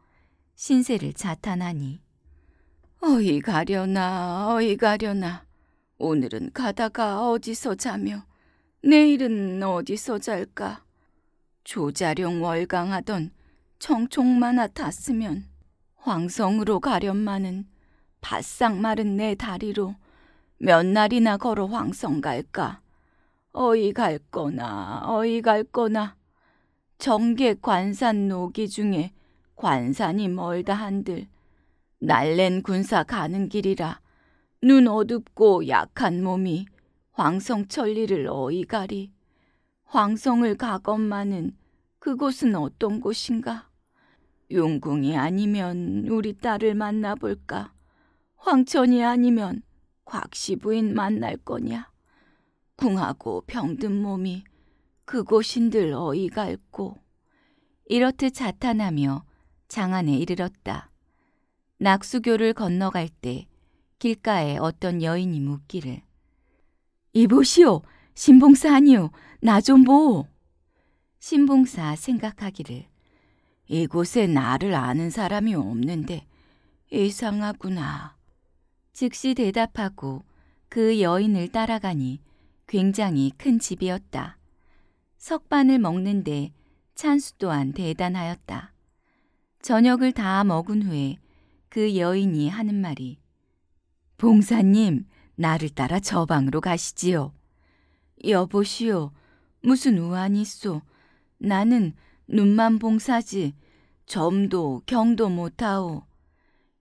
신세를 자탄하니 어이 가려나 어이 가려나 오늘은 가다가 어디서 자며 내일은 어디서 잘까 조자룡 월강하던 청총만아 탔으면 황성으로 가련마는 바싹 마른 내 다리로 몇 날이나 걸어 황성 갈까. 어이 갈 거나 어이 갈 거나 정계 관산 노기 중에 관산이 멀다 한들 날랜 군사 가는 길이라 눈 어둡고 약한 몸이 황성 천리를 어이 가리. 황성을 가건만은 그곳은 어떤 곳인가? 용궁이 아니면 우리 딸을 만나볼까? 황천이 아니면 곽씨 부인 만날 거냐? 궁하고 병든 몸이 그곳인들 어이가 있고 이렇듯 자탄하며 장안에 이르렀다. 낙수교를 건너갈 때 길가에 어떤 여인이 묻기를 이보시오 신봉사 아니오 나 좀 보오 신봉사 생각하기를 이곳에 나를 아는 사람이 없는데 이상하구나. 즉시 대답하고 그 여인을 따라가니 굉장히 큰 집이었다. 석반을 먹는데 찬수 또한 대단하였다. 저녁을 다 먹은 후에 그 여인이 하는 말이 봉사님, 나를 따라 저 방으로 가시지요. 여보시오, 무슨 우한이 있소. 나는 눈만 봉사지 점도 경도 못하오.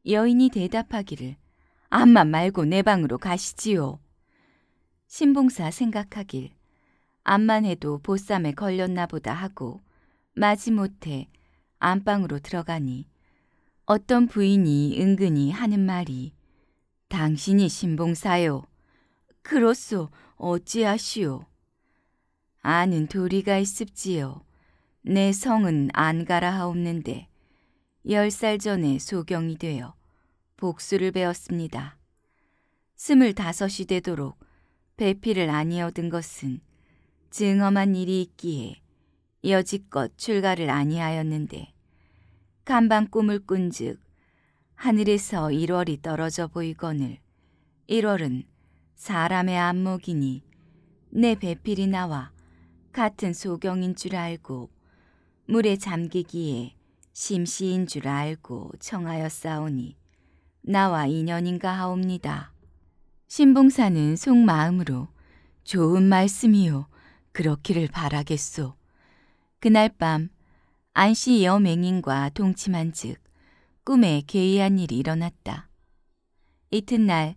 여인이 대답하기를 암만 말고 내 방으로 가시지요. 신봉사 생각하길 암만 해도 보쌈에 걸렸나 보다 하고 마지못해 안방으로 들어가니 어떤 부인이 은근히 하는 말이 당신이 신봉사요. 그렇소 어찌하시오. 아는 도리가 있습지요. 내 성은 안가라 하옵는데 열 살 전에 소경이 되어 복수를 배웠습니다. 스물다섯이 되도록 배피를 아니어든 것은 증엄한 일이 있기에 여지껏 출가를 아니하였는데 간밤 꿈을 꾼즉 하늘에서 1월이 떨어져 보이거늘 1월은 사람의 안목이니 내 배필이 나와 같은 소경인 줄 알고 물에 잠기기에 심시인 줄 알고 청하여 싸우니 나와 인연인가 하옵니다. 신봉사는 속마음으로 좋은 말씀이요 그렇기를 바라겠소. 그날 밤 안씨 여맹인과 동침한 즉 꿈에 괴이한 일이 일어났다. 이튿날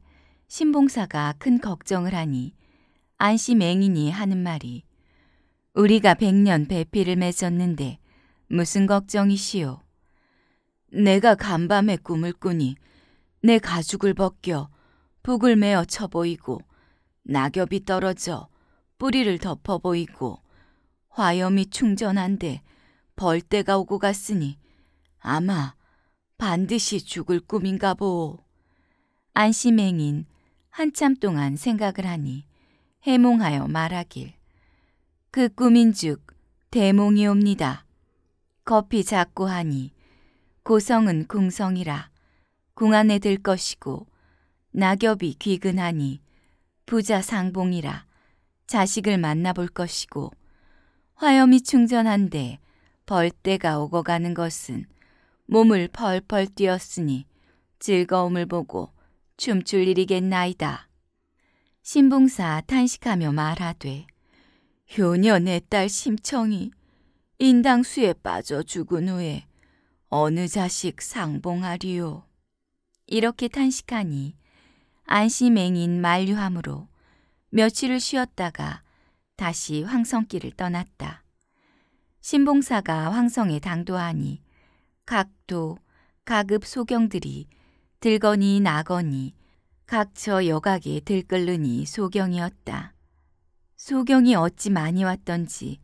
신봉사가 큰 걱정을 하니 안씨 맹인이 하는 말이 우리가 백년 배피를 맺었는데 무슨 걱정이시오? 내가 간밤에 꿈을 꾸니 내 가죽을 벗겨 북을 메어 쳐 보이고 낙엽이 떨어져 뿌리를 덮어 보이고 화염이 충전한데 벌떼가 오고 갔으니 아마 반드시 죽을 꿈인가 보오. 안심행인 한참 동안 생각을 하니 해몽하여 말하길 그 꿈인즉 대몽이옵니다. 커피 작고 하니 고성은 궁성이라 궁 안에 들 것이고 낙엽이 귀근하니 부자 상봉이라 자식을 만나볼 것이고 화염이 충전한데 벌떼가 오고 가는 것은 몸을 펄펄 뛰었으니 즐거움을 보고 춤출 일이겠나이다. 신봉사 탄식하며 말하되 효녀 내 딸 심청이 인당수에 빠져 죽은 후에 어느 자식 상봉하리요. 이렇게 탄식하니 안심행인 만류함으로 며칠을 쉬었다가 다시 황성길을 떠났다. 신봉사가 황성에 당도하니 각도, 가급 소경들이 들거니 나거니 각처 여각에 들끓느니 소경이었다. 소경이 어찌 많이 왔던지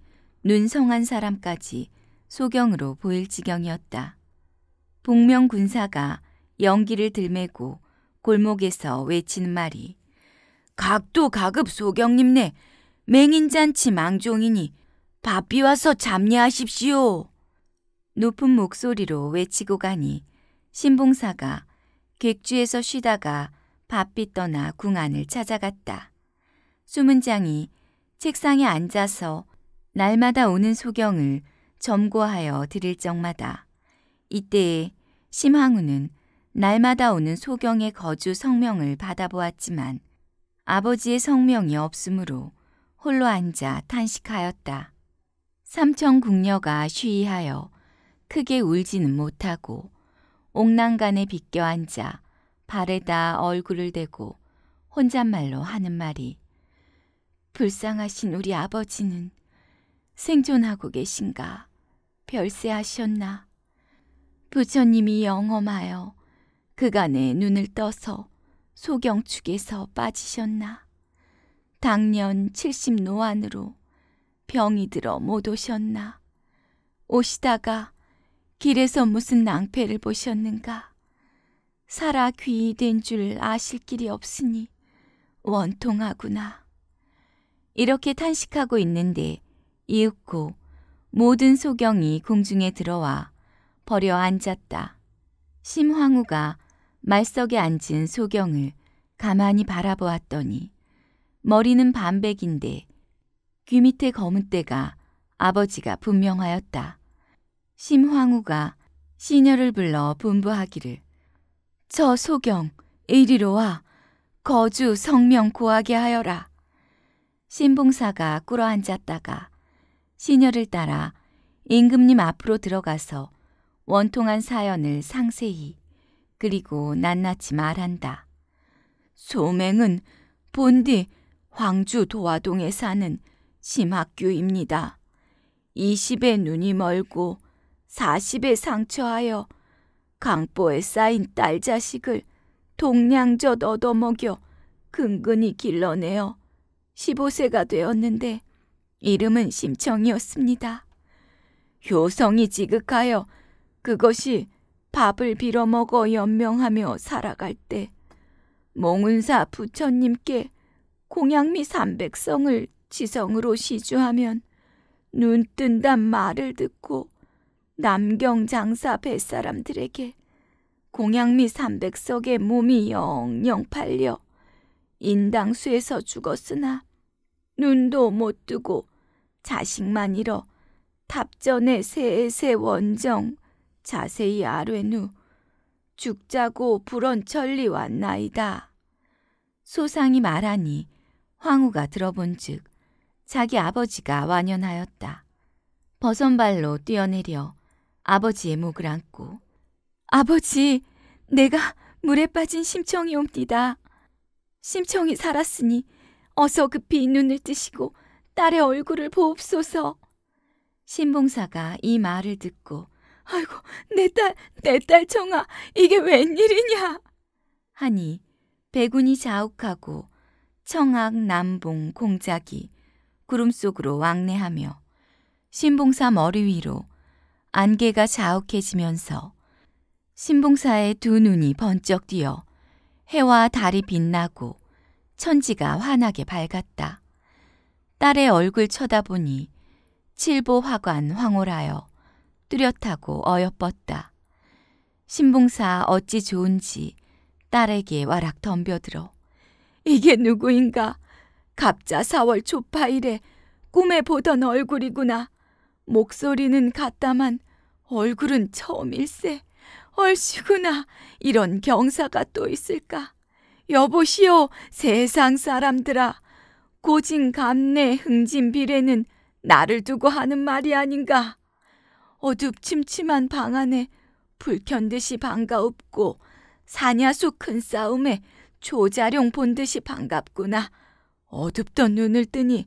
눈성한 사람까지 소경으로 보일 지경이었다. 복명 군사가 연기를 들매고 골목에서 외치는 말이 각도 가급 소경님네 맹인잔치 망종이니 바삐 와서 잠례하십시오. 높은 목소리로 외치고 가니 신봉사가 객주에서 쉬다가 바삐 떠나 궁 안을 찾아갔다. 수문장이 책상에 앉아서 날마다 오는 소경을 점거하여 드릴 적마다 이때에 심항우는 날마다 오는 소경의 거주 성명을 받아보았지만 아버지의 성명이 없으므로 홀로 앉아 탄식하였다. 삼청 궁녀가 쉬이하여 크게 울지는 못하고 옥난간에 비껴 앉아 발에다 얼굴을 대고 혼잣말로 하는 말이 불쌍하신 우리 아버지는 생존하고 계신가? 별세하셨나? 부처님이 영험하여 그간에 눈을 떠서 소경축에서 빠지셨나? 당년 70 노안으로 병이 들어 못 오셨나? 오시다가 길에서 무슨 낭패를 보셨는가? 살아 귀이 된 줄 아실 길이 없으니 원통하구나. 이렇게 탄식하고 있는데 이윽고 모든 소경이 궁중에 들어와 버려 앉았다. 심황후가 말석에 앉은 소경을 가만히 바라보았더니 머리는 반백인데 귀 밑에 검은때가 아버지가 분명하였다. 심황후가 시녀를 불러 분부하기를 저 소경 이리로 와 거주 성명 고하게 하여라. 신봉사가 꿇어 앉았다가 시녀를 따라 임금님 앞으로 들어가서 원통한 사연을 상세히 그리고 낱낱이 말한다. 소맹은 본디 황주 도화동에 사는 심학규입니다. 20에 눈이 멀고 40에 상처하여 강보에 쌓인 딸 자식을 동냥젖 얻어먹여 근근히 길러내어 15세가 되었는데 이름은 심청이었습니다. 효성이 지극하여 그것이 밥을 빌어 먹어 연명하며 살아갈 때 몽운사 부처님께 공양미 삼백성을 지성으로 시주하면 눈 뜬단 말을 듣고 남경장사 뱃사람들에게 공양미 삼백석의 몸이 영영 팔려 인당수에서 죽었으나 눈도 못 뜨고 자식만 잃어 답전에 세세 원정 자세히 아뢰ν 죽자고 불언천리 왔나이다. 소상이 말하니 황후가 들어본즉 자기 아버지가 완연하였다. 벗은발로 뛰어내려 아버지의 목을 안고 아버지 내가 물에 빠진 심청이옵니다. 심청이 살았으니 어서 급히 눈을 뜨시고 딸의 얼굴을 보옵소서. 신봉사가 이 말을 듣고 아이고 내 딸, 내 딸 청아 이게 웬일이냐 하니 배군이 자욱하고 청악, 남봉, 공작이 구름 속으로 왕래하며 신봉사 머리 위로 안개가 자욱해지면서 신봉사의 두 눈이 번쩍 뛰어 해와 달이 빛나고 천지가 환하게 밝았다. 딸의 얼굴 쳐다보니 칠보화관 황홀하여 뚜렷하고 어여뻤다. 신봉사 어찌 좋은지 딸에게 와락 덤벼들어 이게 누구인가? 갑자 4월 초파일에 꿈에 보던 얼굴이구나. 목소리는 같다만 얼굴은 처음일세. 얼씨구나. 이런 경사가 또 있을까? 여보시오, 세상 사람들아. 고진감내 흥진비례는 나를 두고 하는 말이 아닌가. 어둡침침한 방 안에 불켠 듯이 반가웠고 사냐수 큰 싸움에 조자룡 본 듯이 반갑구나. 어둡던 눈을 뜨니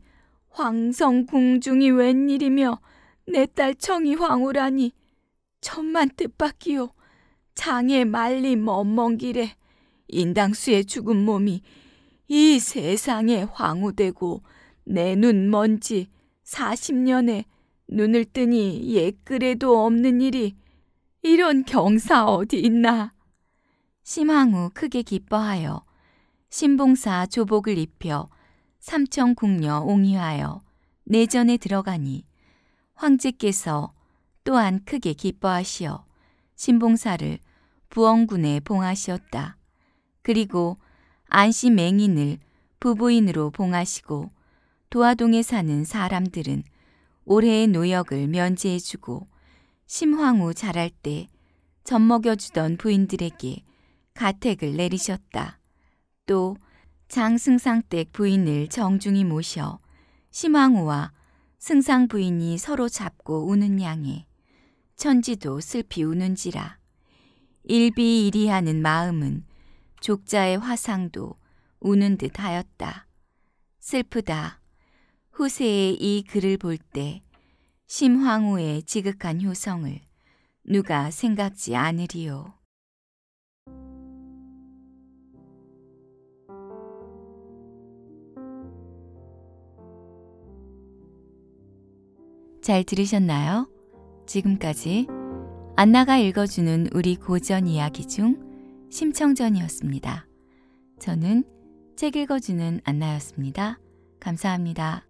황성궁중이 웬일이며 내 딸 청이 황후라니 천만 뜻밖이요. 장에 말리 멍멍 길에 인당수의 죽은 몸이 이 세상에 황후되고 내 눈 먼지 40년에 눈을 뜨니 예끌에도 없는 일이 이런 경사 어디 있나. 심황후 크게 기뻐하여 신봉사 조복을 입혀 삼청 궁녀 옹위하여 내전에 들어가니 황제께서 또한 크게 기뻐하시어 신봉사를 부엉군에 봉하시었다. 그리고 안시 맹인을 부부인으로 봉하시고 도화동에 사는 사람들은 올해의 노역을 면제해주고 심황후 자랄 때 젖먹여주던 부인들에게 가택을 내리셨다. 또 장승상댁 부인을 정중히 모셔 심황후와 승상 부인이 서로 잡고 우는 양에 천지도 슬피 우는지라 일비일이하는 마음은 족자의 화상도 우는 듯 하였다. 슬프다. 후세의 이 글을 볼 때 심황후의 지극한 효성을 누가 생각지 않으리요. 잘 들으셨나요? 지금까지 안나가 읽어주는 우리 고전 이야기 중 심청전이었습니다. 저는 책 읽어주는 안나였습니다. 감사합니다.